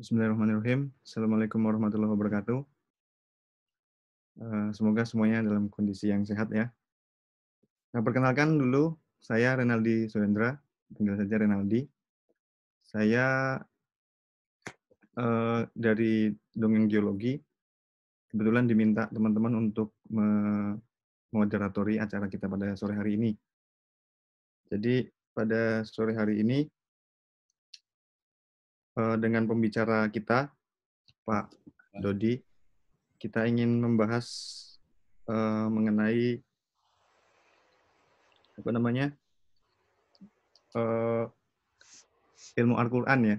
Bismillahirrahmanirrahim. Assalamualaikum warahmatullahi wabarakatuh. Eh, semoga semuanya dalam kondisi yang sehat ya. Nah, perkenalkan dulu, saya Renaldi Surendra, Tinggal saja Renaldi. Saya eh, dari Dongeng Geologi, kebetulan diminta teman-teman untuk memoderatori acara kita pada sore hari ini. Jadi pada sore hari ini Eh, dengan pembicara kita, Pak Dodi. Kita ingin membahas uh, mengenai apa namanya uh, ilmu Al-Quran ya,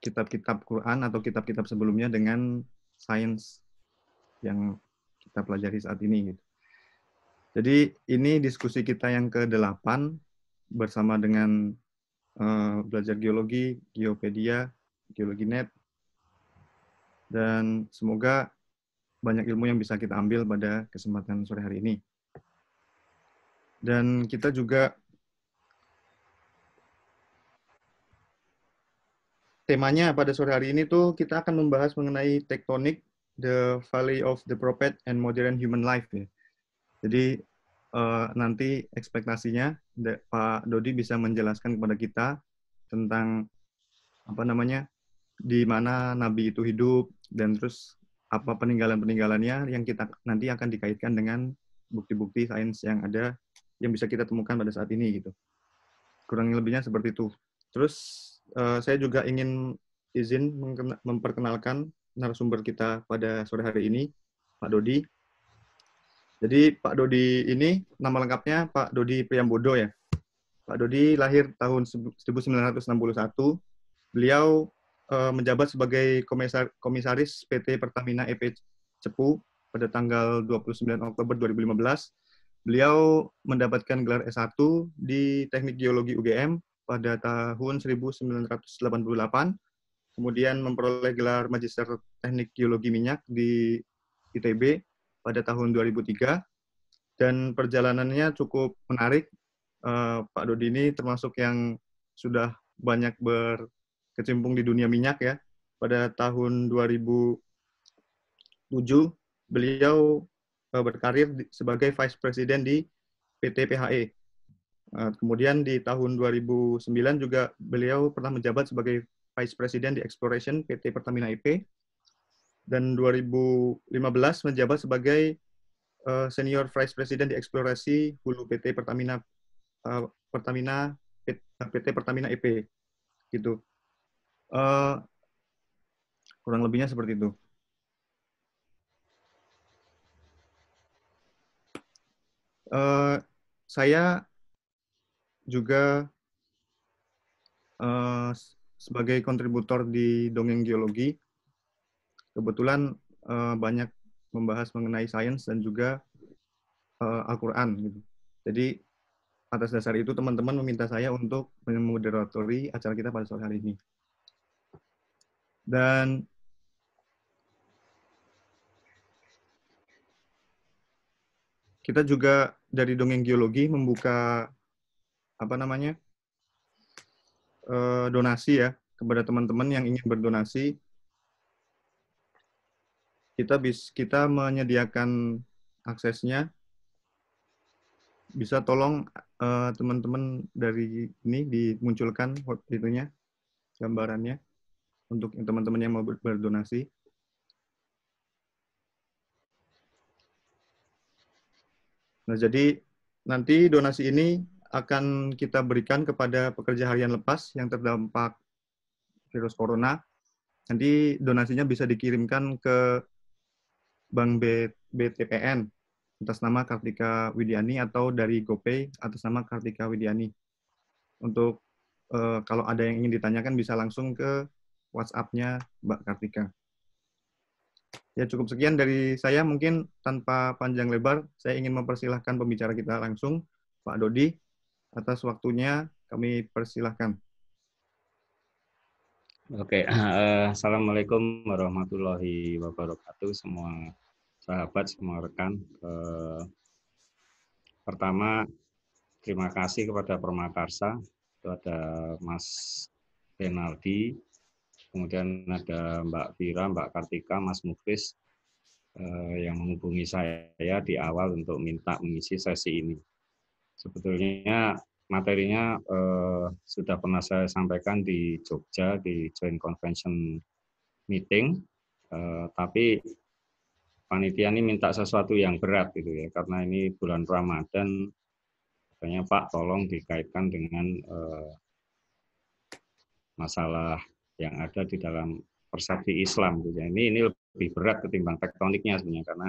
kitab-kitab Quran atau kitab-kitab sebelumnya dengan sains yang kita pelajari saat ini gitu. Jadi ini diskusi kita yang ke-8 bersama dengan Eh, belajar geologi, Geopedia, Geologi Net, dan semoga banyak ilmu yang bisa kita ambil pada kesempatan sore hari ini. Dan kita juga temanya pada sore hari ini tuh kita akan membahas mengenai tektonik, the valley of the prophet and modern human life ya. Jadi uh, nanti ekspektasinya De, Pak Dodi bisa menjelaskan kepada kita tentang apa namanya di mana Nabi itu hidup dan terus apa peninggalan-peninggalannya yang kita nanti akan dikaitkan dengan bukti-bukti sains yang ada yang bisa kita temukan pada saat ini gitu. Kurang lebihnya seperti itu. Terus uh, saya juga ingin izin memperkenalkan narasumber kita pada sore hari ini, Pak Dodi. Jadi Pak Dodi ini nama lengkapnya Pak Dodi Priambodo ya. Pak Dodi lahir tahun 1961. Beliau uh, menjabat sebagai komisaris PT Pertamina EP Cepu pada tanggal 29 Oktober 2015. Beliau mendapatkan gelar S1 di Teknik Geologi UGM pada tahun 1988. Kemudian memperoleh gelar Magister Teknik Geologi Minyak di ITB pada tahun 2003 dan perjalanannya cukup menarik. Uh, Pak Dodi ini termasuk yang sudah banyak berkecimpung di dunia minyak ya. Pada tahun 2007 beliau uh, berkarir sebagai vice president di PT PHE. Eh, kemudian di tahun 2009 juga beliau pernah menjabat sebagai vice president di exploration PT Pertamina IP dan 2015 menjabat sebagai uh, senior vice president di eksplorasi hulu PT Pertamina uh, Pertamina PT Pertamina EP gitu. Uh, kurang lebihnya seperti itu. Uh, saya juga uh, sebagai kontributor di dongeng geologi kebetulan uh, banyak membahas mengenai sains dan juga uh, Al-Quran. Gitu. Jadi atas dasar itu teman-teman meminta saya untuk memoderatori acara kita pada sore hari ini. Dan kita juga dari dongeng geologi membuka apa namanya eh, donasi ya kepada teman-teman yang ingin berdonasi kita bis kita menyediakan aksesnya bisa tolong eh, teman-teman uh, dari ini dimunculkan itunya gambarannya untuk teman-teman yang mau berdonasi Nah, jadi nanti donasi ini akan kita berikan kepada pekerja harian lepas yang terdampak virus corona. Nanti donasinya bisa dikirimkan ke Bank B, BTPN atas nama Kartika Widiani atau dari GoPay atas nama Kartika Widiani. Untuk eh, kalau ada yang ingin ditanyakan bisa langsung ke WhatsApp-nya Mbak Kartika. Ya cukup sekian dari saya mungkin tanpa panjang lebar saya ingin mempersilahkan pembicara kita langsung Pak Dodi atas waktunya kami persilahkan. Oke, okay. uh, eh, assalamualaikum warahmatullahi wabarakatuh semua sahabat, semua rekan. Uh, pertama terima kasih kepada Permakarsa, itu ada Mas Benaldi, kemudian ada Mbak Vira, Mbak Kartika, Mas Mufis uh, yang menghubungi saya di awal untuk minta mengisi sesi ini. Sebetulnya materinya eh, sudah pernah saya sampaikan di Jogja di Joint Convention Meeting, eh, tapi panitia ini minta sesuatu yang berat gitu ya, karena ini bulan Ramadan, katanya Pak tolong dikaitkan dengan eh, masalah yang ada di dalam persepsi Islam gitu ya. Ini ini lebih berat ketimbang tektoniknya sebenarnya karena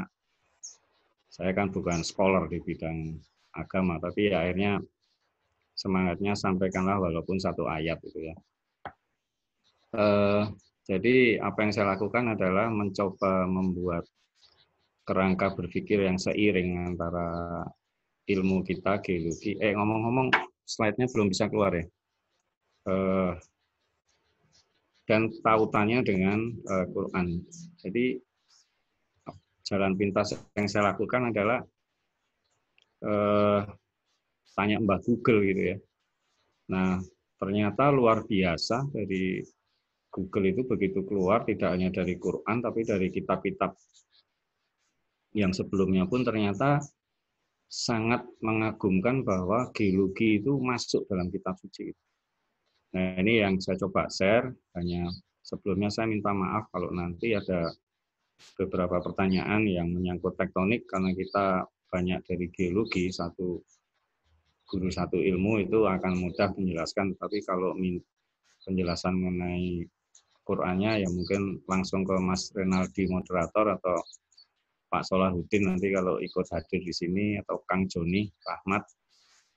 saya kan bukan scholar di bidang agama, tapi ya akhirnya semangatnya sampaikanlah walaupun satu ayat gitu ya. Eh, jadi apa yang saya lakukan adalah mencoba membuat kerangka berpikir yang seiring antara ilmu kita geologi. Eh ngomong-ngomong slide-nya belum bisa keluar ya. Eh, dan tautannya dengan eh, Quran. Jadi jalan pintas yang saya lakukan adalah tanya Mbak Google gitu ya. Nah, ternyata luar biasa dari Google itu begitu keluar tidak hanya dari Quran tapi dari kitab-kitab yang sebelumnya pun ternyata sangat mengagumkan bahwa geologi itu masuk dalam kitab suci. Nah, ini yang saya coba share hanya sebelumnya saya minta maaf kalau nanti ada beberapa pertanyaan yang menyangkut tektonik karena kita banyak dari geologi satu guru satu ilmu itu akan mudah menjelaskan tapi kalau penjelasan mengenai Qurannya ya mungkin langsung ke Mas Renaldi moderator atau Pak Solahuddin nanti kalau ikut hadir di sini atau Kang Joni Ahmad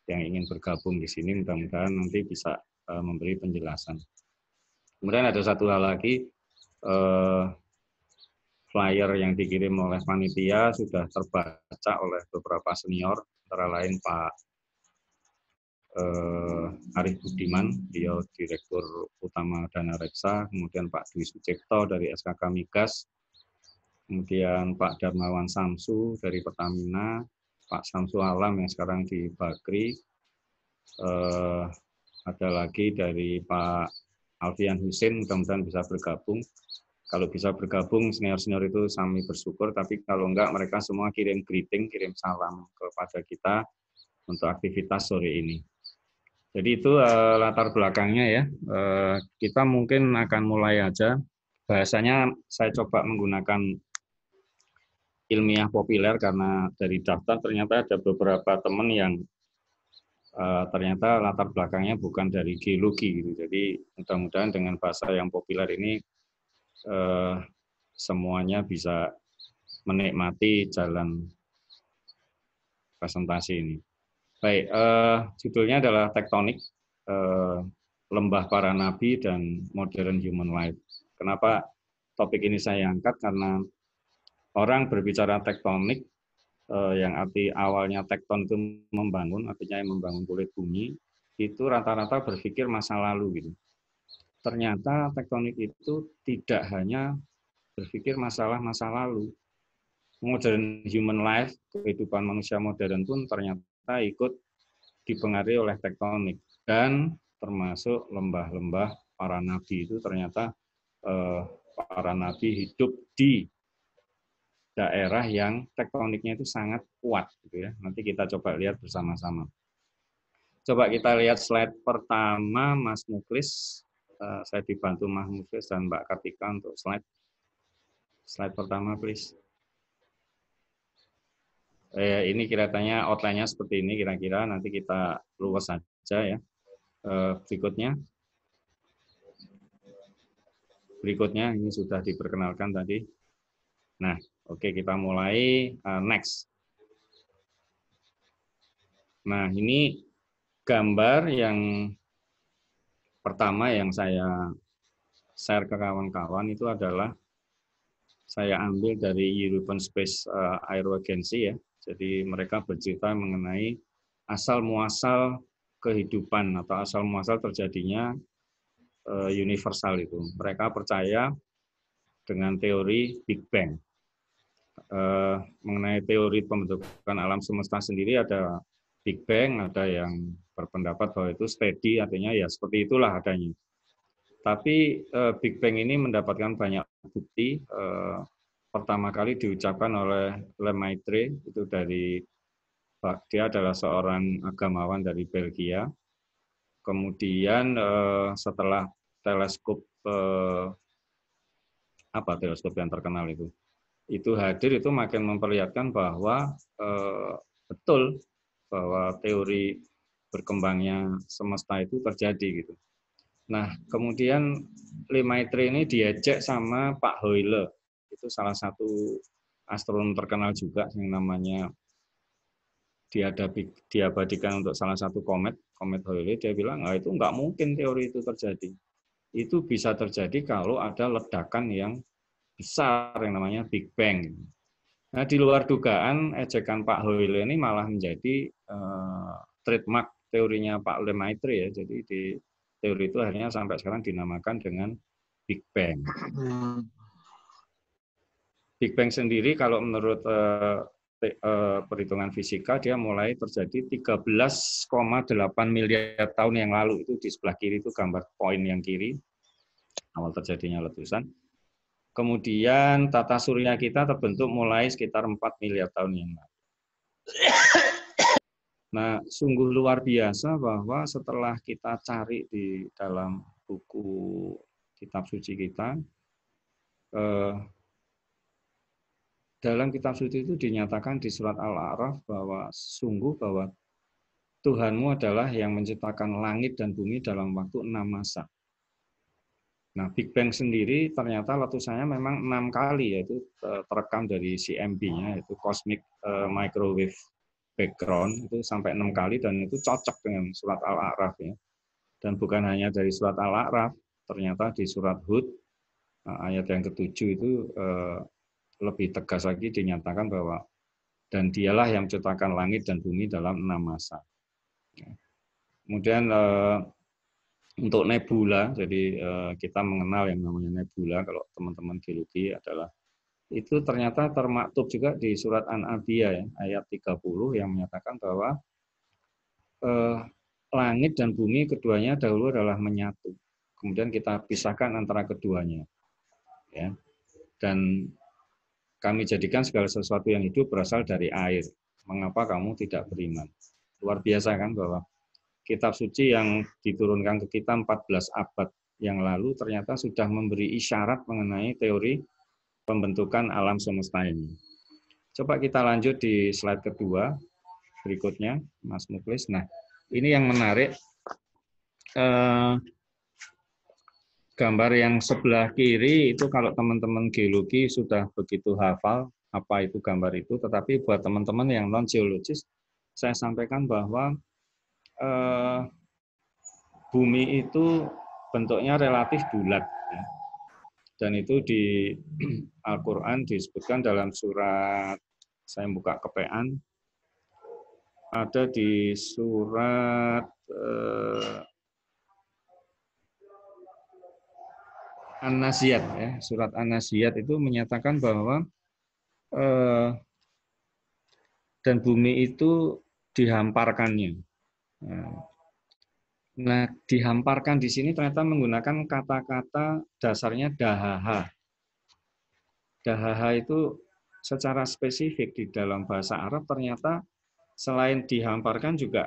yang ingin bergabung di sini mudah-mudahan nanti bisa eh, memberi penjelasan. Kemudian ada satu hal lagi eh, flyer yang dikirim oleh panitia sudah terbaca oleh beberapa senior antara lain Pak eh, Arif Budiman, beliau Direktur Utama Dana Reksa, kemudian Pak Dwi Sucipto dari SKK Migas, kemudian Pak Darmawan Samsu dari Pertamina, Pak Samsu Alam yang sekarang di Bakri, eh, ada lagi dari Pak Alfian Husin, mudah-mudahan bisa bergabung. Kalau bisa bergabung, senior-senior itu kami bersyukur, tapi kalau enggak mereka semua kirim greeting, kirim salam kepada kita untuk aktivitas sore ini. Jadi itu uh, latar belakangnya ya. Uh, kita mungkin akan mulai aja. Bahasanya saya coba menggunakan ilmiah populer karena dari daftar ternyata ada beberapa teman yang uh, ternyata latar belakangnya bukan dari geologi gitu. Jadi mudah-mudahan dengan bahasa yang populer ini uh, semuanya bisa menikmati jalan presentasi ini. Baik, uh, judulnya adalah tektonik uh, lembah para nabi dan modern human life. Kenapa topik ini saya angkat karena orang berbicara tektonik uh, yang arti awalnya tekton itu membangun, artinya yang membangun kulit bumi itu rata-rata berpikir masa lalu gitu. Ternyata tektonik itu tidak hanya berpikir masalah masa lalu. Modern human life, kehidupan manusia modern pun ternyata kita ikut dipengaruhi oleh tektonik dan termasuk lembah-lembah para nabi itu ternyata eh, para nabi hidup di daerah yang tektoniknya itu sangat kuat gitu ya. Nanti kita coba lihat bersama-sama. Coba kita lihat slide pertama Mas Muklis. Eh, saya dibantu Mas Muklis dan Mbak Kartika untuk slide slide pertama please eh, ini kelihatannya outline-nya seperti ini kira-kira nanti kita luas saja ya. Eh, berikutnya berikutnya ini sudah diperkenalkan tadi. Nah, oke okay, kita mulai uh, next. Nah, ini gambar yang pertama yang saya share ke kawan-kawan itu adalah saya ambil dari European Space eh, Aero Agency ya. Jadi mereka bercerita mengenai asal muasal kehidupan atau asal muasal terjadinya eh, universal itu. Mereka percaya dengan teori Big Bang. Eh, mengenai teori pembentukan alam semesta sendiri ada Big Bang, ada yang berpendapat bahwa itu steady, artinya ya seperti itulah adanya. Tapi eh, Big Bang ini mendapatkan banyak bukti pertama kali diucapkan oleh Lemaitre itu dari dia adalah seorang agamawan dari Belgia. Kemudian eh, setelah teleskop eh, apa teleskop yang terkenal itu itu hadir itu makin memperlihatkan bahwa eh, betul bahwa teori berkembangnya semesta itu terjadi gitu. Nah, kemudian Lemaitre ini diajak sama Pak Hoyle itu salah satu astronom terkenal juga yang namanya diadabi, diabadikan untuk salah satu komet, komet Halley, dia bilang, ah, itu nggak mungkin teori itu terjadi. Itu bisa terjadi kalau ada ledakan yang besar yang namanya Big Bang. Nah, di luar dugaan, ejekan Pak Hoyle ini malah menjadi uh, trademark teorinya Pak Lemaitre ya. Jadi di teori itu akhirnya sampai sekarang dinamakan dengan Big Bang. Hmm. Big Bang sendiri kalau menurut uh, uh, perhitungan fisika dia mulai terjadi 13,8 miliar tahun yang lalu itu di sebelah kiri itu gambar poin yang kiri awal terjadinya letusan. Kemudian tata surya kita terbentuk mulai sekitar 4 miliar tahun yang lalu. Nah, sungguh luar biasa bahwa setelah kita cari di dalam buku kitab suci kita, eh, dalam kitab suci itu dinyatakan di surat Al-A'raf bahwa sungguh bahwa Tuhanmu adalah yang menciptakan langit dan bumi dalam waktu enam masa. Nah, Big Bang sendiri ternyata letusannya memang enam kali, yaitu eh, terekam dari CMB-nya, yaitu Cosmic eh, Microwave Background, itu sampai enam kali dan itu cocok dengan surat Al-A'raf. Ya. Dan bukan hanya dari surat Al-A'raf, ternyata di surat Hud, eh, ayat yang ketujuh itu lebih tegas lagi dinyatakan bahwa dan dialah yang menciptakan langit dan bumi dalam enam masa. Kemudian eh, untuk nebula, jadi eh, kita mengenal yang namanya nebula kalau teman-teman geologi adalah itu ternyata termaktub juga di surat an ya, ayat 30 yang menyatakan bahwa eh, langit dan bumi keduanya dahulu adalah menyatu. Kemudian kita pisahkan antara keduanya. Ya. Dan kami jadikan segala sesuatu yang hidup berasal dari air. Mengapa kamu tidak beriman? Luar biasa kan bahwa kitab suci yang diturunkan ke kita 14 abad yang lalu ternyata sudah memberi isyarat mengenai teori pembentukan alam semesta ini. Coba kita lanjut di slide kedua berikutnya, Mas Muklis. Nah, ini yang menarik. Eh, gambar yang sebelah kiri itu kalau teman-teman geologi sudah begitu hafal apa itu gambar itu, tetapi buat teman-teman yang non geologis, saya sampaikan bahwa eh, bumi itu bentuknya relatif bulat, ya. dan itu di Al-Quran disebutkan dalam surat saya buka kepean ada di surat eh, An-Nasiyat ya. Surat An-Nasiyat itu menyatakan bahwa eh, dan bumi itu dihamparkannya. Nah, nah, dihamparkan di sini ternyata menggunakan kata-kata dasarnya dahaha. Dahaha itu secara spesifik di dalam bahasa Arab ternyata selain dihamparkan juga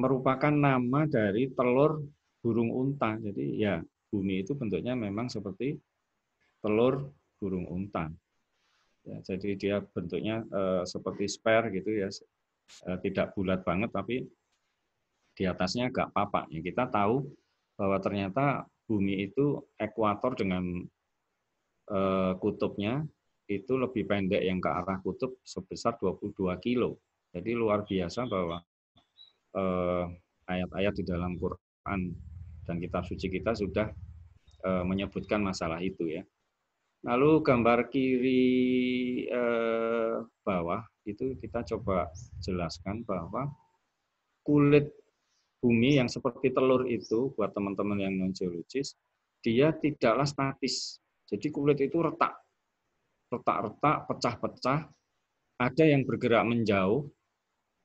merupakan nama dari telur burung unta. Jadi ya bumi itu bentuknya memang seperti telur burung unta, Ya, jadi dia bentuknya e, seperti spare gitu ya, e, tidak bulat banget tapi di atasnya agak papa. Ya, kita tahu bahwa ternyata bumi itu ekuator dengan e, kutubnya itu lebih pendek yang ke arah kutub sebesar 22 kilo. Jadi luar biasa bahwa ayat-ayat e, ayat -ayat di dalam Quran dan kitab suci kita sudah e, menyebutkan masalah itu ya. Lalu gambar kiri e, bawah itu kita coba jelaskan bahwa kulit bumi yang seperti telur itu buat teman-teman yang non geologis dia tidaklah statis. Jadi kulit itu retak. Retak-retak, pecah-pecah. Ada yang bergerak menjauh,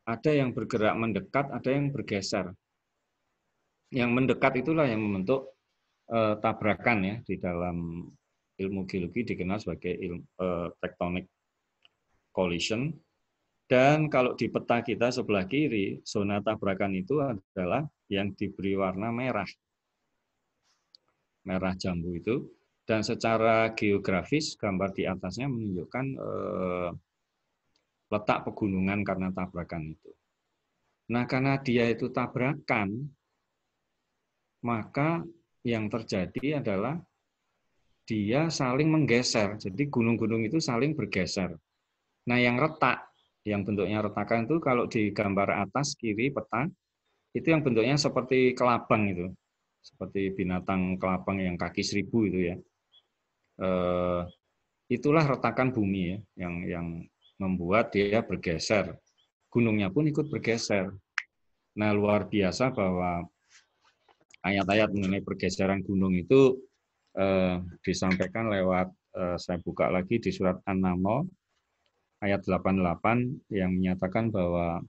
ada yang bergerak mendekat, ada yang bergeser yang mendekat itulah yang membentuk uh, tabrakan ya di dalam ilmu geologi dikenal sebagai ilmu, uh, eh, tectonic collision dan kalau di peta kita sebelah kiri zona tabrakan itu adalah yang diberi warna merah merah jambu itu dan secara geografis gambar di atasnya menunjukkan uh, letak pegunungan karena tabrakan itu. Nah, karena dia itu tabrakan, maka yang terjadi adalah dia saling menggeser. Jadi gunung-gunung itu saling bergeser. Nah, yang retak, yang bentuknya retakan itu kalau di gambar atas kiri peta, itu yang bentuknya seperti kelabang itu. Seperti binatang kelabang yang kaki seribu itu ya. Eh, itulah retakan bumi ya, yang yang membuat dia bergeser. Gunungnya pun ikut bergeser. Nah, luar biasa bahwa ayat-ayat mengenai pergeseran gunung itu eh, disampaikan lewat eh, saya buka lagi di surat An-Naml ayat 88 yang menyatakan bahwa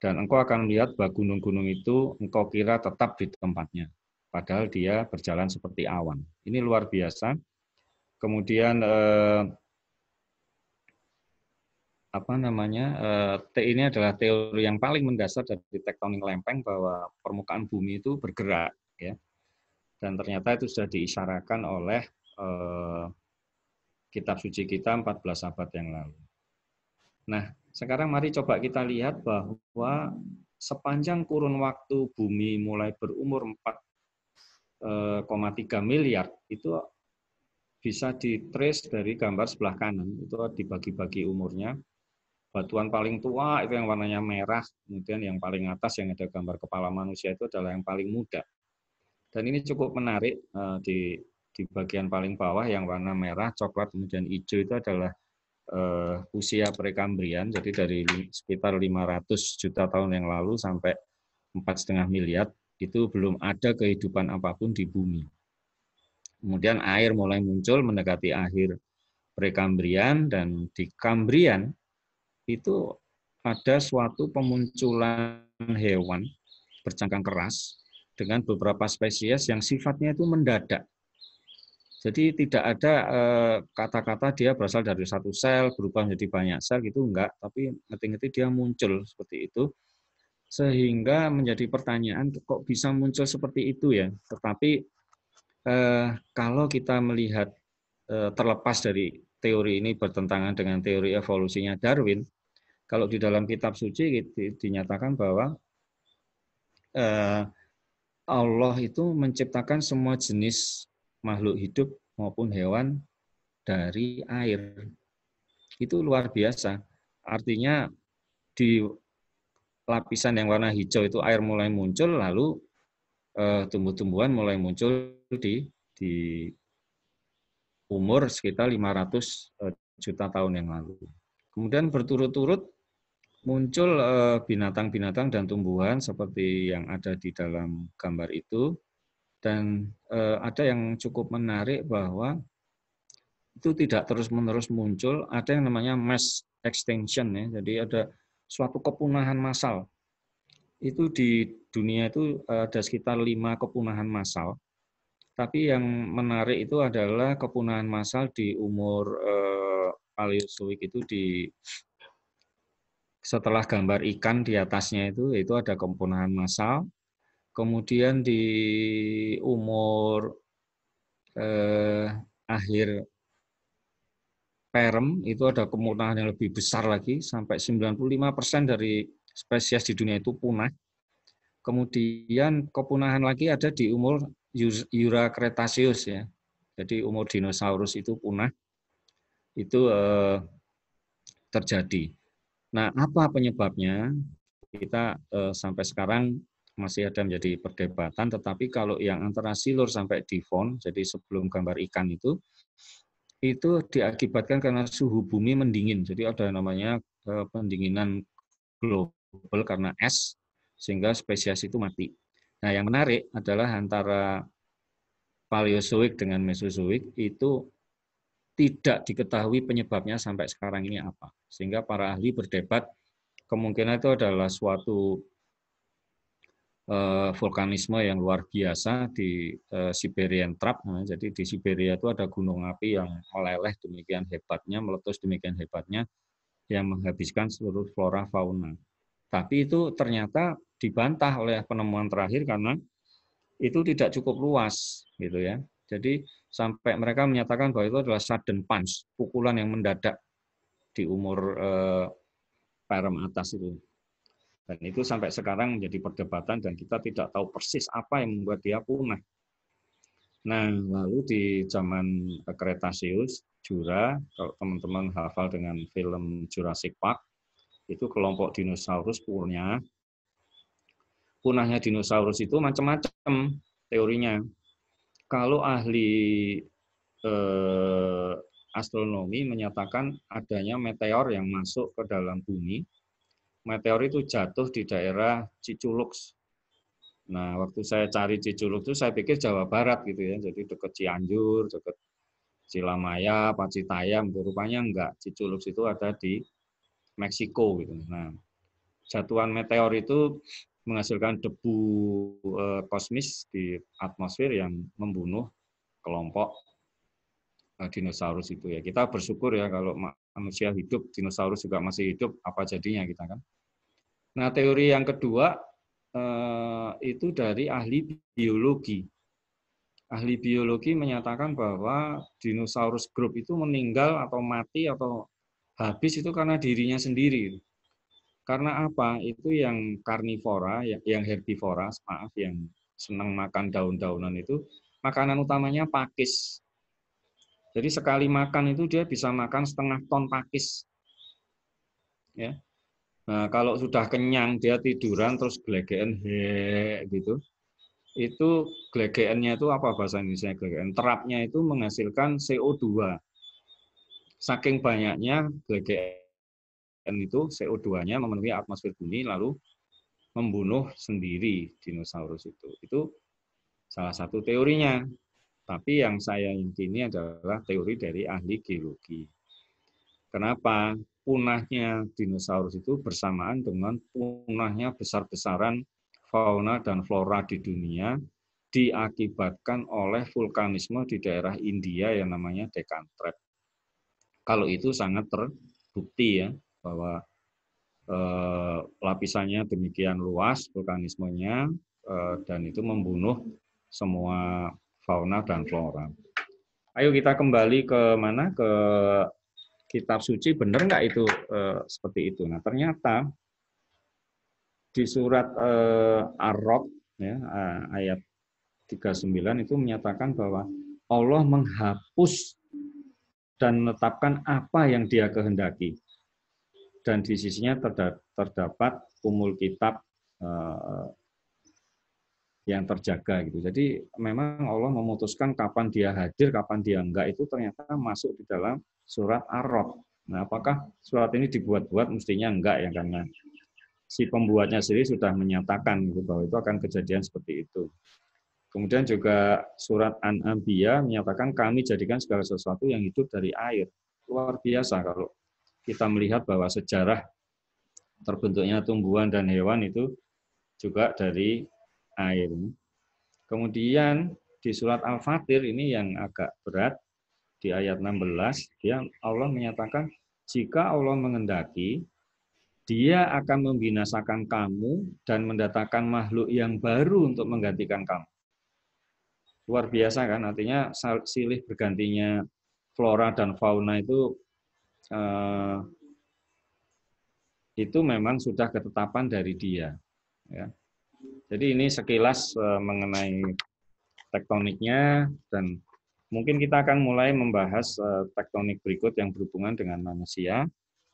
dan engkau akan melihat bahwa gunung-gunung itu engkau kira tetap di tempatnya padahal dia berjalan seperti awan. Ini luar biasa. Kemudian eh, apa namanya eh, T ini adalah teori yang paling mendasar dari tektonik lempeng bahwa permukaan bumi itu bergerak ya dan ternyata itu sudah diisyaratkan oleh eh, kitab suci kita 14 abad yang lalu. Nah sekarang mari coba kita lihat bahwa sepanjang kurun waktu bumi mulai berumur 4,3 eh, miliar itu bisa ditrace dari gambar sebelah kanan itu dibagi-bagi umurnya batuan paling tua itu yang warnanya merah, kemudian yang paling atas yang ada gambar kepala manusia itu adalah yang paling muda. Dan ini cukup menarik eh, di di bagian paling bawah yang warna merah, coklat, kemudian hijau itu adalah uh, usia Prekambrian, jadi dari sekitar 500 juta tahun yang lalu sampai 4,5 miliar itu belum ada kehidupan apapun di bumi. Kemudian air mulai muncul mendekati akhir Prekambrian dan di Kambrian itu ada suatu pemunculan hewan bercangkang keras dengan beberapa spesies yang sifatnya itu mendadak. Jadi tidak ada eh, kata-kata dia berasal dari satu sel berubah menjadi banyak sel gitu enggak, tapi ngeti-ngeti dia muncul seperti itu sehingga menjadi pertanyaan kok bisa muncul seperti itu ya. Tetapi eh, kalau kita melihat eh, terlepas dari teori ini bertentangan dengan teori evolusinya Darwin, kalau di dalam kitab suci dinyatakan bahwa eh, Allah itu menciptakan semua jenis makhluk hidup maupun hewan dari air. Itu luar biasa. Artinya di lapisan yang warna hijau itu air mulai muncul lalu eh, tumbuh-tumbuhan mulai muncul di di umur sekitar 500 eh, juta tahun yang lalu. Kemudian berturut-turut muncul eh, binatang-binatang dan tumbuhan seperti yang ada di dalam gambar itu dan eh, ada yang cukup menarik bahwa itu tidak terus-menerus muncul ada yang namanya mass extinction ya jadi ada suatu kepunahan massal itu di dunia itu eh, ada sekitar lima kepunahan massal tapi yang menarik itu adalah kepunahan massal di umur Paleozoik itu di setelah gambar ikan di atasnya itu itu ada kepunahan massal. Kemudian di umur eh, akhir Perm itu ada kepunahan yang lebih besar lagi sampai 95% dari spesies di dunia itu punah. Kemudian kepunahan lagi ada di umur Yura Cretaceous ya. Jadi umur dinosaurus itu punah itu eh, terjadi. Nah, apa penyebabnya? Kita eh, sampai sekarang masih ada menjadi perdebatan, tetapi kalau yang antara silur sampai difon, jadi sebelum gambar ikan itu, itu diakibatkan karena suhu bumi mendingin. Jadi ada namanya eh, pendinginan global karena es, sehingga spesies itu mati. Nah, yang menarik adalah antara Paleozoik dengan Mesozoik itu tidak diketahui penyebabnya sampai sekarang ini apa. Sehingga para ahli berdebat kemungkinan itu adalah suatu eh, vulkanisme yang luar biasa di eh, Siberian Trap. Nah, jadi di Siberia itu ada gunung api yang meleleh demikian hebatnya, meletus demikian hebatnya, yang menghabiskan seluruh flora fauna. Tapi itu ternyata dibantah oleh penemuan terakhir karena itu tidak cukup luas gitu ya. Jadi sampai mereka menyatakan bahwa itu adalah sudden punch, pukulan yang mendadak di umur eh, perem atas itu. Dan itu sampai sekarang menjadi perdebatan dan kita tidak tahu persis apa yang membuat dia punah. Nah, lalu di zaman Kretasius, Jura, kalau teman-teman hafal dengan film Jurassic Park, itu kelompok dinosaurus punya. Punahnya dinosaurus itu macam-macam teorinya kalau ahli eh, astronomi menyatakan adanya meteor yang masuk ke dalam bumi. Meteor itu jatuh di daerah Ciculux. Nah, waktu saya cari Ciculux itu saya pikir Jawa Barat gitu ya. Jadi dekat Cianjur, dekat Cilamaya, Pacitayam, gitu. rupanya enggak. Ciculux itu ada di Meksiko gitu. Nah, jatuhan meteor itu menghasilkan debu uh, kosmis di atmosfer yang membunuh kelompok eh, dinosaurus itu ya. Kita bersyukur ya kalau manusia hidup, dinosaurus juga masih hidup, apa jadinya kita kan. Nah, teori yang kedua eh, itu dari ahli biologi. Ahli biologi menyatakan bahwa dinosaurus group itu meninggal atau mati atau habis itu karena dirinya sendiri. Karena apa? Itu yang karnivora, ya, yang herbivora, maaf, yang senang makan daun-daunan itu, makanan utamanya pakis. Jadi sekali makan itu dia bisa makan setengah ton pakis. Ya. Nah, kalau sudah kenyang dia tiduran terus glegeen he gitu. Itu glegeennya itu apa bahasa Indonesia glegeen? Terapnya itu menghasilkan CO2. Saking banyaknya glegeen dan itu CO2-nya memenuhi atmosfer bumi lalu membunuh sendiri dinosaurus itu. Itu salah satu teorinya. Tapi yang saya yakini adalah teori dari ahli geologi. Kenapa punahnya dinosaurus itu bersamaan dengan punahnya besar-besaran fauna dan flora di dunia diakibatkan oleh vulkanisme di daerah India yang namanya Deccan Trap. Kalau itu sangat terbukti ya, bahwa eh, lapisannya demikian luas vulkanismenya eh, dan itu membunuh semua fauna dan flora. Ayo kita kembali ke mana ke kitab suci benar nggak itu eh, seperti itu. Nah ternyata di surat eh, Ar-Rod ya eh, ayat 39 itu menyatakan bahwa Allah menghapus dan menetapkan apa yang dia kehendaki dan di sisinya terdapat kumul kitab eh, yang terjaga gitu. Jadi memang Allah memutuskan kapan dia hadir, kapan dia enggak itu ternyata masuk di dalam surat Ar-Rod. Nah, apakah surat ini dibuat-buat mestinya enggak ya karena si pembuatnya sendiri sudah menyatakan gitu, bahwa itu akan kejadian seperti itu. Kemudian juga surat An-Anbiya menyatakan kami jadikan segala sesuatu yang hidup dari air. Luar biasa kalau kita melihat bahwa sejarah terbentuknya tumbuhan dan hewan itu juga dari air. Kemudian di surat Al-Fatir ini yang agak berat di ayat 16 dia Allah menyatakan jika Allah mengendaki dia akan membinasakan kamu dan mendatangkan makhluk yang baru untuk menggantikan kamu. Luar biasa kan artinya silih bergantinya flora dan fauna itu eh, itu memang sudah ketetapan dari dia. Ya. Jadi ini sekilas eh, mengenai tektoniknya dan mungkin kita akan mulai membahas eh, tektonik berikut yang berhubungan dengan manusia.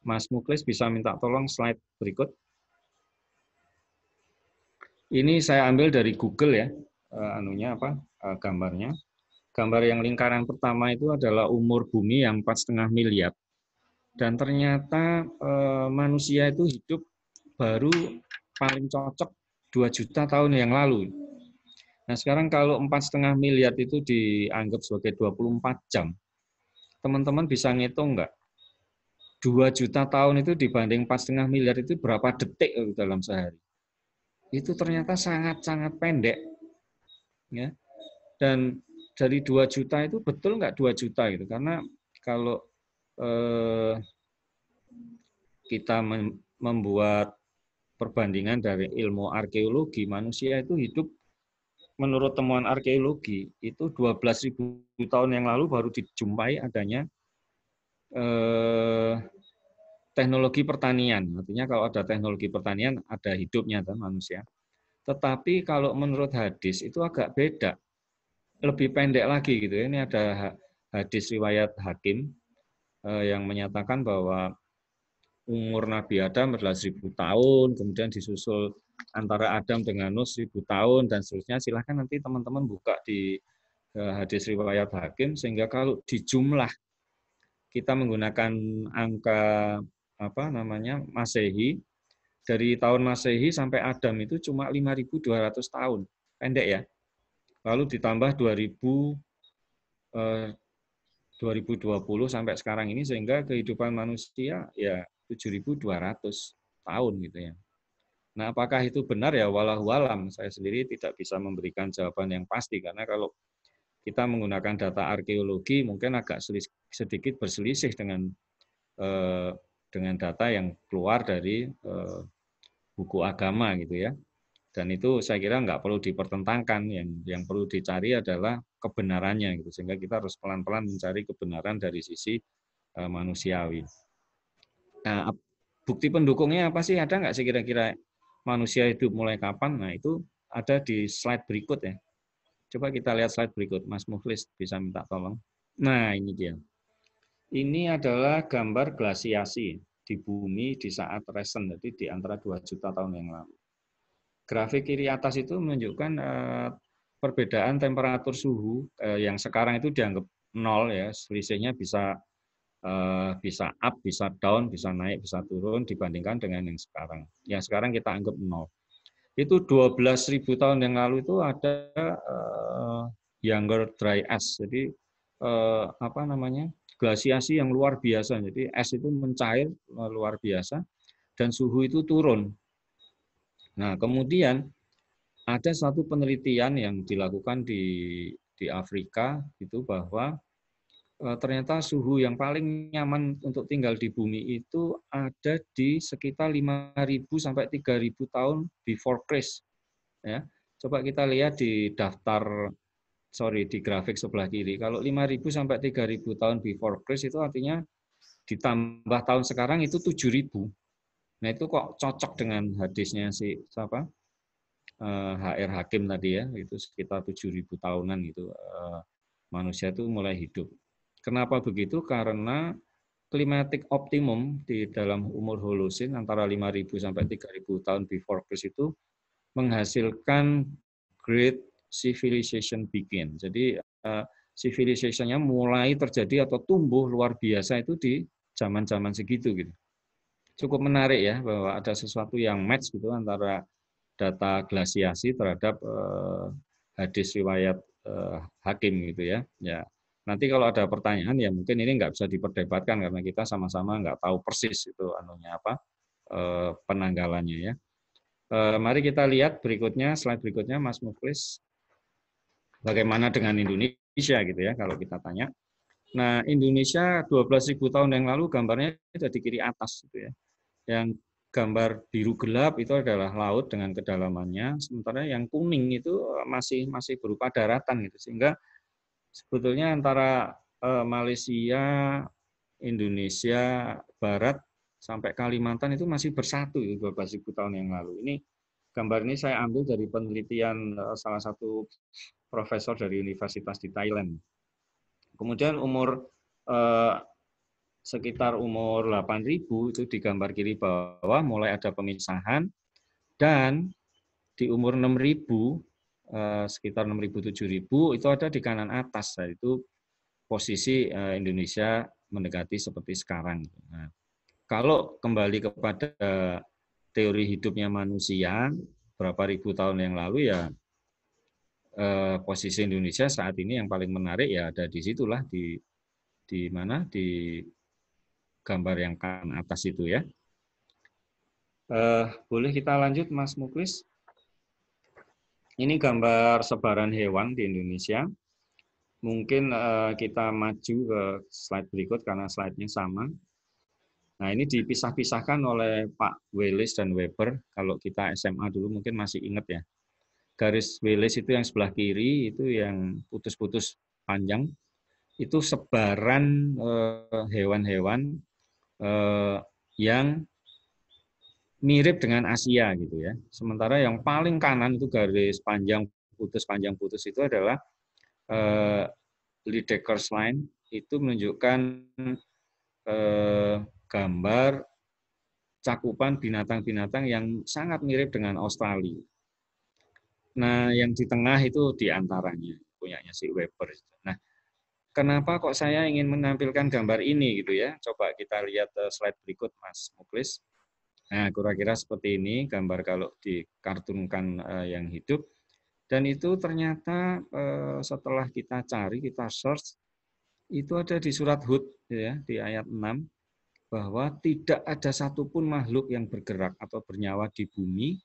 Mas Muklis bisa minta tolong slide berikut. Ini saya ambil dari Google ya, eh, anunya apa eh, gambarnya. Gambar yang lingkaran pertama itu adalah umur bumi yang empat setengah miliar dan ternyata eh, manusia itu hidup baru paling cocok 2 juta tahun yang lalu. Nah sekarang kalau empat setengah miliar itu dianggap sebagai 24 jam, teman-teman bisa ngitung nggak? 2 juta tahun itu dibanding empat setengah miliar itu berapa detik dalam sehari? Itu ternyata sangat-sangat pendek. ya Dan dari 2 juta itu betul nggak 2 juta gitu? Karena kalau eh, kita membuat perbandingan dari ilmu arkeologi manusia itu hidup menurut temuan arkeologi itu 12.000 tahun yang lalu baru dijumpai adanya eh, teknologi pertanian. Artinya kalau ada teknologi pertanian ada hidupnya kan manusia. Tetapi kalau menurut hadis itu agak beda. Lebih pendek lagi gitu ya. Ini ada hadis riwayat Hakim Eh, yang menyatakan bahwa umur Nabi Adam adalah seribu tahun, kemudian disusul antara Adam dengan Nuh seribu tahun, dan seterusnya. Silahkan nanti teman-teman buka di eh, hadis riwayat hakim, sehingga kalau dijumlah kita menggunakan angka apa namanya masehi dari tahun masehi sampai Adam itu cuma 5.200 tahun pendek ya lalu ditambah 2.000 2020 sampai sekarang ini sehingga kehidupan manusia ya 7.200 tahun gitu ya. Nah, apakah itu benar ya walau alam? Saya sendiri tidak bisa memberikan jawaban yang pasti karena kalau kita menggunakan data arkeologi mungkin agak sedikit berselisih dengan eh, dengan data yang keluar dari eh, buku agama gitu ya. Dan itu saya kira nggak perlu dipertentangkan. Yang yang perlu dicari adalah kebenarannya gitu sehingga kita harus pelan-pelan mencari kebenaran dari sisi eh, manusiawi. Nah, bukti pendukungnya apa sih? Ada nggak sih kira-kira manusia hidup mulai kapan? Nah, itu ada di slide berikut ya. Coba kita lihat slide berikut. Mas Mukhlis bisa minta tolong. Nah, ini dia. Ini adalah gambar glasiasi di bumi di saat recent, jadi di antara 2 juta tahun yang lalu. Grafik kiri atas itu menunjukkan eh, perbedaan temperatur suhu eh, yang sekarang itu dianggap nol ya, selisihnya bisa eh, bisa up, bisa down, bisa naik, bisa turun dibandingkan dengan yang sekarang. Yang sekarang kita anggap nol. Itu 12.000 tahun yang lalu itu ada eh, younger dry ice. Jadi eh, apa namanya? glasiasi yang luar biasa. Jadi es itu mencair eh, luar biasa dan suhu itu turun. Nah, kemudian ada satu penelitian yang dilakukan di di Afrika itu bahwa e, ternyata suhu yang paling nyaman untuk tinggal di bumi itu ada di sekitar 5.000 sampai 3.000 tahun before Christ. Ya. Coba kita lihat di daftar sorry di grafik sebelah kiri. Kalau 5.000 sampai 3.000 tahun before Christ itu artinya ditambah tahun sekarang itu 7.000. Nah, itu kok cocok dengan hadisnya si siapa? HR eh, Hakim tadi ya, itu sekitar 7.000 tahunan gitu eh, manusia itu mulai hidup. Kenapa begitu? Karena klimatik optimum di dalam umur Holosin antara 5.000 sampai 3.000 tahun before Christ itu menghasilkan great civilization begin. Jadi eh, civilization-nya mulai terjadi atau tumbuh luar biasa itu di zaman-zaman segitu gitu. Cukup menarik ya bahwa ada sesuatu yang match gitu antara data glasiasi terhadap uh, hadis riwayat uh, hakim gitu ya. Ya. Nanti kalau ada pertanyaan ya mungkin ini nggak bisa diperdebatkan karena kita sama-sama nggak tahu persis itu anunya apa uh, penanggalannya ya. Uh, mari kita lihat berikutnya slide berikutnya Mas muklis Bagaimana dengan Indonesia gitu ya kalau kita tanya. Nah, Indonesia 12.000 tahun yang lalu gambarnya ada di kiri atas gitu ya. Yang gambar biru gelap itu adalah laut dengan kedalamannya, sementara yang kuning itu eh, masih masih berupa daratan gitu. Sehingga sebetulnya antara eh, Malaysia, Indonesia, Barat sampai Kalimantan itu masih bersatu itu beberapa ribu tahun yang lalu. Ini gambar ini saya ambil dari penelitian eh, salah satu profesor dari universitas di Thailand. Kemudian umur sekitar umur 8000 itu di gambar kiri bawah mulai ada pemisahan dan di umur 6000 eh, sekitar 6000 7000 itu ada di kanan atas yaitu posisi eh, Indonesia mendekati seperti sekarang. Nah, kalau kembali kepada teori hidupnya manusia berapa ribu tahun yang lalu ya eh, posisi Indonesia saat ini yang paling menarik ya ada di situlah di di mana di gambar yang kanan atas itu ya. Uh, boleh kita lanjut Mas Muklis? Ini gambar sebaran hewan di Indonesia. Mungkin uh, kita maju ke slide berikut karena slide-nya sama. Nah, ini dipisah-pisahkan oleh Pak Willis dan Weber. Kalau kita SMA dulu mungkin masih ingat ya. Garis Willis itu yang sebelah kiri, itu yang putus-putus panjang. Itu sebaran eh, hewan-hewan uh, Eh, yang mirip dengan Asia gitu ya. Sementara yang paling kanan itu garis panjang putus panjang putus itu adalah eh, Lidecker's line itu menunjukkan eh, gambar cakupan binatang-binatang yang sangat mirip dengan Australia. Nah, yang di tengah itu diantaranya punyanya si Weber. Nah, Kenapa kok saya ingin menampilkan gambar ini gitu ya? Coba kita lihat eh, slide berikut Mas Muklis. Nah, kira-kira seperti ini gambar kalau dikartunkan eh, yang hidup. Dan itu ternyata eh, setelah kita cari, kita search, itu ada di surat Hud ya, di ayat 6 bahwa tidak ada satupun makhluk yang bergerak atau bernyawa di bumi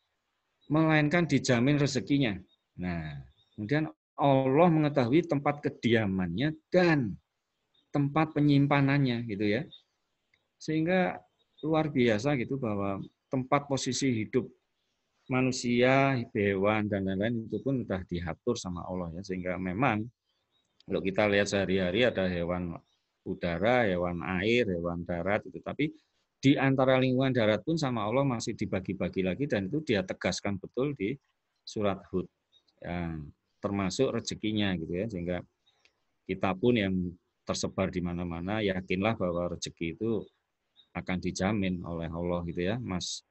melainkan dijamin rezekinya. Nah, kemudian Allah mengetahui tempat kediamannya dan tempat penyimpanannya gitu ya. Sehingga luar biasa gitu bahwa tempat posisi hidup manusia, hewan dan lain-lain itu pun sudah diatur sama Allah ya sehingga memang kalau kita lihat sehari-hari ada hewan udara, hewan air, hewan darat itu tapi di antara lingkungan darat pun sama Allah masih dibagi-bagi lagi dan itu dia tegaskan betul di surat Hud. Ya, termasuk rezekinya gitu ya sehingga kita pun yang tersebar di mana-mana yakinlah bahwa rezeki itu akan dijamin oleh Allah gitu ya Mas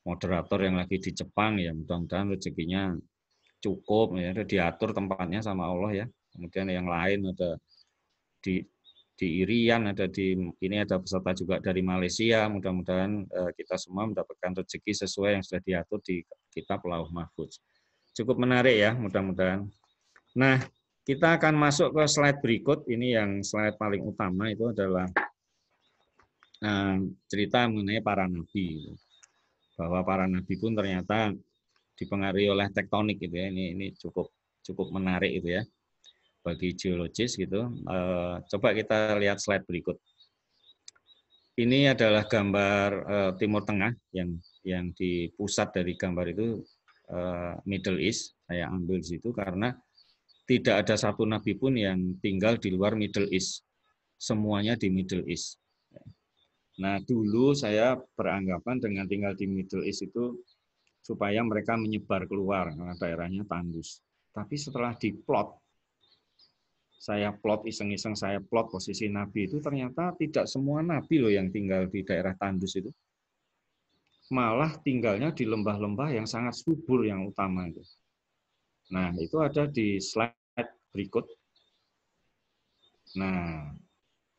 moderator yang lagi di Jepang ya mudah-mudahan rezekinya cukup ya diatur tempatnya sama Allah ya kemudian yang lain ada di di Irian ada di ini ada peserta juga dari Malaysia mudah-mudahan eh, kita semua mendapatkan rezeki sesuai yang sudah diatur di kitab Lauh Mahfudz cukup menarik ya mudah-mudahan. Nah, kita akan masuk ke slide berikut. Ini yang slide paling utama itu adalah eh, cerita mengenai para nabi. Bahwa para nabi pun ternyata dipengaruhi oleh tektonik gitu ya. Ini ini cukup cukup menarik itu ya bagi geologis gitu. Eh, coba kita lihat slide berikut. Ini adalah gambar eh, Timur Tengah yang yang di pusat dari gambar itu Eh, Middle East. Saya ambil di situ karena tidak ada satu nabi pun yang tinggal di luar Middle East. Semuanya di Middle East. Nah, dulu saya beranggapan dengan tinggal di Middle East itu supaya mereka menyebar keluar karena daerahnya tandus. Tapi setelah diplot, saya plot iseng-iseng saya plot posisi nabi itu ternyata tidak semua nabi loh yang tinggal di daerah tandus itu malah tinggalnya di lembah-lembah yang sangat subur yang utama itu. Nah, itu ada di slide berikut. Nah,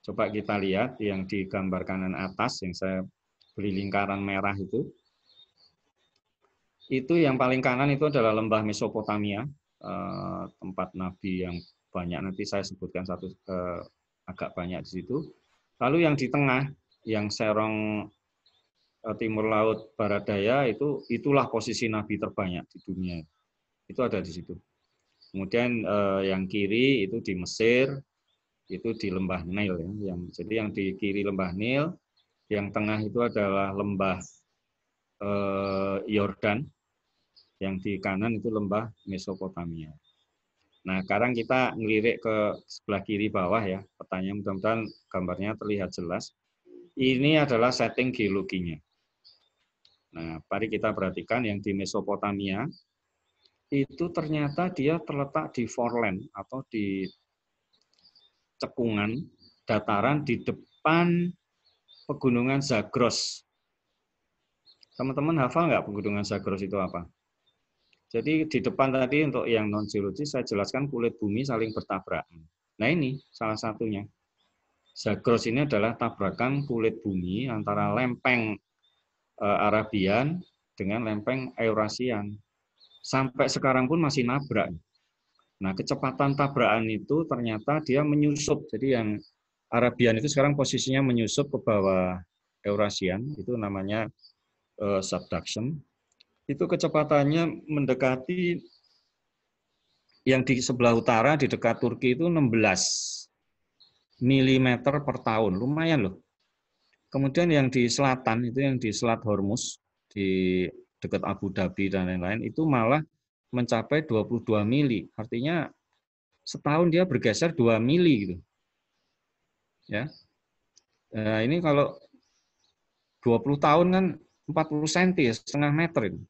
coba kita lihat yang di gambar kanan atas yang saya beri lingkaran merah itu. Itu yang paling kanan itu adalah lembah Mesopotamia, eh, tempat Nabi yang banyak. Nanti saya sebutkan satu eh, agak banyak di situ. Lalu yang di tengah, yang serong Eh, Timur Laut Barat Daya itu itulah posisi Nabi terbanyak di dunia. Itu ada di situ. Kemudian eh, yang kiri itu di Mesir, itu di lembah Nil ya. Yang jadi yang di kiri lembah Nil, yang tengah itu adalah lembah eh, Yordan, yang di kanan itu lembah Mesopotamia. Nah, sekarang kita ngelirik ke sebelah kiri bawah ya. Petanya mudah-mudahan gambarnya terlihat jelas. Ini adalah setting geologinya. Nah, mari kita perhatikan yang di Mesopotamia itu ternyata dia terletak di foreland atau di cekungan dataran di depan pegunungan Zagros. Teman-teman hafal nggak pegunungan Zagros itu apa? Jadi di depan tadi untuk yang non geologis saya jelaskan kulit bumi saling bertabrakan. Nah ini salah satunya. Zagros ini adalah tabrakan kulit bumi antara lempeng Eh, Arabian dengan lempeng Eurasian. Sampai sekarang pun masih nabrak. Nah, kecepatan tabrakan itu ternyata dia menyusup. Jadi yang Arabian itu sekarang posisinya menyusup ke bawah Eurasian, itu namanya uh, subduction. Itu kecepatannya mendekati yang di sebelah utara di dekat Turki itu 16 mm per tahun. Lumayan loh. Kemudian yang di selatan itu yang di Selat Hormuz di dekat Abu Dhabi dan lain-lain itu malah mencapai 22 mili. Artinya setahun dia bergeser 2 mili gitu. Ya. Nah, ini kalau 20 tahun kan 40 cm, setengah meter itu.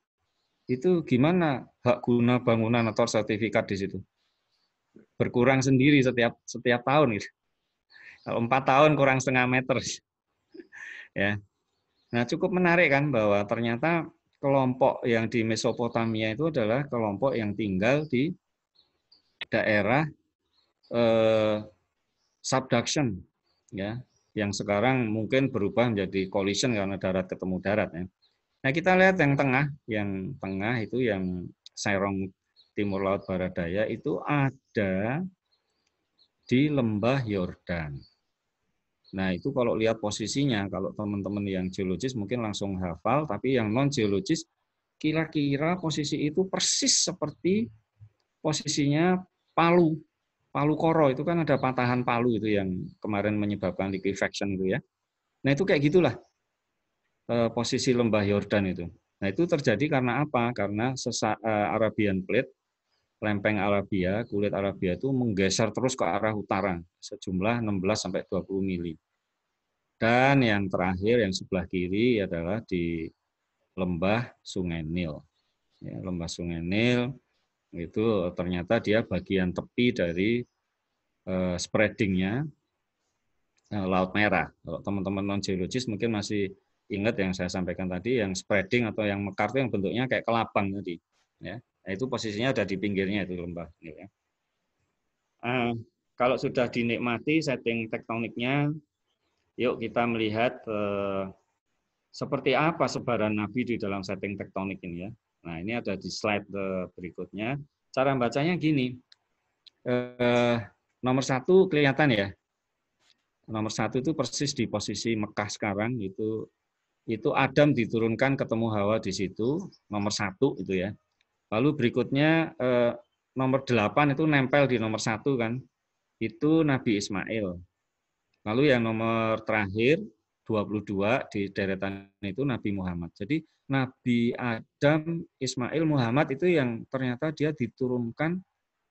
Itu gimana hak guna bangunan atau sertifikat di situ? Berkurang sendiri setiap setiap tahun gitu. Kalau 4 tahun kurang setengah meter. Gitu. Ya. Nah, cukup menarik kan bahwa ternyata kelompok yang di Mesopotamia itu adalah kelompok yang tinggal di daerah eh, subduction ya, yang sekarang mungkin berubah menjadi collision karena darat ketemu darat ya. Nah, kita lihat yang tengah, yang tengah itu yang Serong Timur Laut Barat Daya itu ada di lembah Yordan. Nah, itu kalau lihat posisinya, kalau teman-teman yang geologis mungkin langsung hafal, tapi yang non-geologis kira-kira posisi itu persis seperti posisinya Palu. Palu Koro itu kan ada patahan palu itu yang kemarin menyebabkan liquefaction itu ya. Nah, itu kayak gitulah eh, posisi lembah Yordan itu. Nah, itu terjadi karena apa? Karena sesa eh, Arabian Plate lempeng Arabia, kulit Arabia itu menggeser terus ke arah utara sejumlah 16 sampai 20 mili. Dan yang terakhir yang sebelah kiri adalah di lembah Sungai Nil. Ya, lembah Sungai Nil itu ternyata dia bagian tepi dari uh, spreadingnya uh, Laut Merah. Kalau teman-teman non geologis mungkin masih ingat yang saya sampaikan tadi, yang spreading atau yang mekar itu yang bentuknya kayak kelapang tadi. Ya, Nah, itu posisinya ada di pinggirnya itu lembah. Gitu ya. Uh, kalau sudah dinikmati setting tektoniknya, yuk kita melihat uh, seperti apa sebaran Nabi di dalam setting tektonik ini ya. Nah ini ada di slide uh, berikutnya. Cara bacanya gini, uh, nomor satu kelihatan ya. Nomor satu itu persis di posisi Mekah sekarang itu itu Adam diturunkan ketemu Hawa di situ nomor satu itu ya Lalu berikutnya eh, nomor 8 itu nempel di nomor satu kan. Itu Nabi Ismail. Lalu yang nomor terakhir 22 di deretan itu Nabi Muhammad. Jadi Nabi Adam, Ismail, Muhammad itu yang ternyata dia diturunkan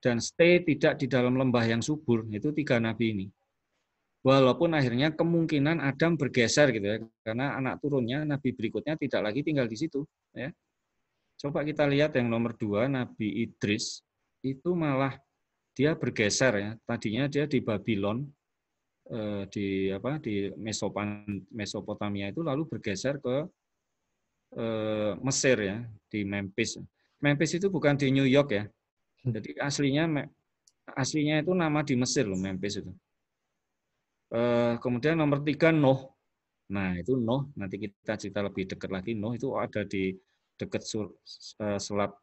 dan stay tidak di dalam lembah yang subur. Itu tiga nabi ini. Walaupun akhirnya kemungkinan Adam bergeser gitu ya, karena anak turunnya nabi berikutnya tidak lagi tinggal di situ, ya. Coba kita lihat yang nomor dua, Nabi Idris, itu malah dia bergeser ya. Tadinya dia di Babylon, eh, di apa di Mesopan, Mesopotamia itu lalu bergeser ke eh, Mesir ya, di Memphis. Memphis itu bukan di New York ya. Jadi aslinya aslinya itu nama di Mesir loh Memphis itu. Eh, kemudian nomor tiga Noh. Nah itu Noh, nanti kita cerita lebih dekat lagi. Noh itu ada di dekat selat eh,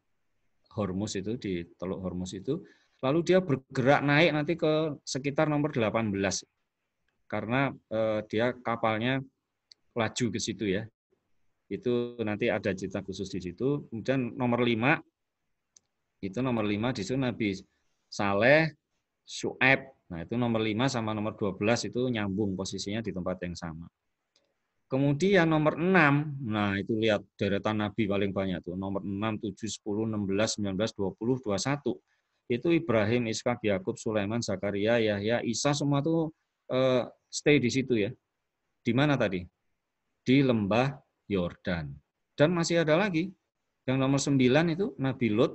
Hormus itu di Teluk Hormuz itu lalu dia bergerak naik nanti ke sekitar nomor 18 karena eh, dia kapalnya laju ke situ ya itu nanti ada cerita khusus di situ kemudian nomor 5 itu nomor 5 di situ Nabi Saleh Su'aib nah itu nomor 5 sama nomor 12 itu nyambung posisinya di tempat yang sama Kemudian nomor 6, nah itu lihat deretan Nabi paling banyak tuh. Nomor 6, 7, 10, 16, 19, 20, 21. Itu Ibrahim, Ishak, Yakub, Sulaiman, Zakaria, Yahya, Isa semua tuh uh, stay di situ ya. Di mana tadi? Di lembah Yordan. Dan masih ada lagi. Yang nomor 9 itu Nabi Lut,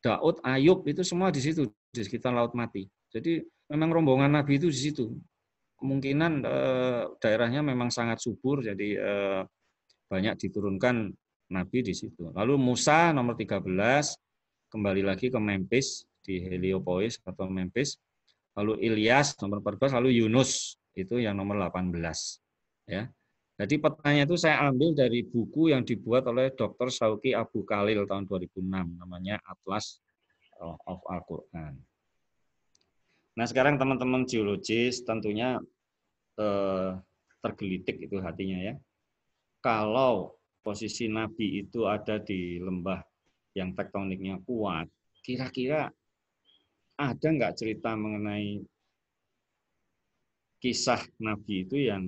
Daud, Ayub itu semua di situ di sekitar Laut Mati. Jadi memang rombongan Nabi itu di situ kemungkinan eh, daerahnya memang sangat subur, jadi eh, banyak diturunkan Nabi di situ. Lalu Musa nomor 13 kembali lagi ke Memphis di Heliopolis atau Memphis. Lalu Ilyas nomor 14, lalu Yunus itu yang nomor 18. Ya. Jadi petanya itu saya ambil dari buku yang dibuat oleh Dr. Sauki Abu Khalil tahun 2006 namanya Atlas eh, of Al-Qur'an. Nah, sekarang teman-teman geologis tentunya Eh, tergelitik itu hatinya ya. Kalau posisi Nabi itu ada di lembah yang tektoniknya kuat, kira-kira ada nggak cerita mengenai kisah Nabi itu yang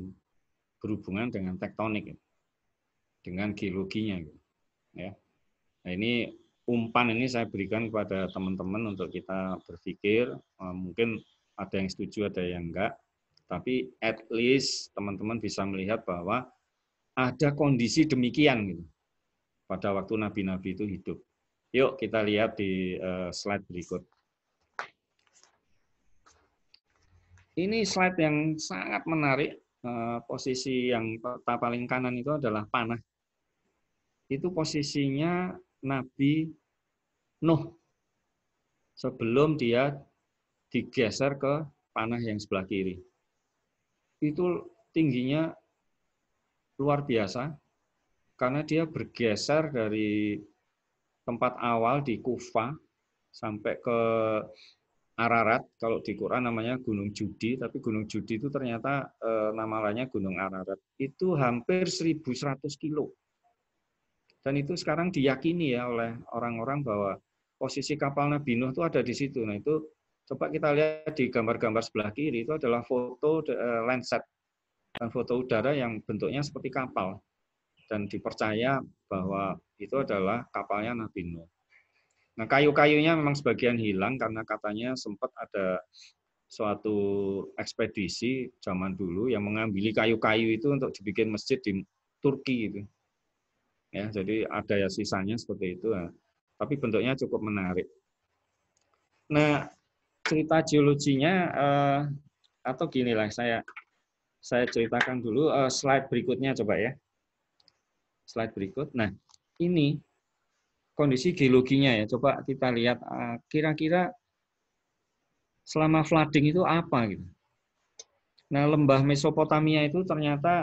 berhubungan dengan tektonik, ya? dengan geologinya, gitu, ya. Nah ini umpan ini saya berikan kepada teman-teman untuk kita berpikir, eh, mungkin ada yang setuju, ada yang enggak tapi at least teman-teman bisa melihat bahwa ada kondisi demikian gitu pada waktu nabi-nabi itu hidup. Yuk kita lihat di eh, slide berikut. Ini slide yang sangat menarik. Eh, posisi yang paling kanan itu adalah panah. Itu posisinya Nabi Nuh sebelum dia digeser ke panah yang sebelah kiri itu tingginya luar biasa karena dia bergeser dari tempat awal di Kufa sampai ke Ararat kalau di Quran namanya Gunung Judi tapi Gunung Judi itu ternyata e, eh, namanya Gunung Ararat itu hampir 1100 kilo dan itu sekarang diyakini ya oleh orang-orang bahwa posisi kapal Nabi Nuh itu ada di situ nah itu Coba kita lihat di gambar-gambar sebelah kiri itu adalah foto eh, Landsat dan foto udara yang bentuknya seperti kapal dan dipercaya bahwa itu adalah kapalnya Nabi Nuh. Nah, kayu-kayunya memang sebagian hilang karena katanya sempat ada suatu ekspedisi zaman dulu yang mengambil kayu-kayu itu untuk dibikin masjid di Turki itu. Ya, jadi ada ya sisanya seperti itu. Tapi bentuknya cukup menarik. Nah, cerita geologinya eh, atau gini lah saya saya ceritakan dulu eh, slide berikutnya coba ya. Slide berikut. Nah, ini kondisi geologinya ya. Coba kita lihat eh, kira-kira selama flooding itu apa gitu. Nah, lembah Mesopotamia itu ternyata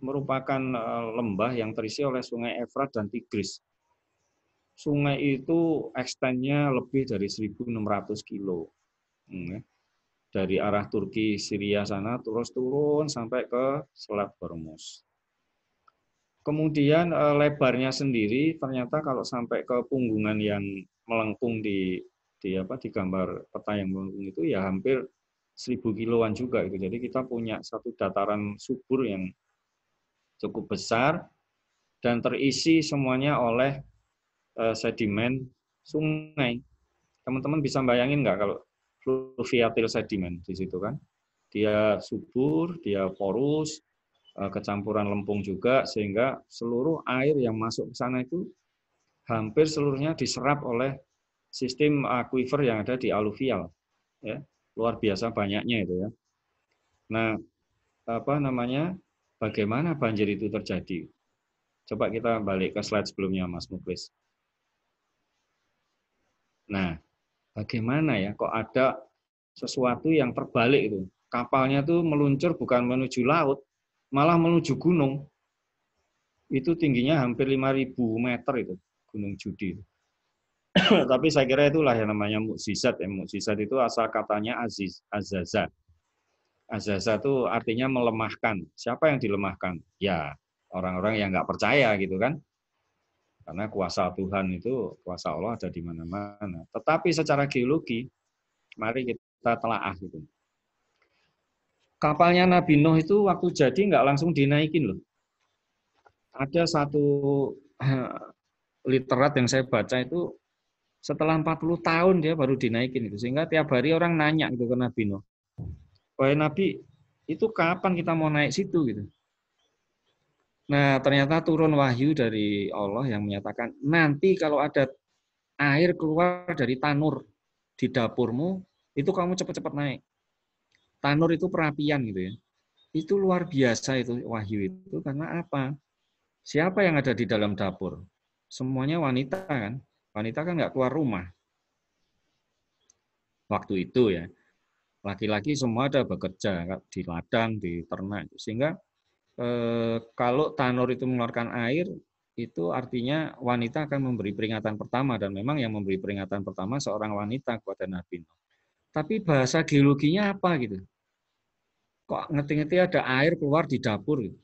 merupakan lembah yang terisi oleh sungai Efrat dan Tigris sungai itu ekstensinya lebih dari 1.600 kilo. Hmm, ya. Dari arah Turki, Syria sana terus turun sampai ke Selat Hormuz. Kemudian eh, lebarnya sendiri ternyata kalau sampai ke punggungan yang melengkung di di apa di gambar peta yang melengkung itu ya hampir 1000 kiloan juga itu. Jadi kita punya satu dataran subur yang cukup besar dan terisi semuanya oleh Eh, sedimen sungai. Teman-teman bisa bayangin nggak kalau fluviatil sedimen di situ kan? Dia subur, dia porus, eh, kecampuran lempung juga, sehingga seluruh air yang masuk ke sana itu hampir seluruhnya diserap oleh sistem aquifer yang ada di aluvial. Ya, luar biasa banyaknya itu ya. Nah, apa namanya? Bagaimana banjir itu terjadi? Coba kita balik ke slide sebelumnya, Mas Muklis. Nah, bagaimana ya? Kok ada sesuatu yang terbalik itu? Kapalnya tuh meluncur bukan menuju laut, malah menuju gunung. Itu tingginya hampir 5.000 meter itu, Gunung Judi. Tapi saya kira itulah yang namanya mukjizat. Ya. Mukjizat itu asal katanya aziz, azaza. Azaza itu artinya melemahkan. Siapa yang dilemahkan? Ya, orang-orang yang nggak percaya gitu kan. Karena kuasa Tuhan itu, kuasa Allah ada di mana-mana. Tetapi secara geologi, mari kita telaah gitu. Kapalnya Nabi Nuh itu waktu jadi nggak langsung dinaikin loh. Ada satu eh, literat yang saya baca itu setelah 40 tahun dia baru dinaikin itu sehingga tiap hari orang nanya gitu ke Nabi Nuh. Wahai Nabi, itu kapan kita mau naik situ gitu? Nah, ternyata turun wahyu dari Allah yang menyatakan, nanti kalau ada air keluar dari tanur di dapurmu, itu kamu cepat-cepat naik. Tanur itu perapian gitu ya. Itu luar biasa itu wahyu itu karena apa? Siapa yang ada di dalam dapur? Semuanya wanita kan. Wanita kan nggak keluar rumah. Waktu itu ya. Laki-laki semua ada bekerja di ladang, di ternak. Sehingga Eh, kalau tanur itu mengeluarkan air, itu artinya wanita akan memberi peringatan pertama dan memang yang memberi peringatan pertama seorang wanita kepada Nabi Tapi bahasa geologinya apa gitu? Kok ngerti-ngerti ada air keluar di dapur? Gitu?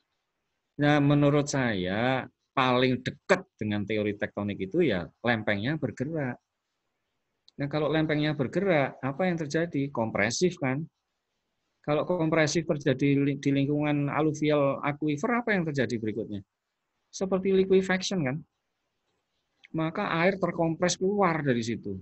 Nah, menurut saya paling dekat dengan teori tektonik itu ya lempengnya bergerak. Nah, kalau lempengnya bergerak, apa yang terjadi? Kompresif kan? Kalau kompresif terjadi di lingkungan aluvial aquifer apa yang terjadi berikutnya? Seperti liquefaction kan? Maka air terkompres keluar dari situ.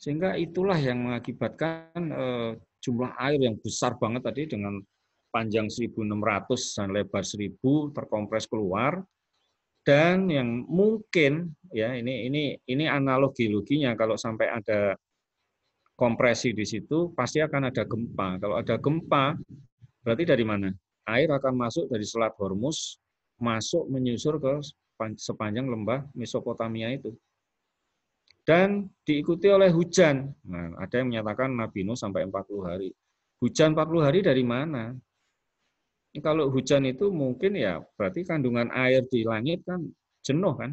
Sehingga itulah yang mengakibatkan eh, jumlah air yang besar banget tadi dengan panjang 1600 dan lebar 1000 terkompres keluar dan yang mungkin ya ini ini ini analogi loginya kalau sampai ada kompresi di situ, pasti akan ada gempa. Kalau ada gempa, berarti dari mana? Air akan masuk dari Selat Hormuz, masuk menyusur ke sepanjang lembah Mesopotamia itu. Dan diikuti oleh hujan. Nah, ada yang menyatakan Nabi Nuh sampai 40 hari. Hujan 40 hari dari mana? kalau hujan itu mungkin ya berarti kandungan air di langit kan jenuh kan.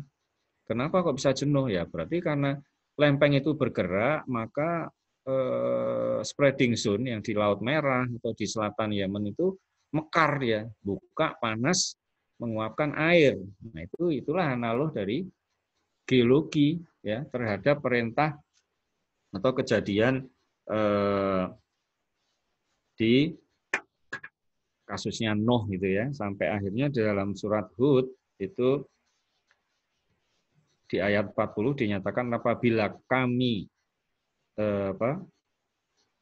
Kenapa kok bisa jenuh? Ya berarti karena lempeng itu bergerak, maka Eh, spreading zone yang di Laut Merah atau di selatan Yaman itu mekar ya, buka panas menguapkan air. Nah, itu itulah analog dari geologi ya terhadap perintah atau kejadian eh, di kasusnya Noh gitu ya sampai akhirnya di dalam surat Hud itu di ayat 40 dinyatakan apabila kami Eh, apa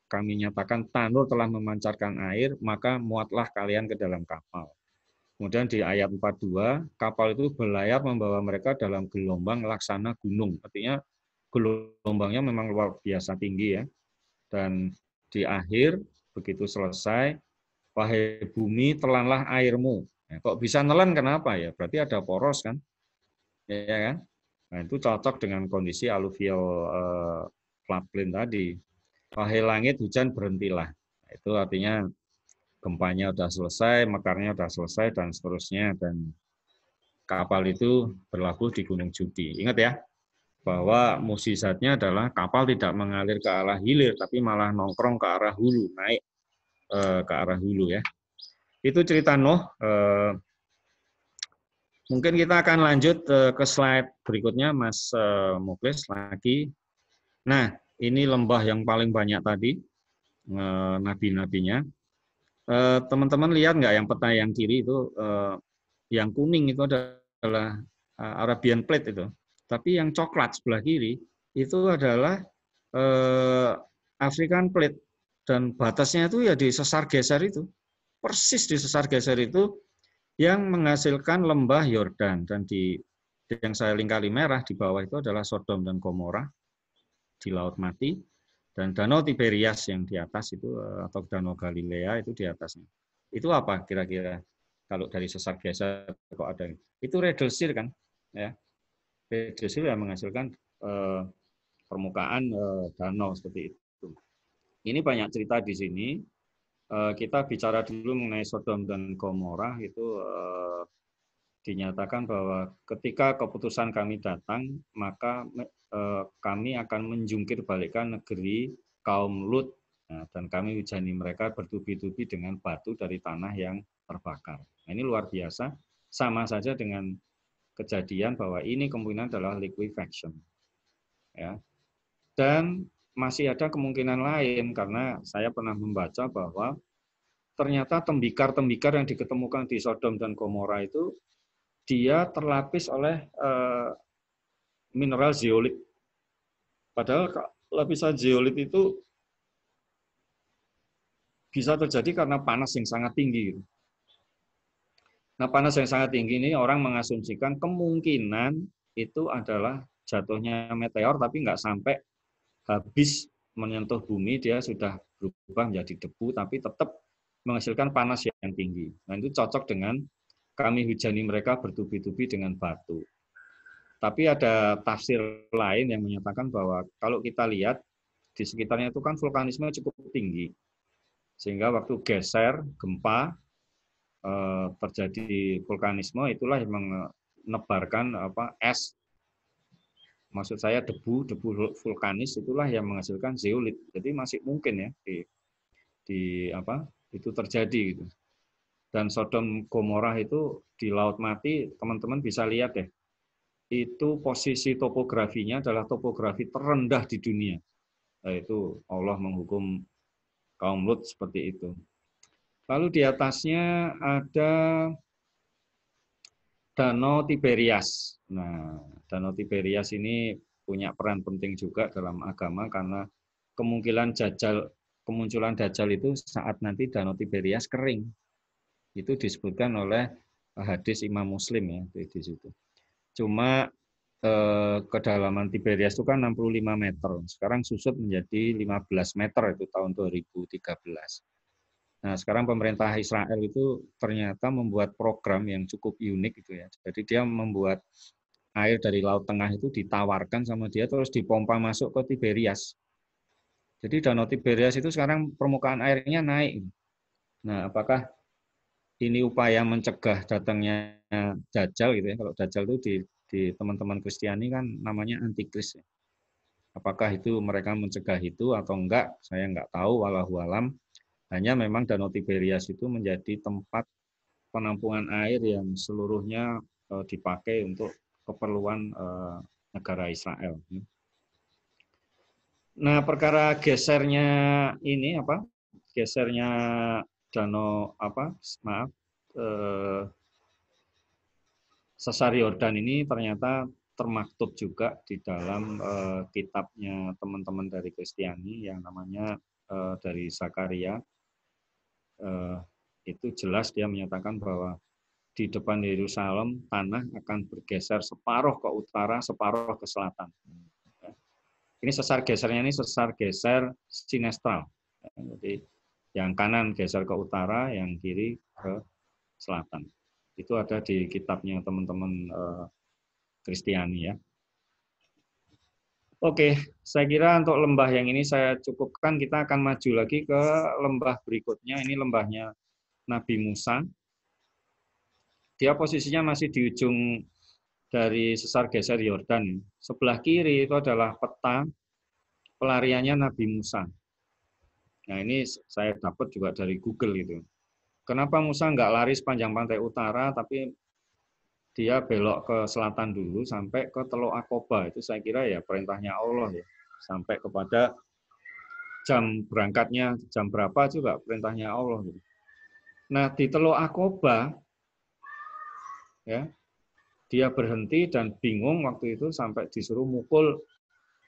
kami nyatakan Tanur telah memancarkan air, maka muatlah kalian ke dalam kapal. Kemudian di ayat 42, kapal itu berlayar membawa mereka dalam gelombang laksana gunung. Artinya gelombangnya memang luar biasa tinggi ya. Dan di akhir, begitu selesai, wahai bumi telanlah airmu. Ya, kok bisa nelan kenapa ya? Berarti ada poros kan? Ya, ya kan? Nah, itu cocok dengan kondisi aluvial eh, plain tadi. Wahai langit hujan berhentilah. Itu artinya gempanya sudah selesai, mekarnya sudah selesai, dan seterusnya. Dan kapal itu berlabuh di Gunung Judi. Ingat ya, bahwa musisatnya adalah kapal tidak mengalir ke arah hilir, tapi malah nongkrong ke arah hulu, naik e, ke arah hulu ya. Itu cerita Noh E, eh, mungkin kita akan lanjut eh, ke slide berikutnya, Mas e, Muklis, lagi Nah, ini lembah yang paling banyak tadi eh, nabi-nabinya. Eh, teman-teman lihat nggak yang peta yang kiri itu eh, yang kuning itu adalah Arabian Plate itu. Tapi yang coklat sebelah kiri itu adalah African Plate dan batasnya itu ya di sesar geser itu. Persis di sesar geser itu yang menghasilkan lembah Yordan dan di yang saya lingkari merah di bawah itu adalah Sodom dan Gomorrah di Laut Mati, dan Danau Tiberias yang di atas itu, eh, atau Danau Galilea itu di atasnya. Itu apa kira-kira? Kalau dari sesar biasa kok ada. Itu redelsir kan? ya Redelsir yang menghasilkan eh, permukaan eh, danau seperti itu. Ini banyak cerita di sini. Eh, kita bicara dulu mengenai Sodom dan Gomora itu eh, dinyatakan bahwa ketika keputusan kami datang, maka Eh, kami akan menjungkir balikan negeri kaum Lut nah, dan kami hujani mereka bertubi-tubi dengan batu dari tanah yang terbakar. Nah, ini luar biasa, sama saja dengan kejadian bahwa ini kemungkinan adalah liquefaction. Ya. Dan masih ada kemungkinan lain karena saya pernah membaca bahwa ternyata tembikar-tembikar yang diketemukan di Sodom dan Gomora itu dia terlapis oleh eh, mineral zeolit. Padahal lapisan zeolit itu bisa terjadi karena panas yang sangat tinggi. Gitu. Nah, panas yang sangat tinggi ini orang mengasumsikan kemungkinan itu adalah jatuhnya meteor tapi nggak sampai habis menyentuh bumi dia sudah berubah menjadi debu tapi tetap menghasilkan panas yang tinggi. Nah, itu cocok dengan kami hujani mereka bertubi-tubi dengan batu. Tapi ada tafsir lain yang menyatakan bahwa kalau kita lihat di sekitarnya itu kan vulkanisme cukup tinggi. Sehingga waktu geser, gempa, eh, terjadi vulkanisme itulah yang menebarkan apa es maksud saya debu debu vulkanis itulah yang menghasilkan zeolit jadi masih mungkin ya di di apa itu terjadi gitu dan Sodom Gomorrah itu di laut mati teman-teman bisa lihat ya itu posisi topografinya adalah topografi terendah di dunia. Yaitu Allah menghukum kaum Lut seperti itu. Lalu di atasnya ada Danau Tiberias. Nah, Danau Tiberias ini punya peran penting juga dalam agama karena kemungkinan jajal kemunculan dajjal itu saat nanti Danau Tiberias kering. Itu disebutkan oleh hadis Imam Muslim ya di situ. Cuma eh, kedalaman Tiberias itu kan 65 meter. Sekarang susut menjadi 15 meter itu tahun 2013. Nah, sekarang pemerintah Israel itu ternyata membuat program yang cukup unik gitu ya. Jadi dia membuat air dari Laut Tengah itu ditawarkan sama dia terus dipompa masuk ke Tiberias. Jadi Danau Tiberias itu sekarang permukaan airnya naik. Nah, apakah ini upaya mencegah datangnya dajjal gitu ya. Kalau dajjal itu di di teman-teman Kristiani kan namanya antikris. Ya. Apakah itu mereka mencegah itu atau enggak? Saya enggak tahu walau alam. Hanya memang Danau Tiberias itu menjadi tempat penampungan air yang seluruhnya e, dipakai untuk keperluan e, negara Israel. Nah, perkara gesernya ini apa? Gesernya danau apa maaf eh, sesar Yordan ini ternyata termaktub juga di dalam eh, kitabnya teman-teman dari Kristiani yang namanya eh, dari Sakaria eh, itu jelas dia menyatakan bahwa di depan Yerusalem tanah akan bergeser separuh ke utara, separuh ke selatan. Ini sesar gesernya ini sesar geser sinestral. Jadi yang kanan geser ke utara, yang kiri ke selatan. Itu ada di kitabnya teman-teman eh, Kristiani -teman, ya. Oke, saya kira untuk lembah yang ini saya cukupkan. Kita akan maju lagi ke lembah berikutnya. Ini lembahnya Nabi Musa. Dia posisinya masih di ujung dari sesar geser Yordan. Sebelah kiri itu adalah peta pelariannya Nabi Musa. Nah ini saya dapat juga dari Google itu. Kenapa Musa nggak lari sepanjang pantai utara, tapi dia belok ke selatan dulu sampai ke Teluk Akoba. Itu saya kira ya perintahnya Allah ya. Sampai kepada jam berangkatnya jam berapa juga perintahnya Allah. Gitu. Nah di Teluk Akoba, ya dia berhenti dan bingung waktu itu sampai disuruh mukul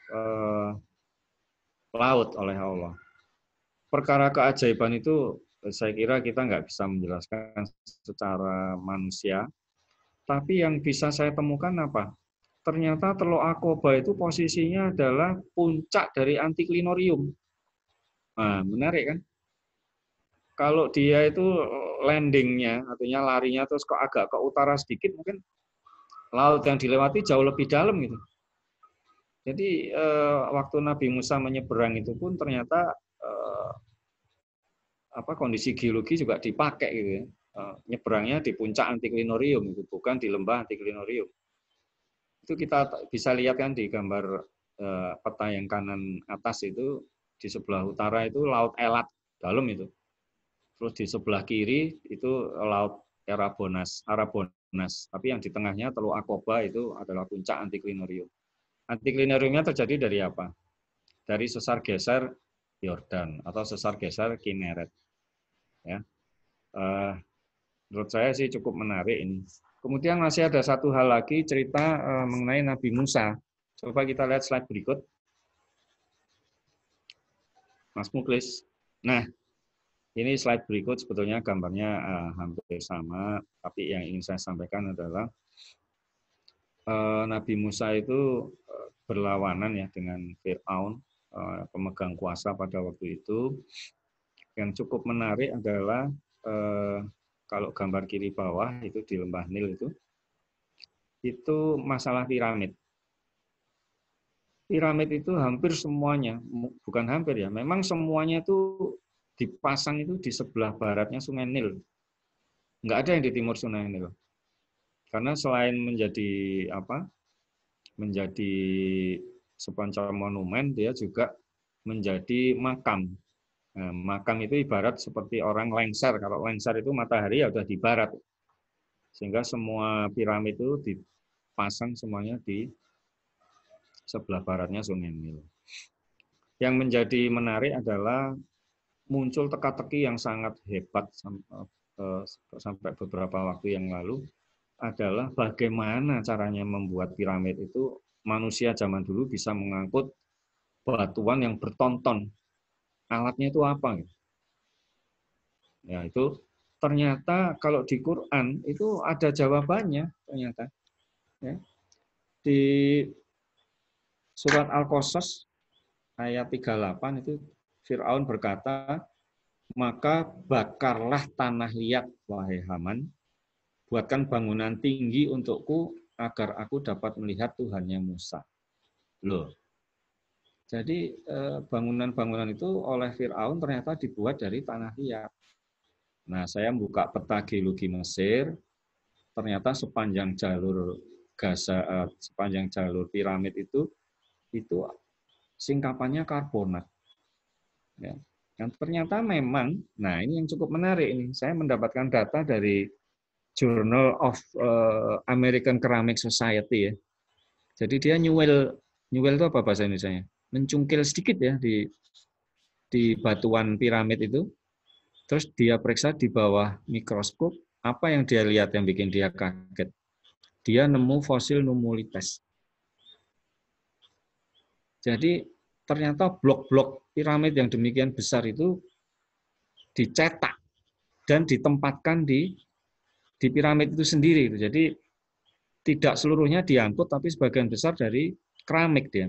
eh, laut oleh Allah perkara keajaiban itu saya kira kita nggak bisa menjelaskan secara manusia. Tapi yang bisa saya temukan apa? Ternyata Teluk Akoba itu posisinya adalah puncak dari antiklinorium. Nah, menarik kan? Kalau dia itu landingnya, artinya larinya terus kok agak ke utara sedikit, mungkin laut yang dilewati jauh lebih dalam gitu. Jadi eh, waktu Nabi Musa menyeberang itu pun ternyata eh, apa kondisi geologi juga dipakai gitu ya. Eh, nyebrangnya di puncak antiklinorium, itu bukan di lembah antiklinorium. Itu kita bisa lihat kan di gambar uh, peta yang kanan atas itu di sebelah utara itu laut Elat dalam itu. Terus di sebelah kiri itu laut arabonas Arabonas. Tapi yang di tengahnya Teluk Akoba itu adalah puncak antiklinorium. Antiklinoriumnya terjadi dari apa? Dari sesar geser Yordan atau sesar geser Kineret. Ya. Uh, menurut saya sih cukup menarik ini. Kemudian masih ada satu hal lagi cerita uh, mengenai Nabi Musa. Coba kita lihat slide berikut. Mas Muklis. Nah, ini slide berikut sebetulnya gambarnya uh, hampir sama, tapi yang ingin saya sampaikan adalah uh, Nabi Musa itu berlawanan ya dengan Fir'aun, uh, pemegang kuasa pada waktu itu yang cukup menarik adalah eh, kalau gambar kiri bawah itu di lembah Nil itu itu masalah piramid. Piramid itu hampir semuanya, bukan hampir ya, memang semuanya itu dipasang itu di sebelah baratnya Sungai Nil. Enggak ada yang di timur Sungai Nil. Karena selain menjadi apa? menjadi sepanjang monumen dia juga menjadi makam Nah, makam itu ibarat seperti orang lengser. Kalau lengser itu matahari ya sudah di barat. Sehingga semua piramid itu dipasang semuanya di sebelah baratnya Sungai Nil. Yang menjadi menarik adalah muncul teka-teki yang sangat hebat eh, sampai beberapa waktu yang lalu adalah bagaimana caranya membuat piramid itu manusia zaman dulu bisa mengangkut batuan yang bertonton alatnya itu apa? Gitu. Ya itu ternyata kalau di Quran itu ada jawabannya ternyata. Ya. Di surat Al-Qasas ayat 38 itu Fir'aun berkata, maka bakarlah tanah liat, wahai Haman, buatkan bangunan tinggi untukku agar aku dapat melihat Tuhannya Musa. Loh, jadi eh, bangunan-bangunan itu oleh Fir'aun ternyata dibuat dari tanah liat. Nah, saya buka peta geologi Mesir, ternyata sepanjang jalur Gaza, eh, sepanjang jalur piramid itu, itu singkapannya karbonat. Ya. Dan ternyata memang, nah ini yang cukup menarik ini, saya mendapatkan data dari Journal of eh, American Ceramic Society ya. Jadi dia nyuwel, nyuwel itu apa bahasa Indonesia-nya? mencungkil sedikit ya di di batuan piramid itu. Terus dia periksa di bawah mikroskop, apa yang dia lihat yang bikin dia kaget? Dia nemu fosil numulites. Jadi ternyata blok-blok piramid yang demikian besar itu dicetak dan ditempatkan di di piramid itu sendiri. Jadi tidak seluruhnya diangkut, tapi sebagian besar dari keramik dia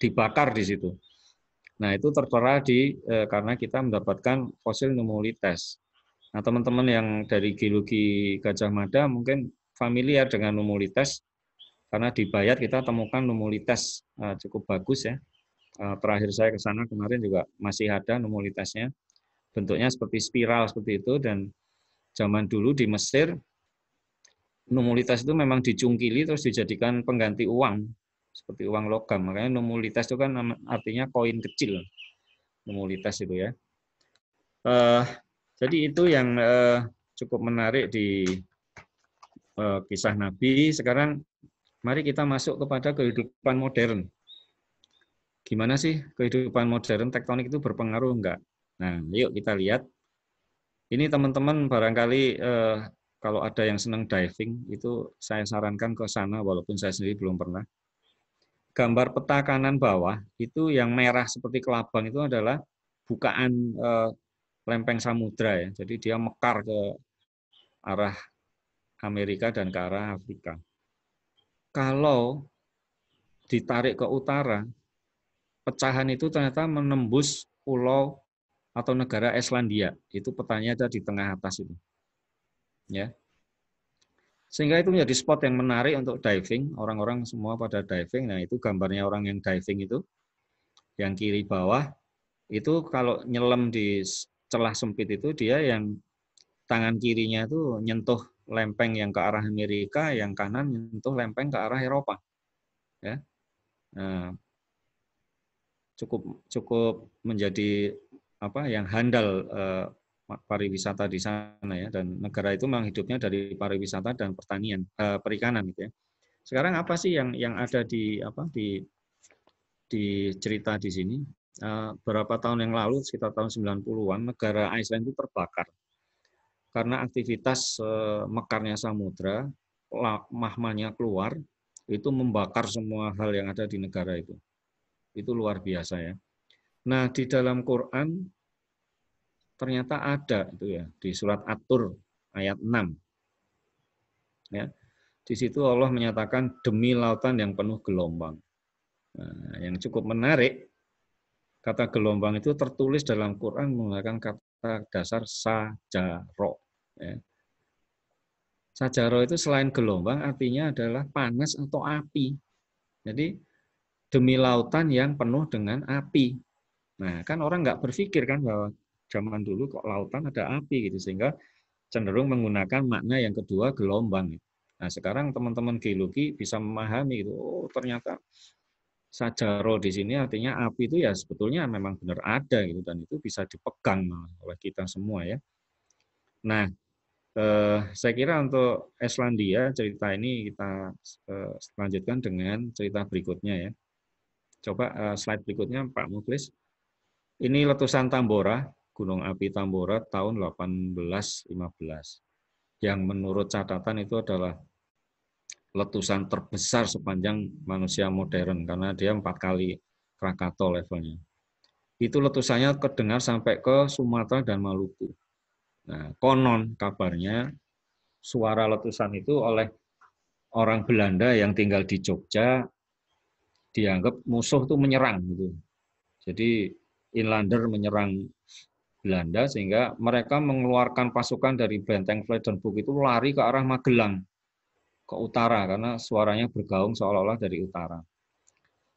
dibakar di situ. Nah, itu tertera di eh, karena kita mendapatkan fosil numulites. Nah, teman-teman yang dari geologi Gajah Mada mungkin familiar dengan numulites karena di Bayat kita temukan numulites eh, cukup bagus ya. Eh, terakhir saya ke sana kemarin juga masih ada numulitesnya. Bentuknya seperti spiral seperti itu dan zaman dulu di Mesir numulitas itu memang dicungkili terus dijadikan pengganti uang seperti uang logam. Makanya numulitas itu kan artinya koin kecil. Numulitas itu ya. Uh, jadi itu yang uh, cukup menarik di uh, kisah Nabi. Sekarang mari kita masuk kepada kehidupan modern. Gimana sih kehidupan modern tektonik itu berpengaruh enggak? Nah, yuk kita lihat. Ini teman-teman barangkali eh, kalau ada yang senang diving, itu saya sarankan ke sana walaupun saya sendiri belum pernah gambar peta kanan bawah itu yang merah seperti kelabang itu adalah bukaan eh, lempeng samudra ya. Jadi dia mekar ke arah Amerika dan ke arah Afrika. Kalau ditarik ke utara, pecahan itu ternyata menembus pulau atau negara Islandia. Itu petanya ada di tengah atas itu. Ya. Sehingga itu menjadi spot yang menarik untuk diving. Orang-orang semua pada diving. Nah, itu gambarnya orang yang diving itu. Yang kiri bawah, itu kalau nyelam di celah sempit itu, dia yang tangan kirinya itu nyentuh lempeng yang ke arah Amerika, yang kanan nyentuh lempeng ke arah Eropa. Ya. Nah, cukup cukup menjadi apa yang handal eh, pariwisata di sana ya dan negara itu memang hidupnya dari pariwisata dan pertanian eh, perikanan gitu ya. Sekarang apa sih yang yang ada di apa di di cerita di sini? Eh, berapa tahun yang lalu sekitar tahun 90-an negara Iceland itu terbakar karena aktivitas eh, mekarnya samudra, mahmanya keluar itu membakar semua hal yang ada di negara itu. Itu luar biasa ya. Nah, di dalam Quran ternyata ada itu ya di surat atur ayat 6. Ya. Di situ Allah menyatakan demi lautan yang penuh gelombang. Nah, yang cukup menarik kata gelombang itu tertulis dalam Quran menggunakan kata dasar sajaro. Ya. Sajaro itu selain gelombang artinya adalah panas atau api. Jadi demi lautan yang penuh dengan api. Nah kan orang nggak berpikir kan bahwa zaman dulu kok lautan ada api gitu sehingga cenderung menggunakan makna yang kedua gelombang. Nah sekarang teman-teman geologi bisa memahami itu. Oh ternyata sajaro di sini artinya api itu ya sebetulnya memang benar ada gitu dan itu bisa dipegang oleh kita semua ya. Nah eh, saya kira untuk Islandia cerita ini kita eh, lanjutkan dengan cerita berikutnya ya. Coba eh, slide berikutnya Pak Muklis. Ini letusan Tambora Gunung Api Tambora tahun 1815 yang menurut catatan itu adalah letusan terbesar sepanjang manusia modern karena dia empat kali Krakato levelnya. Itu letusannya kedengar sampai ke Sumatera dan Maluku. Nah, konon kabarnya suara letusan itu oleh orang Belanda yang tinggal di Jogja dianggap musuh itu menyerang gitu. Jadi inlander menyerang Belanda sehingga mereka mengeluarkan pasukan dari benteng Fredenburg itu lari ke arah Magelang ke utara karena suaranya bergaung seolah-olah dari utara.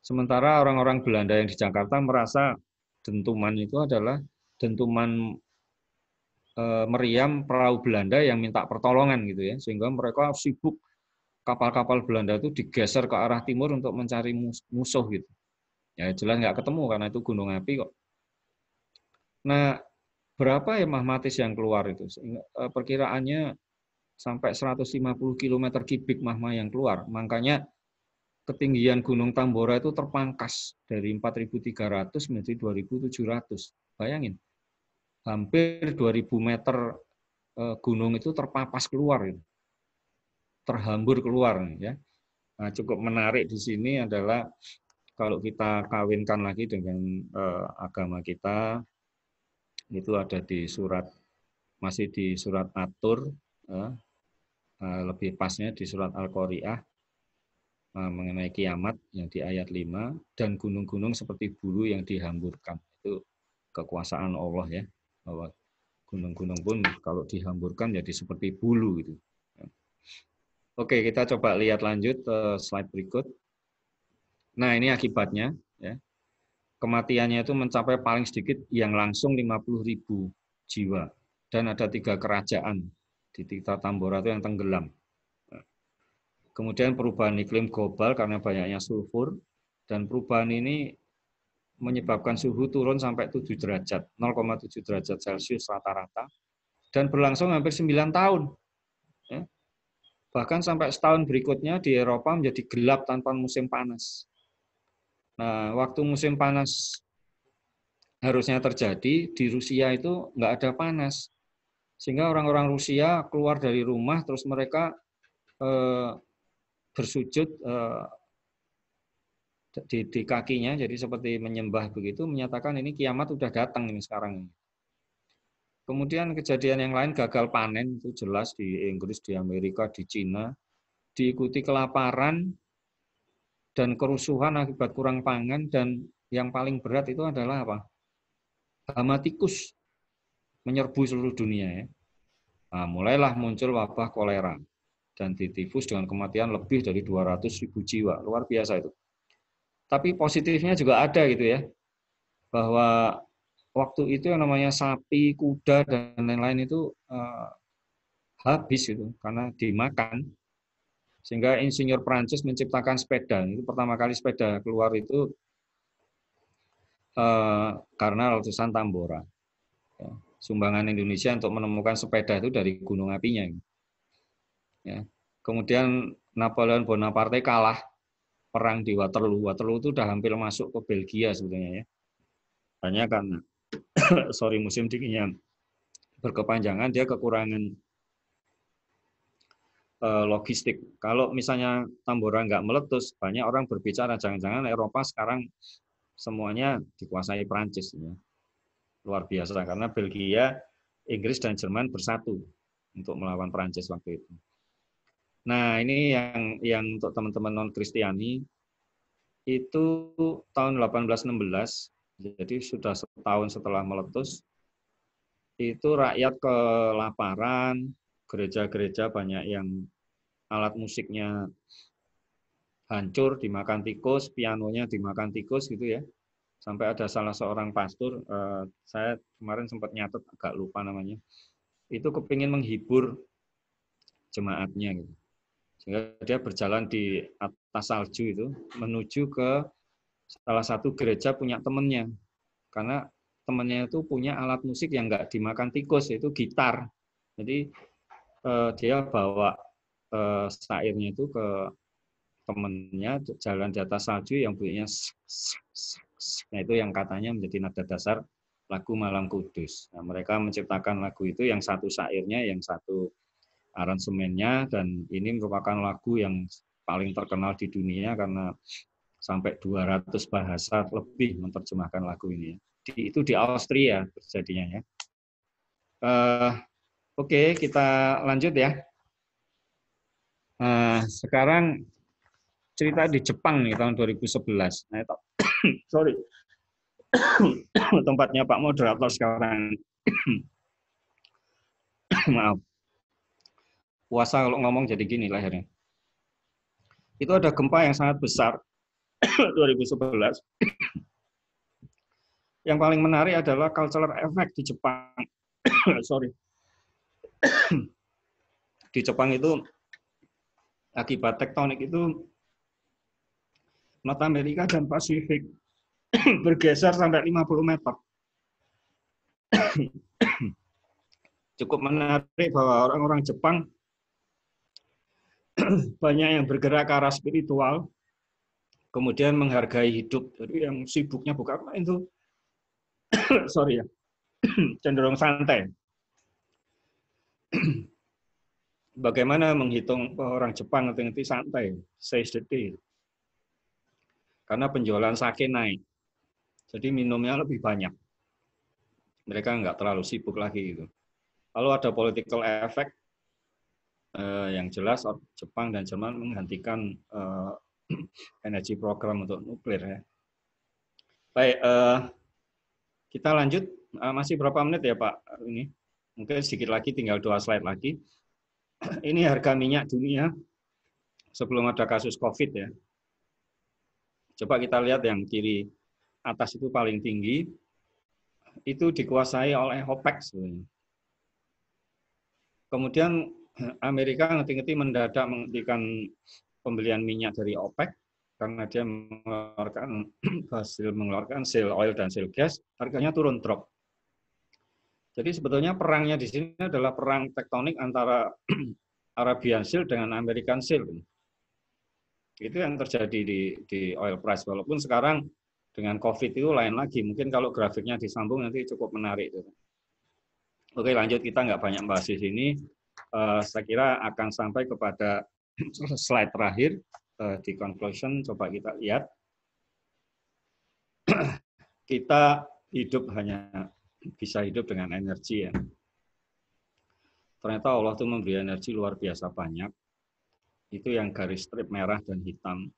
Sementara orang-orang Belanda yang di Jakarta merasa dentuman itu adalah dentuman e, meriam perahu Belanda yang minta pertolongan gitu ya sehingga mereka sibuk kapal-kapal Belanda itu digeser ke arah timur untuk mencari musuh gitu. Ya jelas nggak ketemu karena itu gunung api kok. Nah berapa ya mahmatis yang keluar itu? Eh, perkiraannya sampai 150 km kubik magma yang keluar. Makanya ketinggian Gunung Tambora itu terpangkas dari 4.300 menjadi 2.700. Bayangin, hampir 2.000 meter eh, gunung itu terpapas keluar, terhambur keluar. Ya. Nah, cukup menarik di sini adalah kalau kita kawinkan lagi dengan eh, agama kita, itu ada di surat masih di surat atur ya. eh, lebih pasnya di surat Al-Qari'ah eh, mengenai kiamat yang di ayat 5 dan gunung-gunung seperti bulu yang dihamburkan itu kekuasaan Allah ya bahwa gunung-gunung pun kalau dihamburkan jadi seperti bulu gitu. Ya. Oke, kita coba lihat lanjut eh, slide berikut. Nah, ini akibatnya ya kematiannya itu mencapai paling sedikit yang langsung 50.000 jiwa. Dan ada tiga kerajaan di Tita Tambora itu yang tenggelam. Kemudian perubahan iklim global karena banyaknya sulfur, dan perubahan ini menyebabkan suhu turun sampai 7 derajat, 0,7 derajat Celcius rata-rata, dan berlangsung hampir 9 tahun. Ya. Bahkan sampai setahun berikutnya di Eropa menjadi gelap tanpa musim panas. Nah, waktu musim panas harusnya terjadi di Rusia itu nggak ada panas, sehingga orang-orang Rusia keluar dari rumah terus mereka eh, bersujud eh, di, di kakinya, jadi seperti menyembah begitu, menyatakan ini kiamat sudah datang ini sekarang. Kemudian kejadian yang lain gagal panen itu jelas di Inggris, di Amerika, di Cina, diikuti kelaparan, dan kerusuhan akibat kurang pangan dan yang paling berat itu adalah apa? Hama tikus menyerbu seluruh dunia ya. Nah, mulailah muncul wabah kolera dan tifus dengan kematian lebih dari 200 ribu jiwa. Luar biasa itu. Tapi positifnya juga ada gitu ya. Bahwa waktu itu yang namanya sapi, kuda, dan lain-lain itu uh, habis gitu. Karena dimakan sehingga insinyur Prancis menciptakan sepeda. Itu pertama kali sepeda keluar itu eh, karena letusan Tambora. Ya, sumbangan Indonesia untuk menemukan sepeda itu dari gunung apinya. Ya. Kemudian Napoleon Bonaparte kalah perang di Waterloo. Waterloo itu sudah hampir masuk ke Belgia sebetulnya ya. Hanya karena sorry musim dinginnya berkepanjangan dia kekurangan Eh, logistik. Kalau misalnya Tambora nggak meletus, banyak orang berbicara jangan-jangan Eropa sekarang semuanya dikuasai Prancis. Ya. Luar biasa karena Belgia, Inggris dan Jerman bersatu untuk melawan Prancis waktu itu. Nah ini yang yang untuk teman-teman non Kristiani itu tahun 1816, jadi sudah setahun setelah meletus, itu rakyat kelaparan, gereja-gereja banyak yang alat musiknya hancur, dimakan tikus, pianonya dimakan tikus gitu ya. Sampai ada salah seorang pastor, eh, saya kemarin sempat nyatet agak lupa namanya, itu kepingin menghibur jemaatnya gitu. Sehingga dia berjalan di atas salju itu menuju ke salah satu gereja punya temennya. Karena temennya itu punya alat musik yang nggak dimakan tikus, yaitu gitar. Jadi eh, dia bawa ke sairnya itu ke temennya jalan di atas salju yang bunyinya nah itu yang katanya menjadi nada dasar lagu Malam Kudus. Nah, mereka menciptakan lagu itu yang satu sairnya, yang satu aransemennya dan ini merupakan lagu yang paling terkenal di dunia karena sampai 200 bahasa lebih menerjemahkan lagu ini. Di, itu di Austria terjadinya ya. Uh, Oke, okay, kita lanjut ya. Eh, sekarang cerita di Jepang nih tahun 2011. Nah, itu, sorry, tempatnya Pak Moderator sekarang. Maaf. Puasa kalau ngomong jadi gini lahirnya. Itu ada gempa yang sangat besar 2011. yang paling menarik adalah cultural effect di Jepang. sorry. di Jepang itu akibat tektonik itu North Amerika dan Pasifik bergeser sampai 50 meter. Cukup menarik bahwa orang-orang Jepang banyak yang bergerak ke arah spiritual, kemudian menghargai hidup. Jadi yang sibuknya bukan apa itu, sorry ya, cenderung santai bagaimana menghitung orang Jepang nanti nanti santai, saya sedih, Karena penjualan sake naik. Jadi minumnya lebih banyak. Mereka nggak terlalu sibuk lagi itu. Lalu ada political effect eh, yang jelas Jepang dan Jerman menghentikan eh, energi program untuk nuklir ya. Baik, eh, kita lanjut. Eh, masih berapa menit ya Pak? Ini mungkin sedikit lagi, tinggal dua slide lagi ini harga minyak dunia sebelum ada kasus COVID ya. Coba kita lihat yang kiri atas itu paling tinggi, itu dikuasai oleh OPEC sebenarnya. Kemudian Amerika ngerti-ngerti mendadak menghentikan pembelian minyak dari OPEC karena dia mengeluarkan hasil mengeluarkan sale oil dan sale gas, harganya turun drop. Jadi sebetulnya perangnya di sini adalah perang tektonik antara Arabian Shield dengan American Shield. Itu yang terjadi di, di oil price. Walaupun sekarang dengan COVID itu lain lagi. Mungkin kalau grafiknya disambung nanti cukup menarik. Oke lanjut, kita nggak banyak bahas di sini. Uh, saya kira akan sampai kepada slide terakhir uh, di conclusion. Coba kita lihat. kita hidup hanya bisa hidup dengan energi ya. Ternyata Allah tuh memberi energi luar biasa banyak. Itu yang garis strip merah dan hitam.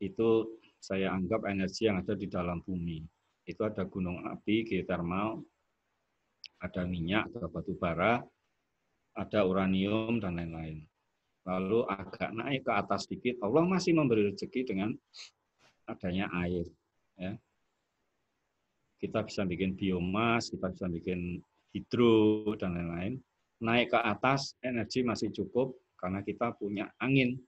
Itu saya anggap energi yang ada di dalam bumi. Itu ada gunung api, geotermal, ada minyak, ada batu bara, ada uranium, dan lain-lain. Lalu agak naik ke atas sedikit, Allah masih memberi rezeki dengan adanya air. Ya kita bisa bikin biomas, kita bisa bikin hidro, dan lain-lain. Naik ke atas, energi masih cukup karena kita punya angin.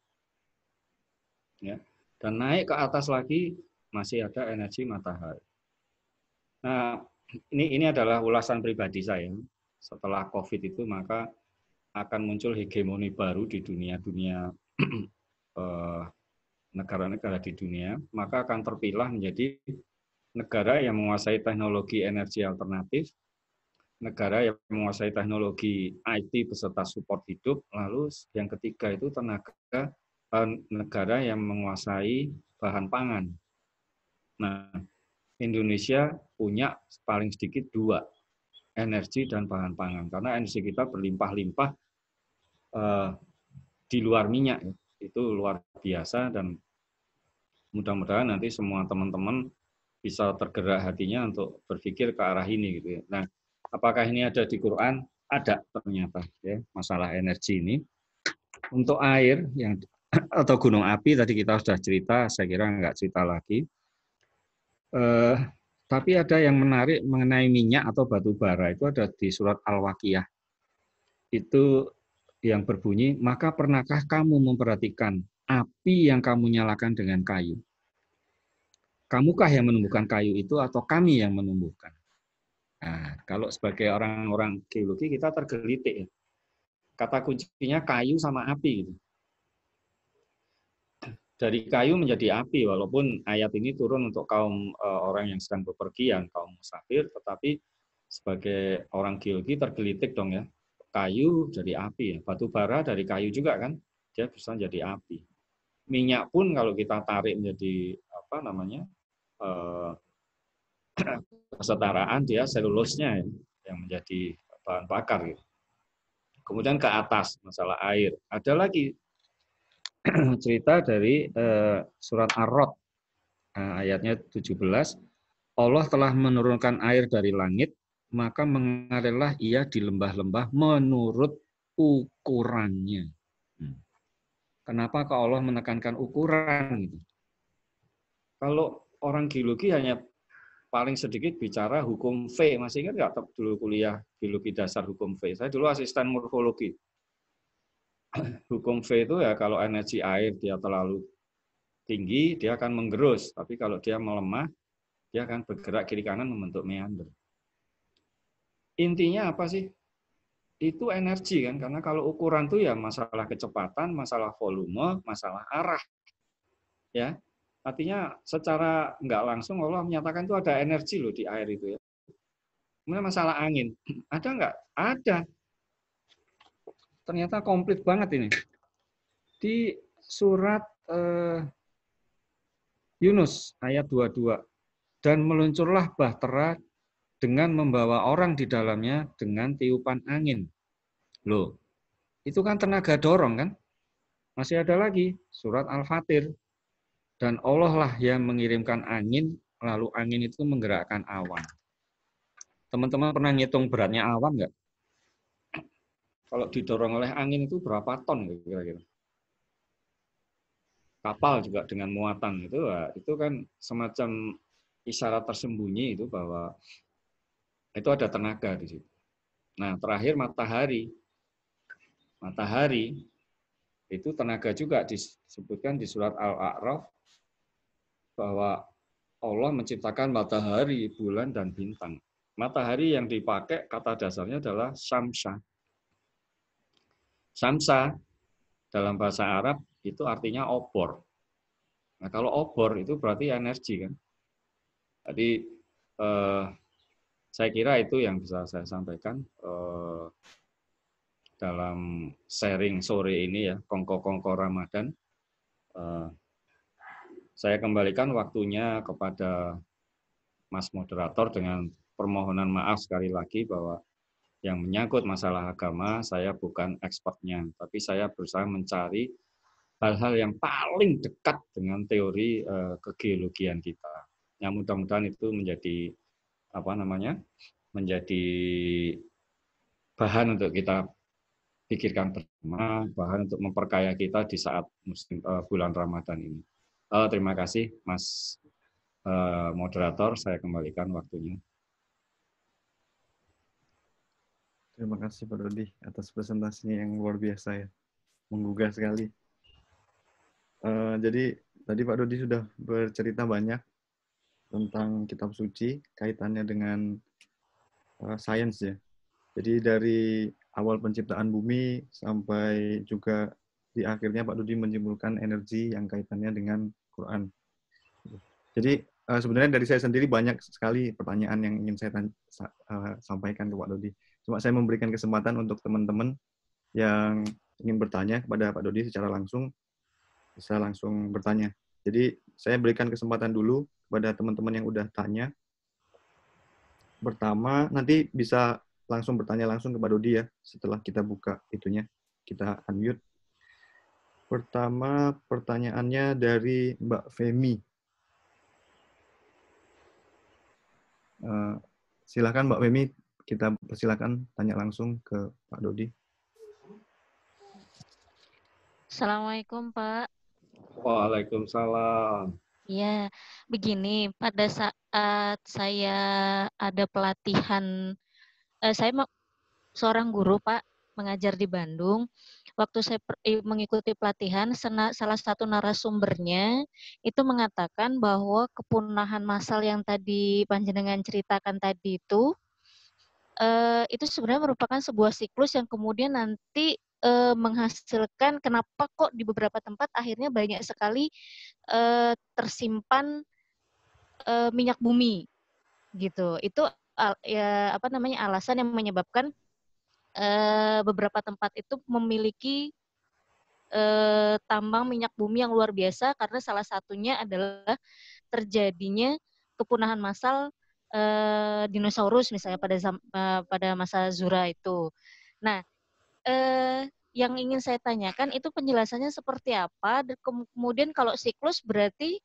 Ya. Dan naik ke atas lagi, masih ada energi matahari. Nah, ini ini adalah ulasan pribadi saya. Setelah COVID itu, maka akan muncul hegemoni baru di dunia-dunia eh, negara-negara di dunia, maka akan terpilah menjadi negara yang menguasai teknologi energi alternatif, negara yang menguasai teknologi IT beserta support hidup, lalu yang ketiga itu tenaga eh, negara yang menguasai bahan pangan. Nah, Indonesia punya paling sedikit dua, energi dan bahan pangan. Karena energi kita berlimpah-limpah uh, di luar minyak. Itu luar biasa dan mudah-mudahan nanti semua teman-teman bisa tergerak hatinya untuk berpikir ke arah ini gitu ya. Nah, apakah ini ada di Quran? Ada ternyata ya masalah energi ini. Untuk air yang atau gunung api tadi kita sudah cerita, saya kira nggak cerita lagi. Eh, tapi ada yang menarik mengenai minyak atau batu bara itu ada di surat Al-Waqiyah. Itu yang berbunyi, maka pernahkah kamu memperhatikan api yang kamu nyalakan dengan kayu? kamukah yang menumbuhkan kayu itu atau kami yang menumbuhkan? Nah, kalau sebagai orang-orang geologi kita tergelitik. Ya. Kata kuncinya kayu sama api. Gitu. Dari kayu menjadi api, walaupun ayat ini turun untuk kaum eh, orang yang sedang bepergian, kaum musafir, tetapi sebagai orang geologi tergelitik dong ya. Kayu jadi api, ya. batu bara dari kayu juga kan, dia bisa jadi api. Minyak pun kalau kita tarik menjadi apa namanya Eh, kesetaraan dia selulosnya ya, yang menjadi bahan bakar. ya. Kemudian ke atas masalah air. Ada lagi cerita dari eh, surat Ar-Rod eh, ayatnya 17. Allah telah menurunkan air dari langit, maka mengalirlah ia di lembah-lembah menurut ukurannya. Hmm. Kenapa ke Allah menekankan ukuran? Gitu? Kalau orang geologi hanya paling sedikit bicara hukum V. Masih ingat nggak dulu kuliah geologi dasar hukum V? Saya dulu asisten morfologi. Hukum V itu ya kalau energi air dia terlalu tinggi, dia akan menggerus. Tapi kalau dia melemah, dia akan bergerak kiri kanan membentuk meander. Intinya apa sih? Itu energi kan, karena kalau ukuran tuh ya masalah kecepatan, masalah volume, masalah arah. Ya, Artinya secara nggak langsung Allah menyatakan itu ada energi loh di air itu ya. Kemudian masalah angin, ada nggak? Ada. Ternyata komplit banget ini. Di surat eh, Yunus ayat 22. Dan meluncurlah bahtera dengan membawa orang di dalamnya dengan tiupan angin. Loh, itu kan tenaga dorong kan? Masih ada lagi surat Al-Fatir dan Allah lah yang mengirimkan angin, lalu angin itu menggerakkan awan. Teman-teman pernah ngitung beratnya awan nggak? Kalau didorong oleh angin itu berapa ton kira-kira? Kapal juga dengan muatan itu, itu kan semacam isyarat tersembunyi itu bahwa itu ada tenaga di situ. Nah, terakhir matahari. Matahari itu tenaga juga disebutkan di surat Al-A'raf bahwa Allah menciptakan matahari, bulan, dan bintang. Matahari yang dipakai kata dasarnya adalah samsa. Samsa dalam bahasa Arab itu artinya obor. Nah, kalau obor itu berarti energi kan. Jadi eh, saya kira itu yang bisa saya sampaikan eh, dalam sharing sore ini ya, kongko-kongko Ramadan. Eh, saya kembalikan waktunya kepada Mas Moderator dengan permohonan maaf sekali lagi bahwa yang menyangkut masalah agama, saya bukan expertnya, tapi saya berusaha mencari hal-hal yang paling dekat dengan teori eh, kegeologian kita. Yang nah, mudah-mudahan itu menjadi apa namanya? menjadi bahan untuk kita pikirkan bersama, bahan untuk memperkaya kita di saat musim eh, bulan Ramadan ini. Oh, terima kasih, Mas uh, moderator. Saya kembalikan waktunya. Terima kasih Pak Dodi atas presentasinya yang luar biasa ya, menggugah sekali. Uh, jadi tadi Pak Dodi sudah bercerita banyak tentang kitab suci kaitannya dengan uh, sains ya. Jadi dari awal penciptaan bumi sampai juga di akhirnya Pak Dudi menyimpulkan energi yang kaitannya dengan Quran. Jadi uh, sebenarnya dari saya sendiri banyak sekali pertanyaan yang ingin saya uh, sampaikan ke Pak Dodi. Cuma saya memberikan kesempatan untuk teman-teman yang ingin bertanya kepada Pak Dodi secara langsung bisa langsung bertanya. Jadi saya berikan kesempatan dulu kepada teman-teman yang udah tanya. Pertama, nanti bisa langsung bertanya langsung kepada Dodi ya setelah kita buka itunya. Kita unmute. Pertama, pertanyaannya dari Mbak Femi. Uh, silakan Mbak Femi, kita persilakan tanya langsung ke Pak Dodi. Assalamualaikum Pak. Waalaikumsalam. Ya, begini, pada saat saya ada pelatihan, uh, saya seorang guru Pak, mengajar di Bandung, waktu saya mengikuti pelatihan, salah satu narasumbernya itu mengatakan bahwa kepunahan massal yang tadi Panjenengan ceritakan tadi itu, eh, itu sebenarnya merupakan sebuah siklus yang kemudian nanti eh, menghasilkan kenapa kok di beberapa tempat akhirnya banyak sekali eh, tersimpan eh, minyak bumi gitu. Itu al, ya apa namanya alasan yang menyebabkan Eh, beberapa tempat itu memiliki uh, tambang minyak bumi yang luar biasa karena salah satunya adalah terjadinya kepunahan massal uh, dinosaurus misalnya pada uh, pada masa Zura itu. Nah, uh, yang ingin saya tanyakan itu penjelasannya seperti apa? Kemudian kalau siklus berarti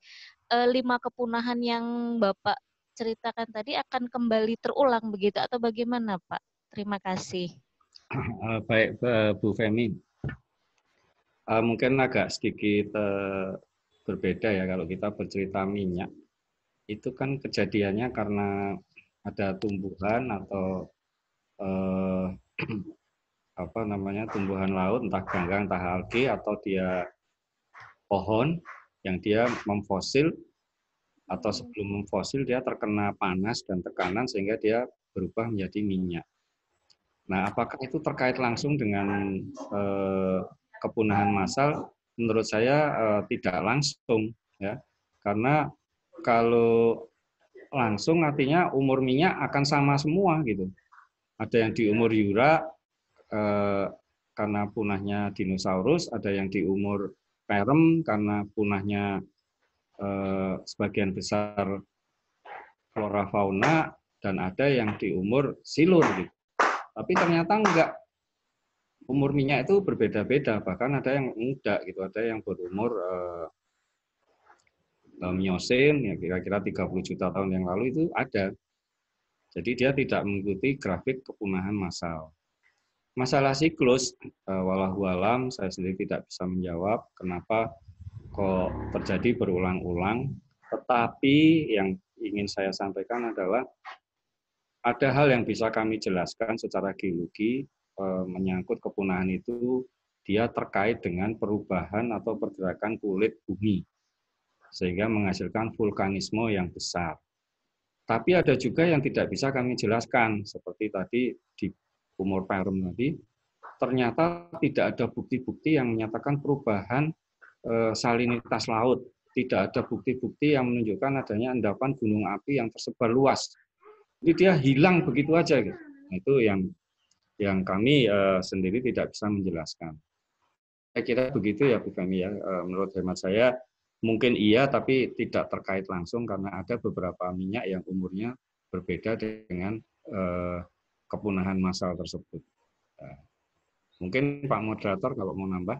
lima kepunahan yang Bapak ceritakan tadi akan kembali terulang begitu atau bagaimana Pak? Terima kasih. Eh, baik eh, Bu Femi, eh, mungkin agak sedikit berbeda ya kalau kita bercerita minyak. Itu kan kejadiannya karena ada tumbuhan atau apa namanya tumbuhan laut entah ganggang entah algae atau dia pohon yang dia memfosil atau sebelum memfosil dia terkena panas dan tekanan sehingga dia berubah menjadi minyak. Nah, apakah itu terkait langsung dengan eh, kepunahan massal? Menurut saya eh, tidak langsung, ya, karena kalau langsung artinya umur minyak akan sama semua gitu. Ada yang di umur Yura eh, karena punahnya dinosaurus, ada yang di umur Perem karena punahnya eh, sebagian besar flora fauna, dan ada yang di umur silur gitu. Tapi ternyata enggak. Umur minyak itu berbeda-beda, bahkan ada yang muda gitu, ada yang berumur uh, miosin ya kira-kira 30 juta tahun yang lalu itu ada. Jadi dia tidak mengikuti grafik kepunahan massal. Masalah siklus, eh, walau alam, saya sendiri tidak bisa menjawab kenapa kok terjadi berulang-ulang. Tetapi yang ingin saya sampaikan adalah ada hal yang bisa kami jelaskan secara geologi e, menyangkut kepunahan itu dia terkait dengan perubahan atau pergerakan kulit bumi sehingga menghasilkan vulkanisme yang besar. Tapi ada juga yang tidak bisa kami jelaskan seperti tadi di umur Perum tadi ternyata tidak ada bukti-bukti yang menyatakan perubahan e, salinitas laut, tidak ada bukti-bukti yang menunjukkan adanya endapan gunung api yang tersebar luas ini dia hilang begitu aja gitu. Nah, itu yang yang kami uh, sendiri tidak bisa menjelaskan. Saya kira begitu ya Bu Femi ya. Uh, menurut hemat saya mungkin iya tapi tidak terkait langsung karena ada beberapa minyak yang umurnya berbeda dengan uh, kepunahan massal tersebut. Uh, mungkin Pak moderator kalau mau nambah.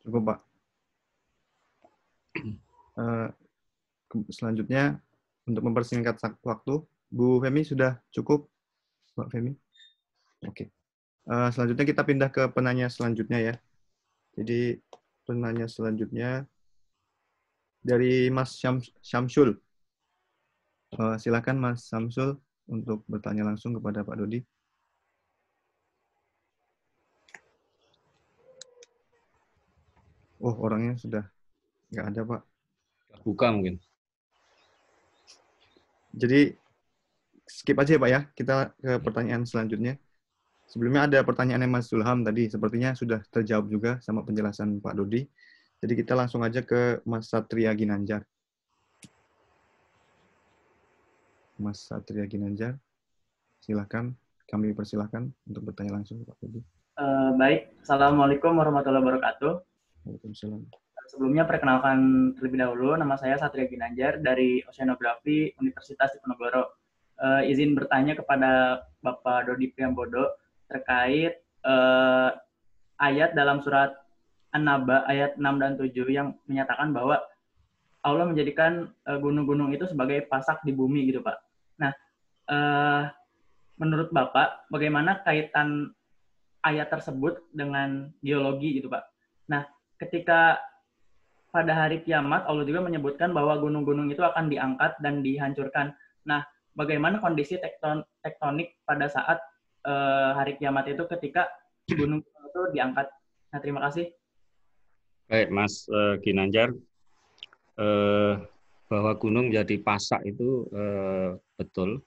Cukup Pak. Uh, selanjutnya untuk mempersingkat waktu, Bu Femi sudah cukup, Mbak Femi. Oke. Okay. Uh, eh, selanjutnya kita pindah ke penanya selanjutnya ya. Jadi penanya selanjutnya dari Mas Syamsul. Uh, silakan Mas Syamsul untuk bertanya langsung kepada Pak Dodi. Oh, orangnya sudah nggak ada, Pak. Buka mungkin. Jadi skip aja ya Pak ya, kita ke pertanyaan selanjutnya. Sebelumnya ada pertanyaan yang Mas Sulham tadi, sepertinya sudah terjawab juga sama penjelasan Pak Dodi. Jadi kita langsung aja ke Mas Satria Ginanjar. Mas Satria Ginanjar, silakan, kami persilahkan untuk bertanya langsung Pak Dodi. Uh, baik, Assalamualaikum warahmatullahi wabarakatuh. Waalaikumsalam. Sebelumnya perkenalkan terlebih dahulu, nama saya Satria Ginanjar dari Oceanografi Universitas Diponegoro. Uh, izin bertanya kepada Bapak Dodi Priambodo terkait uh, ayat dalam surat An-Naba ayat 6 dan 7 yang menyatakan bahwa Allah menjadikan eh, gunung-gunung itu sebagai pasak di bumi gitu Pak. Nah, uh, menurut Bapak bagaimana kaitan ayat tersebut dengan geologi gitu Pak? Nah, ketika pada hari kiamat Allah juga menyebutkan bahwa gunung-gunung itu akan diangkat dan dihancurkan. Nah, bagaimana kondisi tekton tektonik pada saat uh, hari kiamat itu ketika gunung itu diangkat? Nah, terima kasih. Baik, Mas uh, Ginanjar. Uh, bahwa gunung jadi pasak itu uh, betul.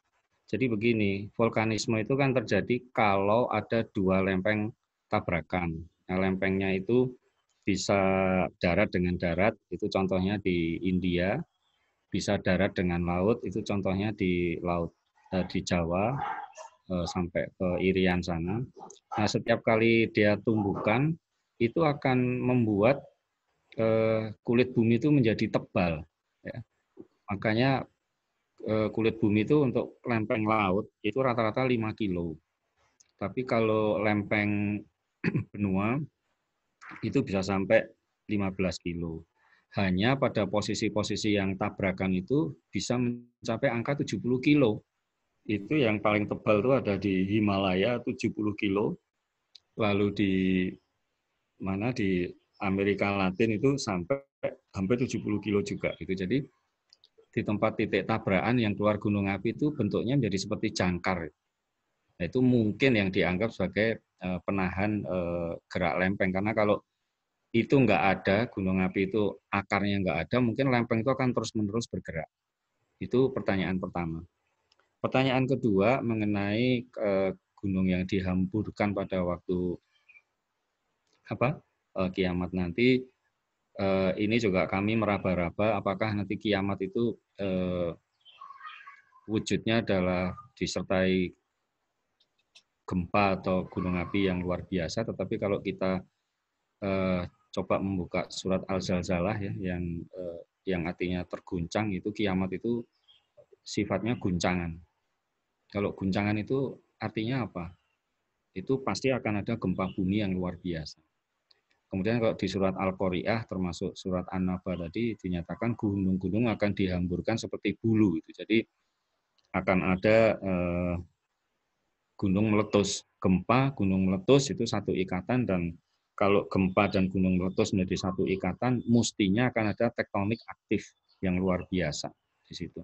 Jadi begini, vulkanisme itu kan terjadi kalau ada dua lempeng tabrakan. Nah, lempengnya itu bisa darat dengan darat, itu contohnya di India, bisa darat dengan laut, itu contohnya di laut eh, di Jawa eh, sampai ke Irian sana. Nah, setiap kali dia tumbuhkan, itu akan membuat eh, kulit bumi itu menjadi tebal. Ya. Makanya kulit bumi itu untuk lempeng laut itu rata-rata 5 kilo. Tapi kalau lempeng benua itu bisa sampai 15 kilo. Hanya pada posisi-posisi yang tabrakan itu bisa mencapai angka 70 kilo. Itu yang paling tebal itu ada di Himalaya 70 kilo. Lalu di mana di Amerika Latin itu sampai hampir 70 kilo juga gitu. Jadi di tempat titik tabrakan yang keluar gunung api itu bentuknya menjadi seperti jangkar. Nah, itu mungkin yang dianggap sebagai Eh, penahan eh, gerak lempeng karena kalau itu nggak ada gunung api itu akarnya nggak ada mungkin lempeng itu akan terus menerus bergerak itu pertanyaan pertama pertanyaan kedua mengenai eh, gunung yang dihamburkan pada waktu apa kiamat nanti ini juga kami meraba-raba apakah nanti kiamat itu wujudnya adalah disertai gempa atau gunung api yang luar biasa, tetapi kalau kita eh, coba membuka surat Al-Zalzalah ya yang eh, yang artinya terguncang itu kiamat itu sifatnya guncangan. Kalau guncangan itu artinya apa? Itu pasti akan ada gempa bumi yang luar biasa. Kemudian kalau di surat Al-Qari'ah termasuk surat An-Naba tadi dinyatakan gunung-gunung akan dihamburkan seperti bulu itu. Jadi akan ada eh, gunung meletus. Gempa, gunung meletus itu satu ikatan dan kalau gempa dan gunung meletus menjadi satu ikatan, mestinya akan ada tektonik aktif yang luar biasa di situ.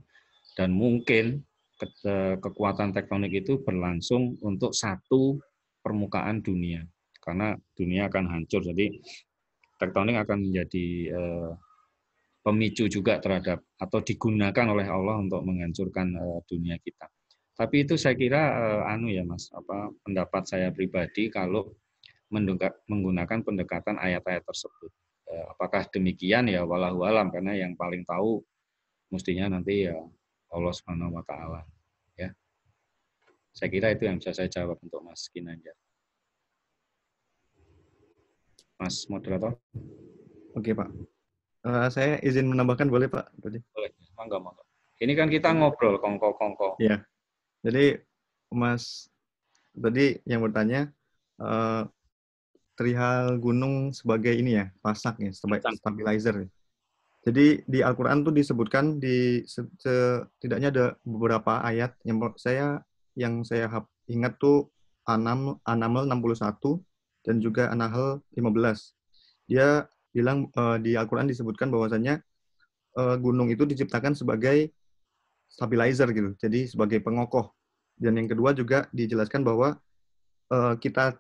Dan mungkin eh, kekuatan tektonik itu berlangsung untuk satu permukaan dunia karena dunia akan hancur. Jadi tektonik akan menjadi eh, pemicu juga terhadap atau digunakan oleh Allah untuk menghancurkan eh, dunia kita. Tapi itu saya kira uh, anu ya Mas, apa pendapat saya pribadi kalau menggunakan pendekatan ayat-ayat tersebut. Uh, apakah demikian ya walau alam karena yang paling tahu mestinya nanti ya Allah Subhanahu wa taala. Ya. Saya kira itu yang bisa saya jawab untuk Mas Kinanjar. Mas moderator. Oke, Pak. Uh, saya izin menambahkan boleh, Pak? Boleh. Mangga, mangga. Ini kan kita ngobrol kongko-kongko. Iya. yeah. Jadi Mas tadi yang bertanya uh, gunung sebagai ini ya pasak ya sebagai stabilizer. Ya. Jadi di Al-Quran tuh disebutkan di setidaknya ada beberapa ayat yang saya yang saya ingat tuh Anam Anamel 61 dan juga Anahel 15. Dia bilang uh, di Al-Quran disebutkan bahwasanya uh, gunung itu diciptakan sebagai stabilizer gitu, jadi sebagai pengokoh. Dan yang kedua juga dijelaskan bahwa uh, kita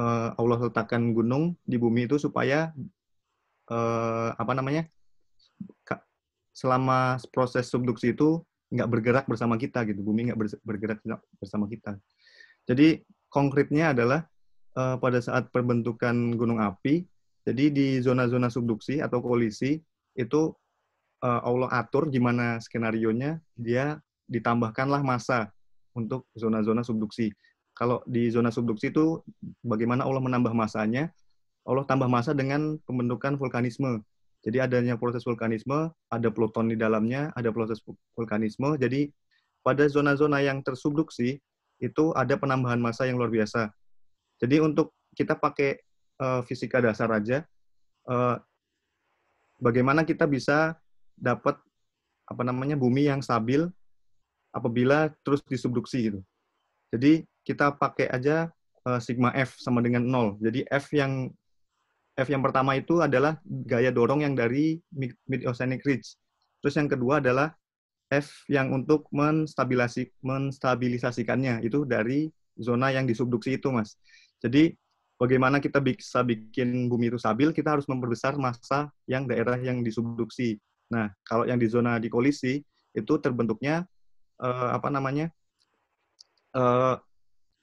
uh, Allah letakkan gunung di bumi itu supaya uh, apa namanya selama proses subduksi itu nggak bergerak bersama kita gitu bumi nggak bergerak bersama kita jadi konkretnya adalah uh, pada saat perbentukan gunung api jadi di zona-zona subduksi atau kolisi itu Allah atur gimana skenario nya dia ditambahkanlah masa untuk zona-zona subduksi. Kalau di zona subduksi itu bagaimana Allah menambah masanya? Allah tambah masa dengan pembentukan vulkanisme. Jadi adanya proses vulkanisme, ada pluton di dalamnya, ada proses vulkanisme. Jadi pada zona-zona yang tersubduksi itu ada penambahan masa yang luar biasa. Jadi untuk kita pakai uh, fisika dasar aja, uh, bagaimana kita bisa dapat apa namanya bumi yang stabil apabila terus disubduksi gitu. Jadi kita pakai aja eh, sigma F sama dengan nol. Jadi F yang F yang pertama itu adalah gaya dorong yang dari mid oceanic ridge. Terus yang kedua adalah F yang untuk menstabilasi menstabilisasikannya itu dari zona yang disubduksi itu, Mas. Jadi bagaimana kita bisa bikin bumi itu stabil, kita harus memperbesar massa yang daerah yang disubduksi. Nah, kalau yang di zona di kolisi itu terbentuknya uh, apa namanya uh,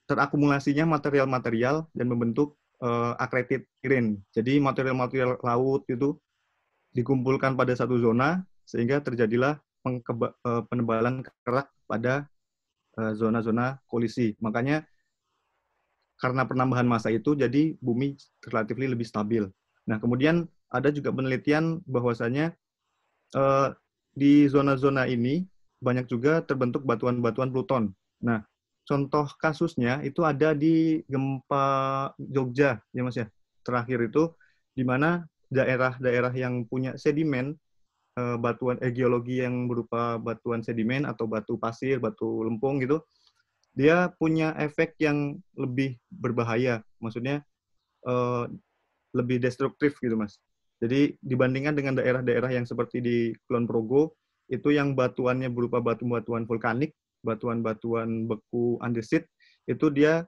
terakumulasinya material-material dan membentuk uh, eh, accreted irin. Jadi material-material laut itu dikumpulkan pada satu zona sehingga terjadilah uh, penebalan kerak pada zona-zona uh, kolisi. Makanya karena penambahan massa itu jadi bumi relatif lebih stabil. Nah, kemudian ada juga penelitian bahwasanya uh, di zona-zona ini banyak juga terbentuk batuan-batuan pluton. Nah, contoh kasusnya itu ada di gempa Jogja, ya Mas ya. Terakhir itu di mana daerah-daerah yang punya sedimen eh, batuan eh, geologi yang berupa batuan sedimen atau batu pasir, batu lempung gitu, dia punya efek yang lebih berbahaya, maksudnya eh, lebih destruktif gitu mas. Jadi dibandingkan dengan daerah-daerah yang seperti di Kulon Progo itu yang batuannya berupa batu-batuan vulkanik, batuan-batuan beku andesit, itu dia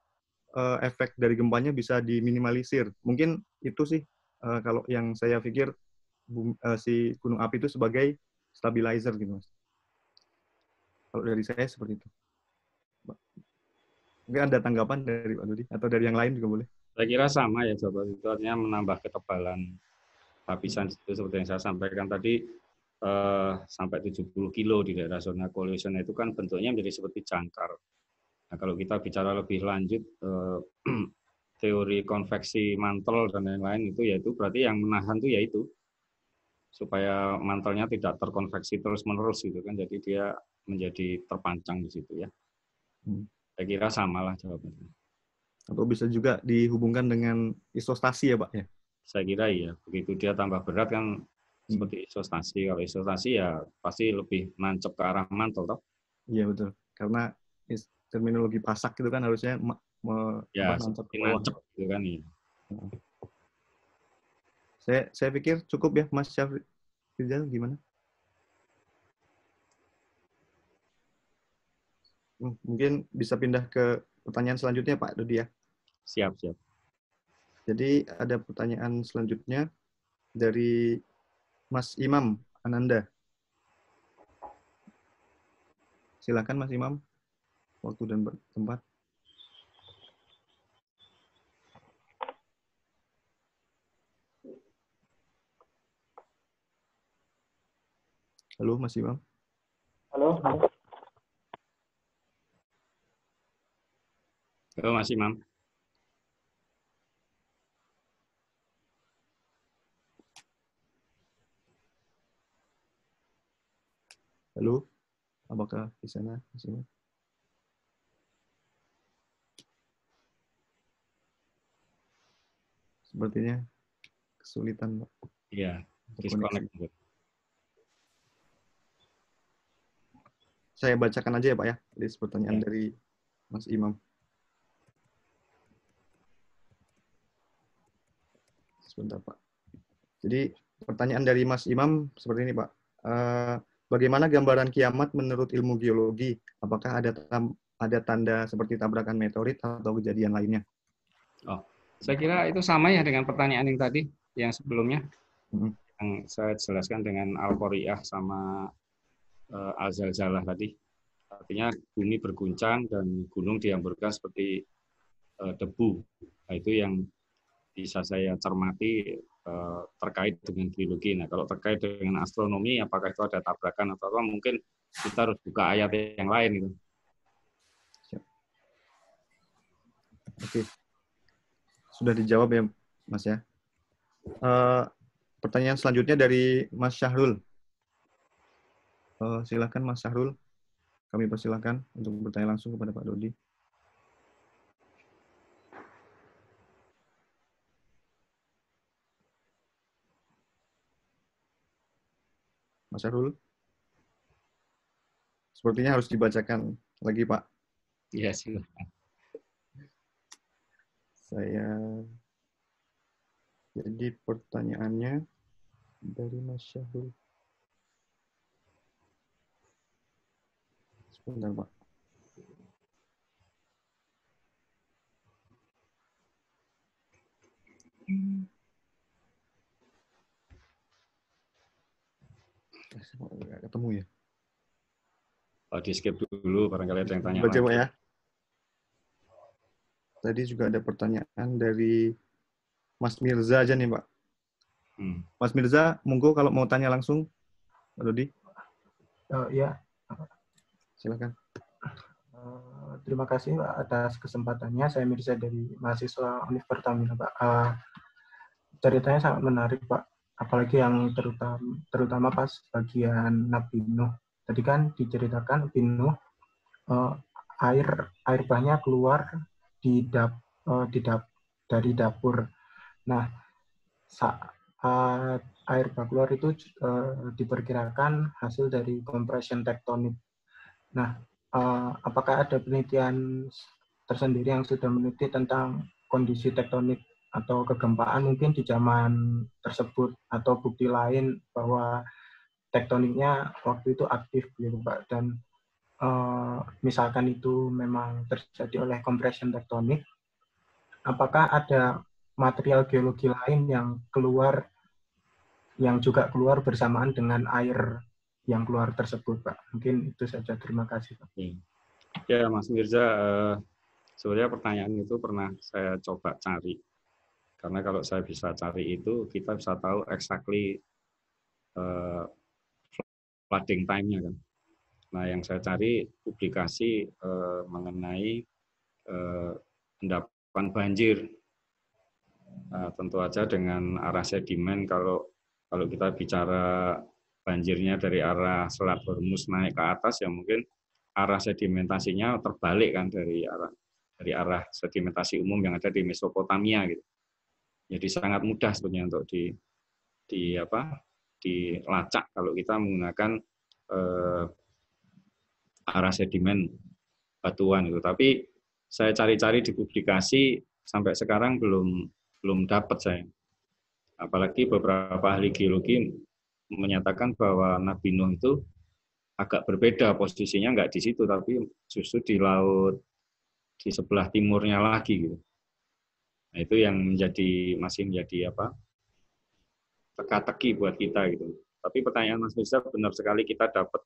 uh, efek dari gempanya bisa diminimalisir. Mungkin itu sih uh, kalau yang saya pikir bum, uh, si gunung api itu sebagai stabilizer gitu Kalau dari saya seperti itu. Mungkin ada tanggapan dari Pak Dudi atau dari yang lain juga boleh. Saya kira sama ya sobat. itu artinya menambah ketebalan lapisan itu seperti yang saya sampaikan tadi eh, sampai 70 kilo di daerah zona collision itu kan bentuknya menjadi seperti jangkar. Nah, kalau kita bicara lebih lanjut eh, teori konveksi mantel dan lain-lain itu yaitu berarti yang menahan itu yaitu supaya mantelnya tidak terkonveksi terus-menerus gitu kan. Jadi dia menjadi terpancang di situ ya. Hmm. Saya kira samalah jawabannya. Atau bisa juga dihubungkan dengan isostasi ya Pak ya? Saya kira iya. Begitu dia tambah berat kan seperti isostasi kalau isostasi ya pasti lebih nancep ke arah mantel toh iya betul karena terminologi pasak itu kan harusnya me, me ya, nancep ke bawah. nancep gitu kan ya. saya saya pikir cukup ya Mas Syafrizal gimana hmm, mungkin bisa pindah ke pertanyaan selanjutnya Pak Dodi ya siap siap jadi ada pertanyaan selanjutnya dari Mas Imam Ananda. Silakan Mas Imam, waktu dan tempat. Halo Mas Imam. Halo. Halo Mas Imam. Halo, apakah di sana, di sini? Sepertinya kesulitan, Pak. Iya, Saya bacakan aja ya, Pak ya, list pertanyaan ya. dari Mas Imam. Sebentar, Pak. Jadi pertanyaan dari Mas Imam seperti ini, Pak. Uh, Bagaimana gambaran kiamat menurut ilmu geologi? Apakah ada ada tanda seperti tabrakan meteorit atau kejadian lainnya? Oh, saya kira itu sama ya dengan pertanyaan yang tadi yang sebelumnya hmm. yang saya jelaskan dengan al sama uh, eh, al zalzalah tadi. Artinya bumi berguncang dan gunung dihamburkan seperti uh, debu. Nah, itu yang bisa saya cermati Eh, terkait dengan geologi. Nah, kalau terkait dengan astronomi, apakah itu ada tabrakan atau apa? Mungkin kita harus buka ayat yang lain Gitu. Oke, sudah dijawab ya, Mas ya. Uh, pertanyaan selanjutnya dari Mas Syahrul. Uh, silakan Mas Syahrul, kami persilakan untuk bertanya langsung kepada Pak Dodi. Mas Arul? Sepertinya harus dibacakan lagi, Pak. Iya, silakan. Saya jadi pertanyaannya dari Mas Syahrul. Sebentar, Pak. Gak ketemu ya. Oh, di skip dulu barangkali ada yang tanya. Baca ya. Tadi juga ada pertanyaan dari Mas Mirza aja nih, Pak. Hmm. Mas Mirza, monggo kalau mau tanya langsung, Pak Dodi. Oh, iya. Silakan. Eh, terima kasih Pak atas kesempatannya. Saya Mirza dari mahasiswa Universitas Pertamina, Pak. Uh, ceritanya sangat menarik, Pak apalagi yang terutama terutama pas bagian Nabi Nuh. Tadi kan diceritakan Nabi Nuh uh, air air bahnya keluar di dap, uh, di dap dari dapur. Nah, saat eh, air bah keluar itu uh, diperkirakan hasil dari compression tektonik. Nah, uh, apakah ada penelitian tersendiri yang sudah meneliti tentang kondisi tektonik atau kegempaan mungkin di zaman tersebut atau bukti lain bahwa tektoniknya waktu itu aktif gitu Pak dan uh, misalkan itu memang terjadi oleh compression tektonik apakah ada material geologi lain yang keluar yang juga keluar bersamaan dengan air yang keluar tersebut Pak mungkin itu saja terima kasih Pak hmm. ya Mas Mirza uh, sebenarnya pertanyaan itu pernah saya coba cari karena kalau saya bisa cari itu, kita bisa tahu exactly uh, flooding time-nya kan. Nah, yang saya cari publikasi uh, mengenai uh, endapan banjir. Nah, tentu aja dengan arah sedimen kalau kalau kita bicara banjirnya dari arah Selat Hormuz naik ke atas ya mungkin arah sedimentasinya terbalik kan dari arah dari arah sedimentasi umum yang ada di Mesopotamia gitu. Jadi sangat mudah sebenarnya untuk di di apa dilacak kalau kita menggunakan eh, arah sedimen batuan itu. Tapi saya cari-cari di publikasi sampai sekarang belum belum dapat saya. Apalagi beberapa ahli geologi menyatakan bahwa Nabi Nuh itu agak berbeda posisinya nggak di situ tapi justru di laut di sebelah timurnya lagi gitu. Nah, itu yang menjadi masih menjadi apa? teka-teki buat kita gitu. Tapi pertanyaan Mas Mirza benar sekali kita dapat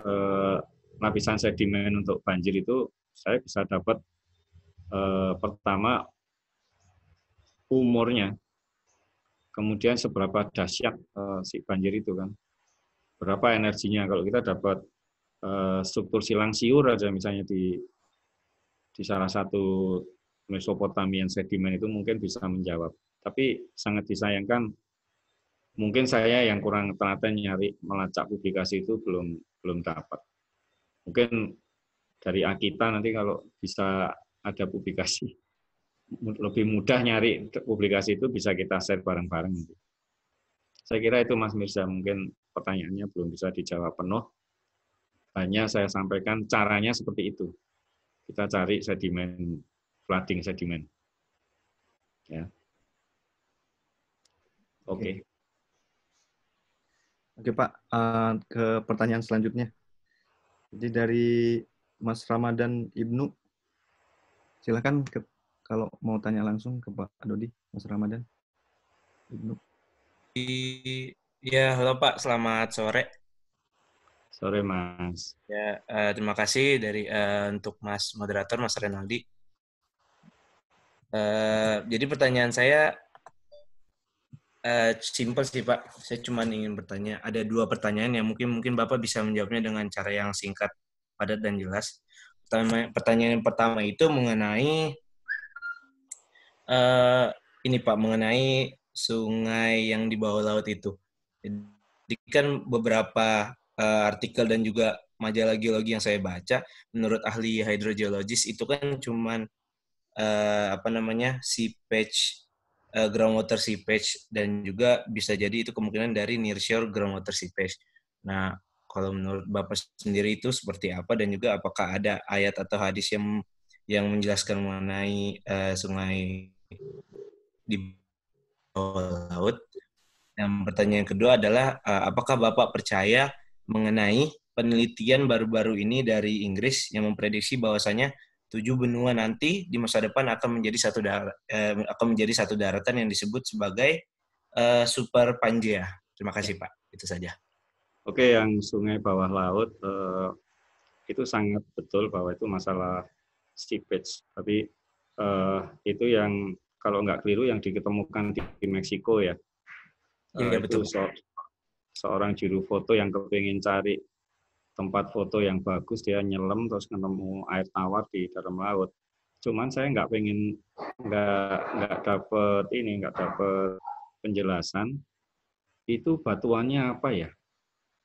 eh, lapisan sedimen untuk banjir itu saya bisa dapat eh, pertama umurnya, kemudian seberapa dahsyat eh, si banjir itu kan, berapa energinya. Kalau kita dapat eh, struktur silang siur aja misalnya di di salah satu Mesopotamian sedimen itu mungkin bisa menjawab. Tapi sangat disayangkan mungkin saya yang kurang telaten nyari melacak publikasi itu belum belum dapat. Mungkin dari Akita nanti kalau bisa ada publikasi lebih mudah nyari publikasi itu bisa kita share bareng-bareng Saya kira itu Mas Mirza mungkin pertanyaannya belum bisa dijawab penuh. Hanya saya sampaikan caranya seperti itu. Kita cari sedimen flooding sedimen. Ya. Oke. Okay. Oke Pak, eh, ke pertanyaan selanjutnya. Jadi dari Mas Ramadan Ibnu, silakan ke, kalau mau tanya langsung ke Pak Dodi, Mas Ramadan Ibnu. Iya, halo Pak, selamat sore. Sore Mas. Ya, uh, terima kasih dari uh, untuk Mas moderator Mas Renaldi. Uh, jadi pertanyaan saya uh, simple sih Pak. Saya cuma ingin bertanya. Ada dua pertanyaan yang mungkin mungkin Bapak bisa menjawabnya dengan cara yang singkat, padat dan jelas. Pertama, pertanyaan yang pertama itu mengenai uh, ini Pak mengenai sungai yang di bawah laut itu. Jadi kan beberapa uh, artikel dan juga majalah geologi yang saya baca, menurut ahli hidrogeologis itu kan cuman uh, apa namanya seepage uh, groundwater seepage dan juga bisa jadi itu kemungkinan dari nearshore groundwater seepage. Nah, kalau menurut Bapak sendiri itu seperti apa dan juga apakah ada ayat atau hadis yang yang menjelaskan mengenai uh, sungai di laut? Dan pertanyaan kedua adalah uh, apakah Bapak percaya mengenai penelitian baru-baru ini dari Inggris yang memprediksi bahwasanya tujuh benua nanti di masa depan akan menjadi satu darat, eh, akan menjadi satu daratan yang disebut sebagai eh, Super Pangea. Terima kasih Pak, itu saja. Oke, yang sungai bawah laut eh, itu sangat betul bahwa itu masalah seepage, tapi eh, itu yang kalau nggak keliru yang diketemukan di, di Meksiko ya. Iya eh, betul. So, seorang juru foto yang kepingin cari tempat foto yang bagus dia nyelam terus ketemu air tawar di dalam laut cuman saya nggak pengen nggak nggak dapet ini nggak dapet penjelasan itu batuannya apa ya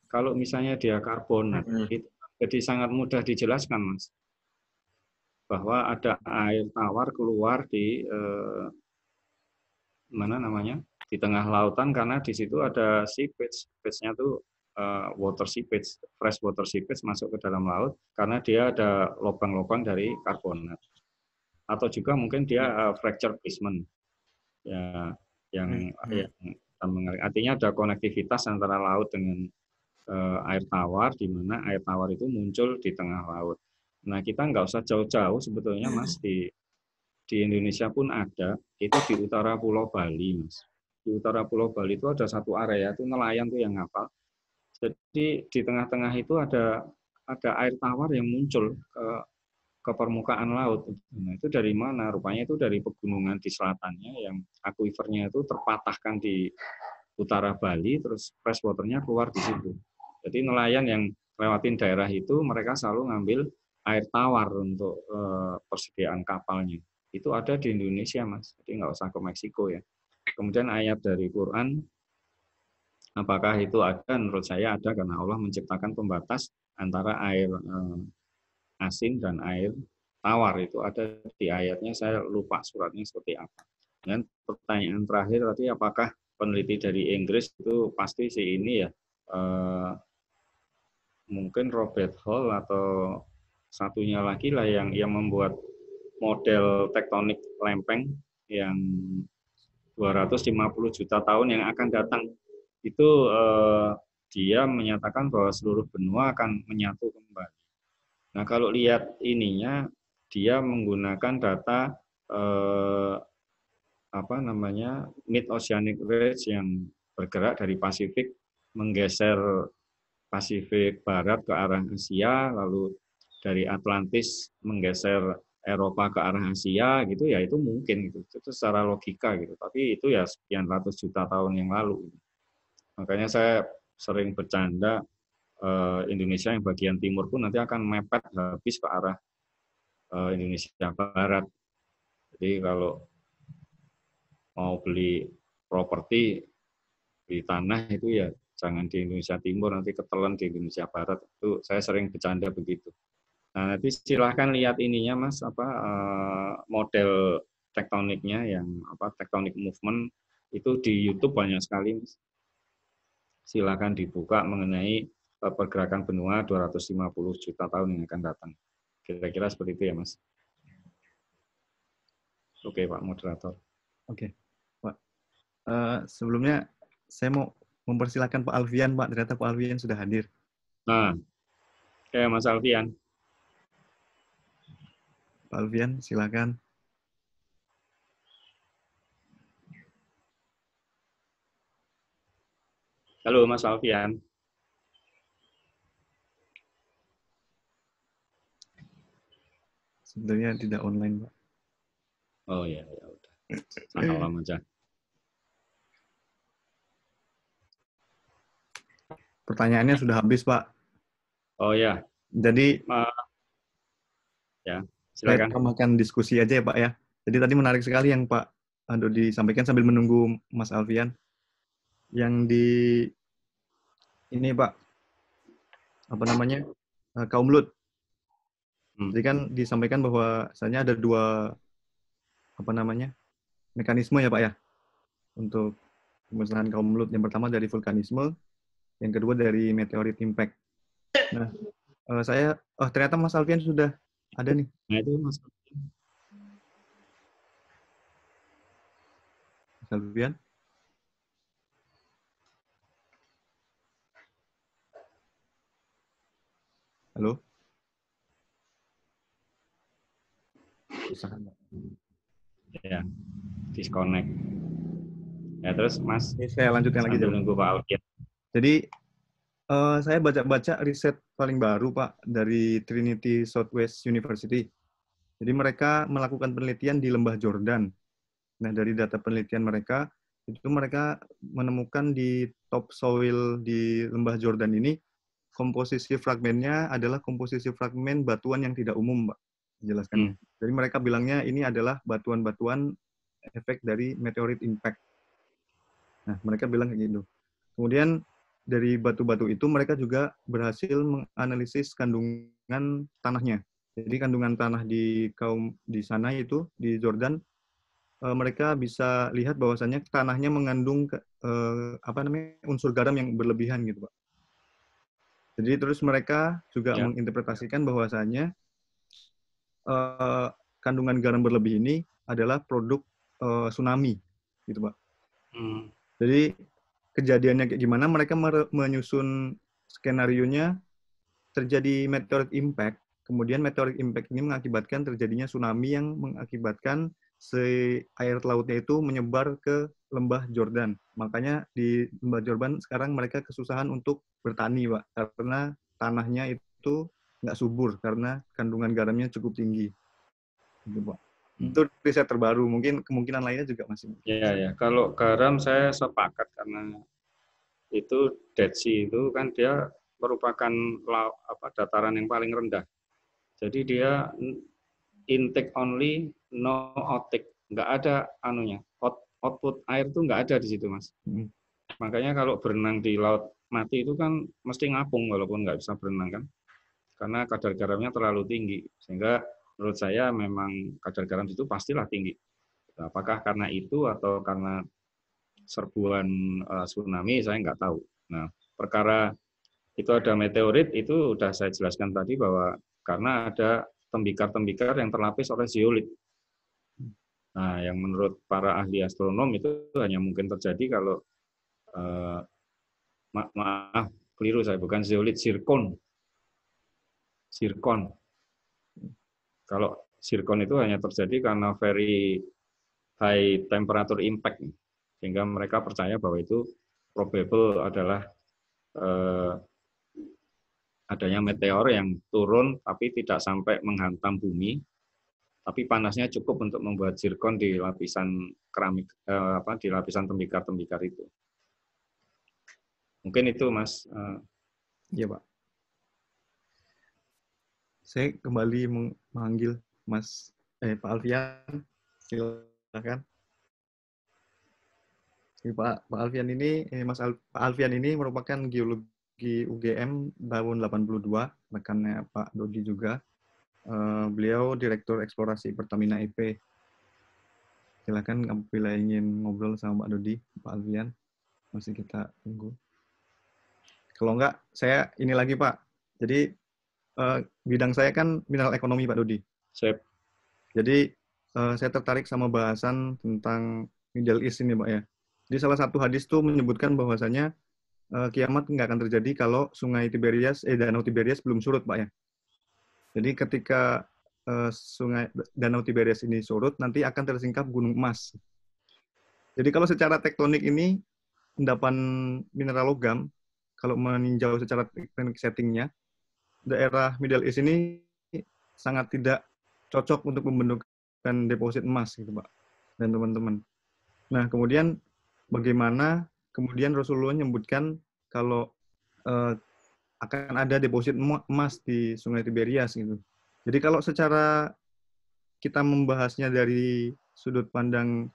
kalau misalnya dia karbonat hmm. itu jadi sangat mudah dijelaskan mas bahwa ada air tawar keluar di eh, mana namanya di tengah lautan karena di situ ada sea si tuh uh, water seepage, fresh water seepage masuk ke dalam laut karena dia ada lubang-lubang dari karbonat. Atau juga mungkin dia uh, fracture basement. Ya, yang, hmm. hmm. yang artinya ada konektivitas antara laut dengan uh, air tawar di mana air tawar itu muncul di tengah laut. Nah, kita nggak usah jauh-jauh sebetulnya hmm. Mas di di Indonesia pun ada, itu di utara Pulau Bali, Mas. Di utara Pulau Bali itu ada satu area itu nelayan tuh yang ngapal jadi di tengah-tengah itu ada ada air tawar yang muncul ke ke permukaan laut. Nah, itu dari mana? Rupanya itu dari pegunungan di selatannya yang aquifernya itu terpatahkan di utara Bali, terus fresh waternya keluar di situ. Jadi nelayan yang lewatin daerah itu, mereka selalu ngambil air tawar untuk e, persediaan kapalnya. Itu ada di Indonesia, Mas. Jadi nggak usah ke Meksiko ya. Kemudian ayat dari Quran, Apakah itu ada? Menurut saya ada karena Allah menciptakan pembatas antara air eh, asin dan air tawar itu ada di ayatnya saya lupa suratnya seperti apa. Dan pertanyaan terakhir tadi apakah peneliti dari Inggris itu pasti si ini ya eh, mungkin Robert Hall atau satunya lagi lah yang yang membuat model tektonik lempeng yang 250 juta tahun yang akan datang itu eh, dia menyatakan bahwa seluruh benua akan menyatu kembali. Nah, kalau lihat ininya, dia menggunakan data eh, apa namanya mid oceanic ridge yang bergerak dari Pasifik menggeser Pasifik Barat ke arah Asia, lalu dari Atlantis menggeser Eropa ke arah Asia gitu ya itu mungkin gitu itu secara logika gitu tapi itu ya sekian ratus juta tahun yang lalu gitu. Makanya saya sering bercanda eh, Indonesia yang bagian timur pun nanti akan mepet habis ke arah eh, Indonesia barat. Jadi kalau mau beli properti di tanah itu ya jangan di Indonesia Timur nanti ketelan di Indonesia Barat itu saya sering bercanda begitu. Nah nanti silahkan lihat ininya mas apa eh, model tektoniknya yang apa tektonik movement itu di YouTube banyak sekali mas silakan dibuka mengenai eh, pergerakan benua 250 juta tahun yang akan datang. Kira-kira seperti itu ya, Mas. Oke, Pak Moderator. Oke, Pak. Uh, sebelumnya saya mau mempersilahkan Pak Alfian, Pak. Ternyata Pak Alfian sudah hadir. Nah, Oke Mas Alfian. Pak Alfian, silakan. Halo Mas Alfian. Sebenarnya tidak online, Pak. Oh ya, ya udah. Salam aja. Pertanyaannya sudah habis, Pak. Oh ya. Jadi Ma ya, silakan. Kita makan diskusi aja ya, Pak ya. Jadi tadi menarik sekali yang Pak Ando disampaikan sambil menunggu Mas Alfian yang di ini Pak apa namanya eh, kaum Lut. Hmm. Jadi kan disampaikan bahwa misalnya ada dua apa namanya mekanisme ya Pak ya untuk pemusnahan kaum Lut. Yang pertama dari vulkanisme, yang kedua dari meteorit impact. Nah, eh, saya oh ternyata Mas Alfian sudah ada nih. ada nah, Mas Alvian Halo? Ya, disconnect. Ya terus Mas. saya lanjutkan lagi. Nunggu Pak Alfian. Jadi uh, saya baca-baca riset paling baru Pak dari Trinity Southwest University. Jadi mereka melakukan penelitian di lembah Jordan. Nah dari data penelitian mereka itu mereka menemukan di top soil di lembah Jordan ini komposisi fragmennya adalah komposisi fragmen batuan yang tidak umum, pak. Jelaskan. Hmm. Jadi mereka bilangnya ini adalah batuan-batuan efek dari meteorit impact. Nah, mereka bilang kayak gitu. Kemudian dari batu-batu itu mereka juga berhasil menganalisis kandungan tanahnya. Jadi kandungan tanah di kaum di sana itu di Jordan eh, mereka bisa lihat bahwasannya tanahnya mengandung eh, apa namanya unsur garam yang berlebihan gitu, Pak. Jadi terus mereka juga ya. menginterpretasikan bahwasannya uh, kandungan garam berlebih ini adalah produk uh, tsunami, gitu pak. Hmm. Jadi kejadiannya kayak gimana? Mereka menyusun skenario nya terjadi meteorit impact, kemudian meteorit impact ini mengakibatkan terjadinya tsunami yang mengakibatkan si air lautnya itu menyebar ke lembah Jordan. Makanya di lembah Jordan sekarang mereka kesusahan untuk bertani, Pak, karena tanahnya itu nggak subur karena kandungan garamnya cukup tinggi. Gitu, Pak. Hmm. Itu riset terbaru. Mungkin kemungkinan lainnya juga masih. Iya, ya. Kalau garam saya sepakat karena itu Dead Sea itu kan dia merupakan laut, apa, dataran yang paling rendah. Jadi dia intake only, no outtake, nggak ada anunya, output air itu nggak ada di situ mas. Hmm. Makanya kalau berenang di laut mati itu kan mesti ngapung walaupun nggak bisa berenang kan, karena kadar garamnya terlalu tinggi sehingga menurut saya memang kadar garam itu pastilah tinggi. Nah, apakah karena itu atau karena serbuan eh, tsunami saya nggak tahu. Nah perkara itu ada meteorit itu sudah saya jelaskan tadi bahwa karena ada tembikar-tembikar yang terlapis oleh zeolit Nah, yang menurut para ahli astronom itu hanya mungkin terjadi kalau eh, ma maaf ah, keliru saya bukan zeolit sirkon. Sirkon. Kalau sirkon itu hanya terjadi karena very high temperature impact sehingga mereka percaya bahwa itu probable adalah eh, adanya meteor yang turun tapi tidak sampai menghantam bumi tapi panasnya cukup untuk membuat zirkon di lapisan keramik eh, apa di lapisan tembikar-tembikar itu. Mungkin itu Mas. Eh. Iya Pak. Saya kembali memanggil Mas eh, Pak Alfian. Silakan. Pak, Pak Alfian ini, eh, Mas Al, Pak Alfian ini merupakan geologi UGM tahun 82, rekannya Pak Dodi juga. Eh, beliau Direktur Eksplorasi Pertamina IP. Silakan apabila ingin ngobrol sama Mbak Dodi, Pak Alvian masih kita tunggu. Kalau enggak, saya ini lagi Pak. Jadi uh, bidang saya kan mineral ekonomi Pak Dodi. Sip. Jadi uh, saya tertarik sama bahasan tentang Middle East ini Pak ya. Jadi salah satu hadis tuh menyebutkan bahwasanya uh, kiamat nggak akan terjadi kalau Sungai Tiberias, eh Danau Tiberias belum surut Pak ya. Jadi ketika uh, sungai Danau Tiberias ini surut, nanti akan tersingkap gunung emas. Jadi kalau secara tektonik ini endapan mineral logam, kalau meninjau secara tektonik settingnya, daerah Middle East ini sangat tidak cocok untuk membentukkan deposit emas gitu Pak dan teman-teman. Nah kemudian bagaimana kemudian Rasulullah menyebutkan kalau uh, akan ada deposit emas di Sungai Tiberias gitu. Jadi kalau secara kita membahasnya dari sudut pandang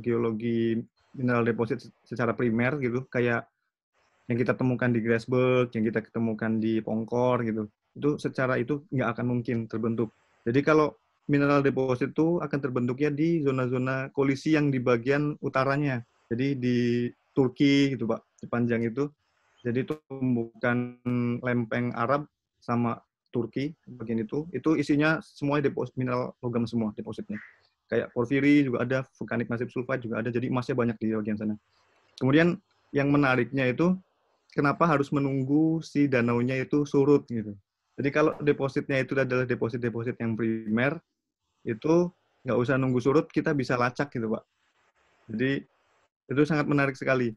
geologi mineral deposit secara primer gitu, kayak yang kita temukan di Grasberg, yang kita ketemukan di Pongkor gitu, itu secara itu nggak akan mungkin terbentuk. Jadi kalau mineral deposit itu akan terbentuknya di zona-zona kolisi yang di bagian utaranya. Jadi di Turki gitu Pak, sepanjang itu jadi itu tumbukan lempeng Arab sama Turki bagian itu, itu isinya semua deposit mineral logam semua depositnya. Kayak porfiri juga ada, vulkanik nasib sulfat juga ada, jadi emasnya banyak di bagian sana. Kemudian yang menariknya itu kenapa harus menunggu si danaunya itu surut gitu. Jadi kalau depositnya itu adalah deposit-deposit yang primer, itu nggak usah nunggu surut, kita bisa lacak gitu Pak. Jadi itu sangat menarik sekali.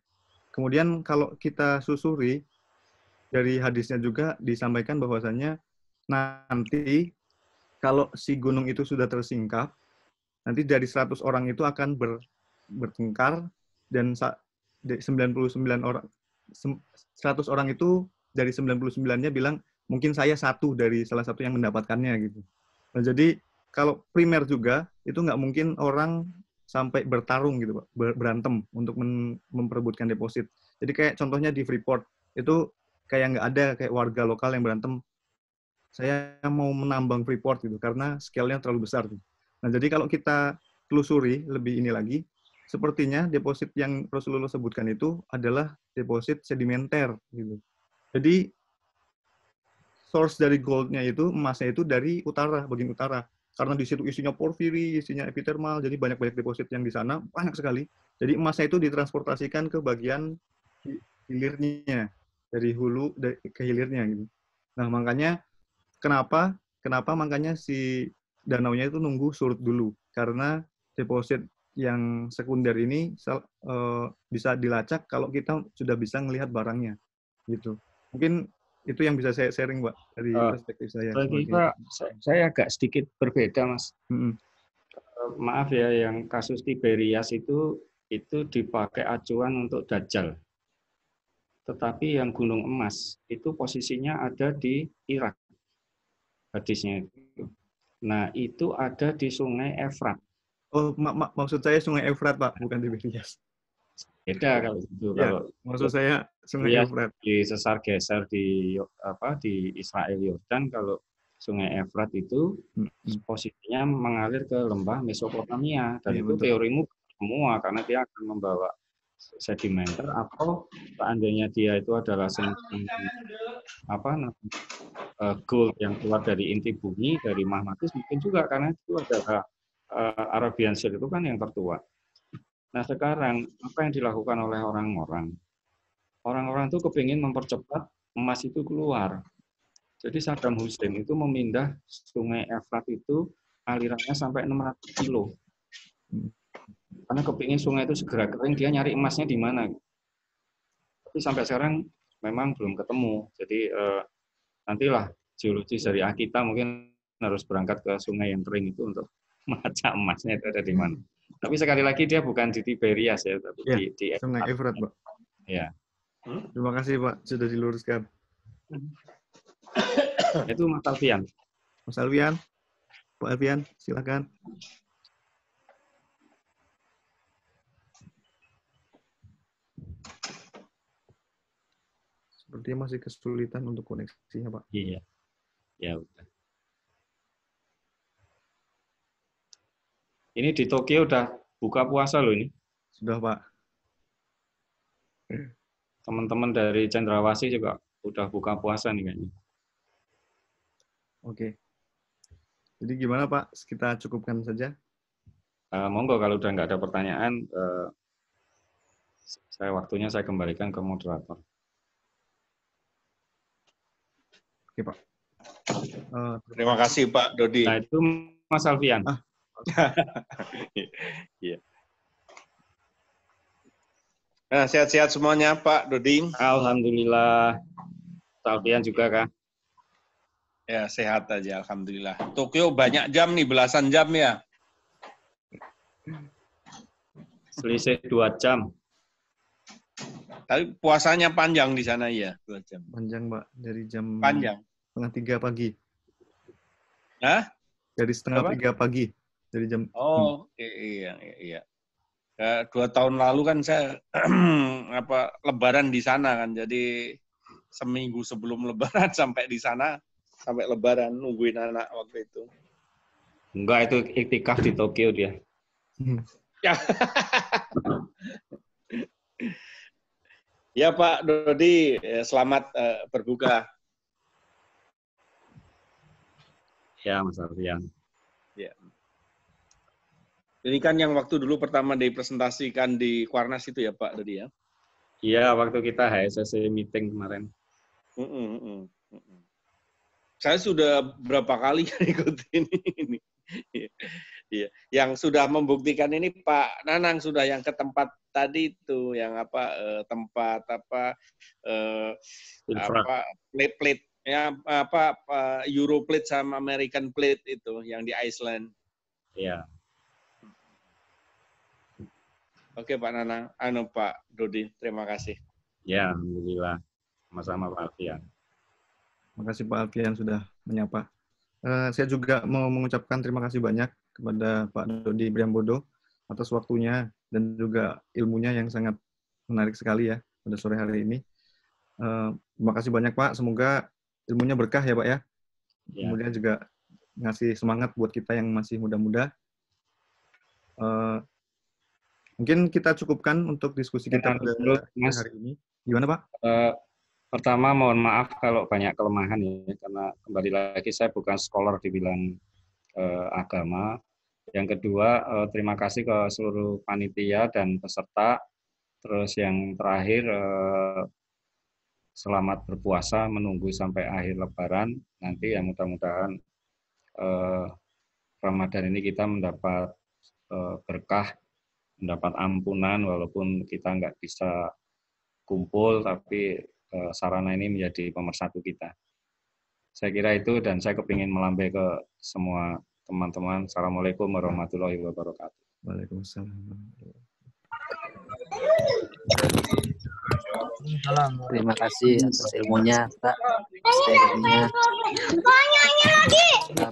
Kemudian kalau kita susuri dari hadisnya juga disampaikan bahwasannya nanti kalau si gunung itu sudah tersingkap, nanti dari 100 orang itu akan ber, bertengkar dan 99 orang 100 orang itu dari 99-nya bilang mungkin saya satu dari salah satu yang mendapatkannya gitu. Nah, jadi kalau primer juga itu nggak mungkin orang sampai bertarung gitu pak berantem untuk memperebutkan deposit jadi kayak contohnya di Freeport itu kayak nggak ada kayak warga lokal yang berantem saya mau menambang Freeport gitu karena scale-nya terlalu besar gitu. nah jadi kalau kita telusuri lebih ini lagi sepertinya deposit yang Rasulullah sebutkan itu adalah deposit sedimenter gitu jadi source dari goldnya itu emasnya itu dari utara bagian utara karena di situ isinya porfiri, isinya epitermal, jadi banyak-banyak deposit yang di sana, banyak sekali. Jadi emasnya itu ditransportasikan ke bagian hilirnya, dari hulu ke hilirnya gitu. Nah, makanya kenapa kenapa makanya si danaunya itu nunggu surut dulu karena deposit yang sekunder ini eh, bisa dilacak kalau kita sudah bisa melihat barangnya gitu mungkin itu yang bisa saya sharing mbak dari uh, perspektif saya. Bagi Pak, saya, agak sedikit berbeda mas. Mm -hmm. maaf ya, yang kasus Tiberias itu itu dipakai acuan untuk Dajjal. Tetapi yang Gunung Emas itu posisinya ada di Irak hadisnya itu. Nah itu ada di Sungai Efrat. Oh mak mak maksud saya Sungai Efrat pak, bukan Tiberias beda ya, kalau itu ya, kalau maksud saya sungai Efrat di sesar geser di apa di Israel Yordan kalau sungai Efrat itu hmm. posisinya mengalir ke lembah Mesopotamia dan ya, itu betul. teorimu semua karena dia akan membawa sedimenter atau seandainya dia itu adalah semacam apa uh, gold yang keluar dari inti bumi dari magmatis mungkin juga karena itu adalah uh, Arabian Sea itu kan yang tertua. Nah sekarang apa yang dilakukan oleh orang-orang? Orang-orang itu kepingin mempercepat emas itu keluar. Jadi Saddam Hussein itu memindah sungai Efrat itu alirannya sampai 600 kilo. Karena kepingin sungai itu segera kering, dia nyari emasnya di mana. Tapi sampai sekarang memang belum ketemu. Jadi eh, nantilah geologis dari Akita mungkin harus berangkat ke sungai yang kering itu untuk melacak emasnya itu ada di mana. Tapi sekali lagi dia bukan di Tiberias ya, tapi ya, di, di Sungai Efrat, Pak. Ya. Hmm? Terima kasih Pak sudah diluruskan. Itu Mas Alfian. Mas Alfian, Pak Alfian, silakan. Sepertinya masih kesulitan untuk koneksinya, Pak. Iya. Ya udah. Ini di Tokyo udah buka puasa loh ini. Sudah, Pak. Teman-teman dari Cendrawasi juga udah buka puasa nih kayaknya. Oke. Jadi gimana Pak? Kita cukupkan saja. Uh, monggo kalau udah nggak ada pertanyaan, uh, saya waktunya saya kembalikan ke moderator. Oke Pak. Uh, terima kasih Pak Dodi. Nah itu Mas Alfian. Ah, Iya. Nah, sehat-sehat semuanya Pak Doding. Alhamdulillah. Salvian juga Kak. Ya, sehat aja Alhamdulillah. Tokyo banyak jam nih, belasan jam ya. Selisih dua jam. Tapi puasanya panjang di sana ya, dua jam. Panjang, Pak. Dari jam panjang. setengah tiga pagi. Hah? Dari setengah Apa? tiga pagi dari jam oh hmm. iya iya, iya. Ya, dua tahun lalu kan saya apa lebaran di sana kan jadi seminggu sebelum lebaran sampai di sana sampai lebaran nungguin anak waktu itu enggak itu iktikaf di Tokyo dia ya ya Pak Dodi eh, selamat uh, berbuka ya Mas Arfian ini kan yang waktu dulu pertama dipresentasikan di Kuarnas itu ya Pak tadi ya? Iya, waktu kita HSSC meeting kemarin. Mm -mm, mm -mm. Saya sudah berapa kali ikut ini. Iya, iya, yang sudah membuktikan ini Pak Nanang sudah yang ke tempat tadi itu yang apa eh, tempat apa eh, apa plate plate ya apa, apa Euro plate sama American plate itu yang di Iceland. Iya. Yeah Oke Pak Nana, anu Pak Dodi, terima kasih. Ya, alhamdulillah. Sama-sama Pak Alfian. Terima kasih Pak Alfian sudah menyapa. Eh, saya juga mau mengucapkan terima kasih banyak kepada Pak Dodi Briambodo atas waktunya dan juga ilmunya yang sangat menarik sekali ya pada sore hari ini. Uh, terima kasih banyak Pak. Semoga ilmunya berkah ya Pak ya. ya. Kemudian juga ngasih semangat buat kita yang masih muda-muda. Eh, Mungkin kita cukupkan untuk diskusi ya, kita pada mas, hari ini. Gimana Pak? Uh, pertama mohon maaf kalau banyak kelemahan ya karena kembali lagi saya bukan scholar di bidang uh, agama. Yang kedua uh, terima kasih ke seluruh panitia dan peserta. Terus yang terakhir uh, selamat berpuasa menunggu sampai akhir Lebaran. Nanti ya mudah-mudahan uh, Ramadan ini kita mendapat uh, berkah mendapat ampunan walaupun kita nggak bisa kumpul tapi eh, sarana ini menjadi pemersatu kita. Saya kira itu dan saya kepingin melambai ke semua teman-teman. Assalamualaikum warahmatullahi wabarakatuh. Waalaikumsalam. Terima kasih atas ilmunya, Pak. Materinya.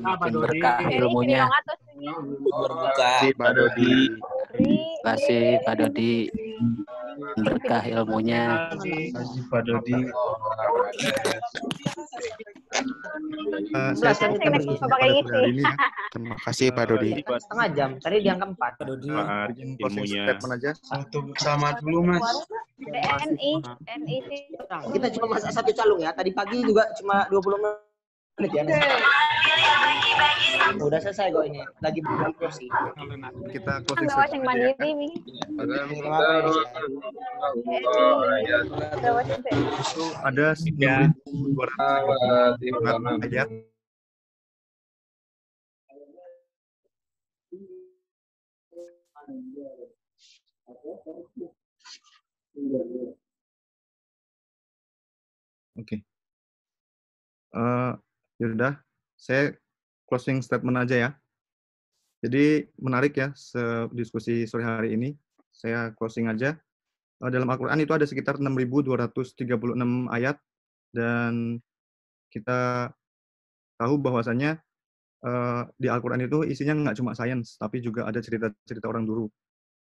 Makin berkah ilmunya. Berbuka. Pak Dodi. Terima kasih Pak Dodi. Berkah ilmunya. Terima kasih Pak Dodi. Terima kasih Pak Dodi. Setengah jam. Tadi di keempat, Pak Dodi. Ilmunya. Satu sama dulu Mas. NI. NI. Nah, kita cuma masak satu calung ya. Tadi pagi juga cuma dua 20 menit penelitian udah selesai kok ini lagi bulan kursi. kita kursi. Kita section mandiri mi ada sembilan dua iya. ratus ayat Oke. Okay. Uh, eh, Yaudah, saya closing statement aja ya. Jadi menarik ya diskusi sore hari ini. Saya closing aja. Eh, dalam Al-Quran itu ada sekitar 6.236 ayat dan kita tahu bahwasannya eh, di Al-Quran itu isinya nggak cuma sains, tapi juga ada cerita-cerita orang dulu.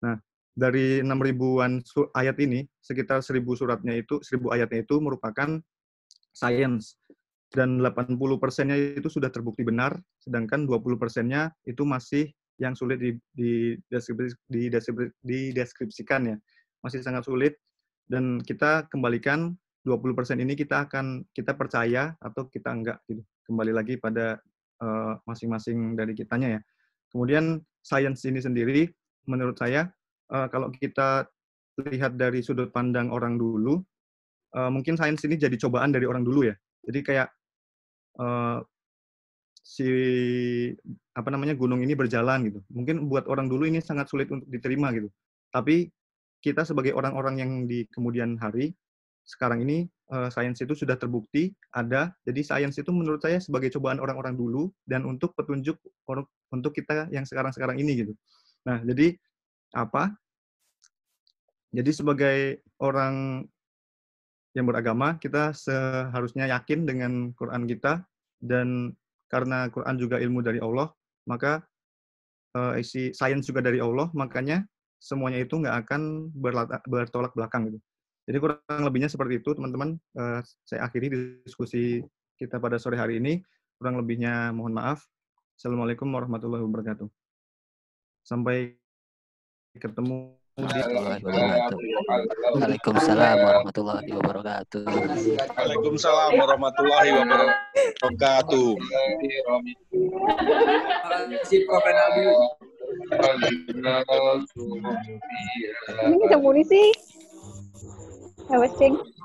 Nah, dari enam ribuan ayat ini, sekitar 1000 suratnya itu, 1000 ayatnya itu merupakan sains dan 80 persennya itu sudah terbukti benar, sedangkan 20 persennya itu masih yang sulit dideskripsikan ya. Masih sangat sulit dan kita kembalikan 20% persen ini kita akan kita percaya atau kita enggak gitu. Kembali lagi pada eh, masing-masing uh, dari kitanya ya. Kemudian sains ini sendiri menurut saya uh, kalau kita lihat dari sudut pandang orang dulu uh, mungkin sains ini jadi cobaan dari orang dulu ya. Jadi kayak Eh, si apa namanya gunung ini berjalan gitu. Mungkin buat orang dulu ini sangat sulit untuk diterima gitu. Tapi kita sebagai orang-orang yang di kemudian hari sekarang ini uh, sains itu sudah terbukti ada. Jadi sains itu menurut saya sebagai cobaan orang-orang dulu dan untuk petunjuk orang untuk kita yang sekarang-sekarang ini gitu. Nah, jadi apa? Jadi sebagai orang yang beragama, kita seharusnya yakin dengan Quran kita dan karena Quran juga ilmu dari Allah, maka uh, isi sains juga dari Allah, makanya semuanya itu nggak akan bertolak belakang gitu. Jadi kurang lebihnya seperti itu, teman-teman. Uh, saya akhiri diskusi kita pada sore hari ini. Kurang lebihnya mohon maaf. Assalamualaikum warahmatullahi wabarakatuh. Sampai ketemu Waalaikumsalam warahmatullahi wabarakatuh. Waalaikumsalam warahmatullahi wabarakatuh. Ini bisa muni sih. Hello,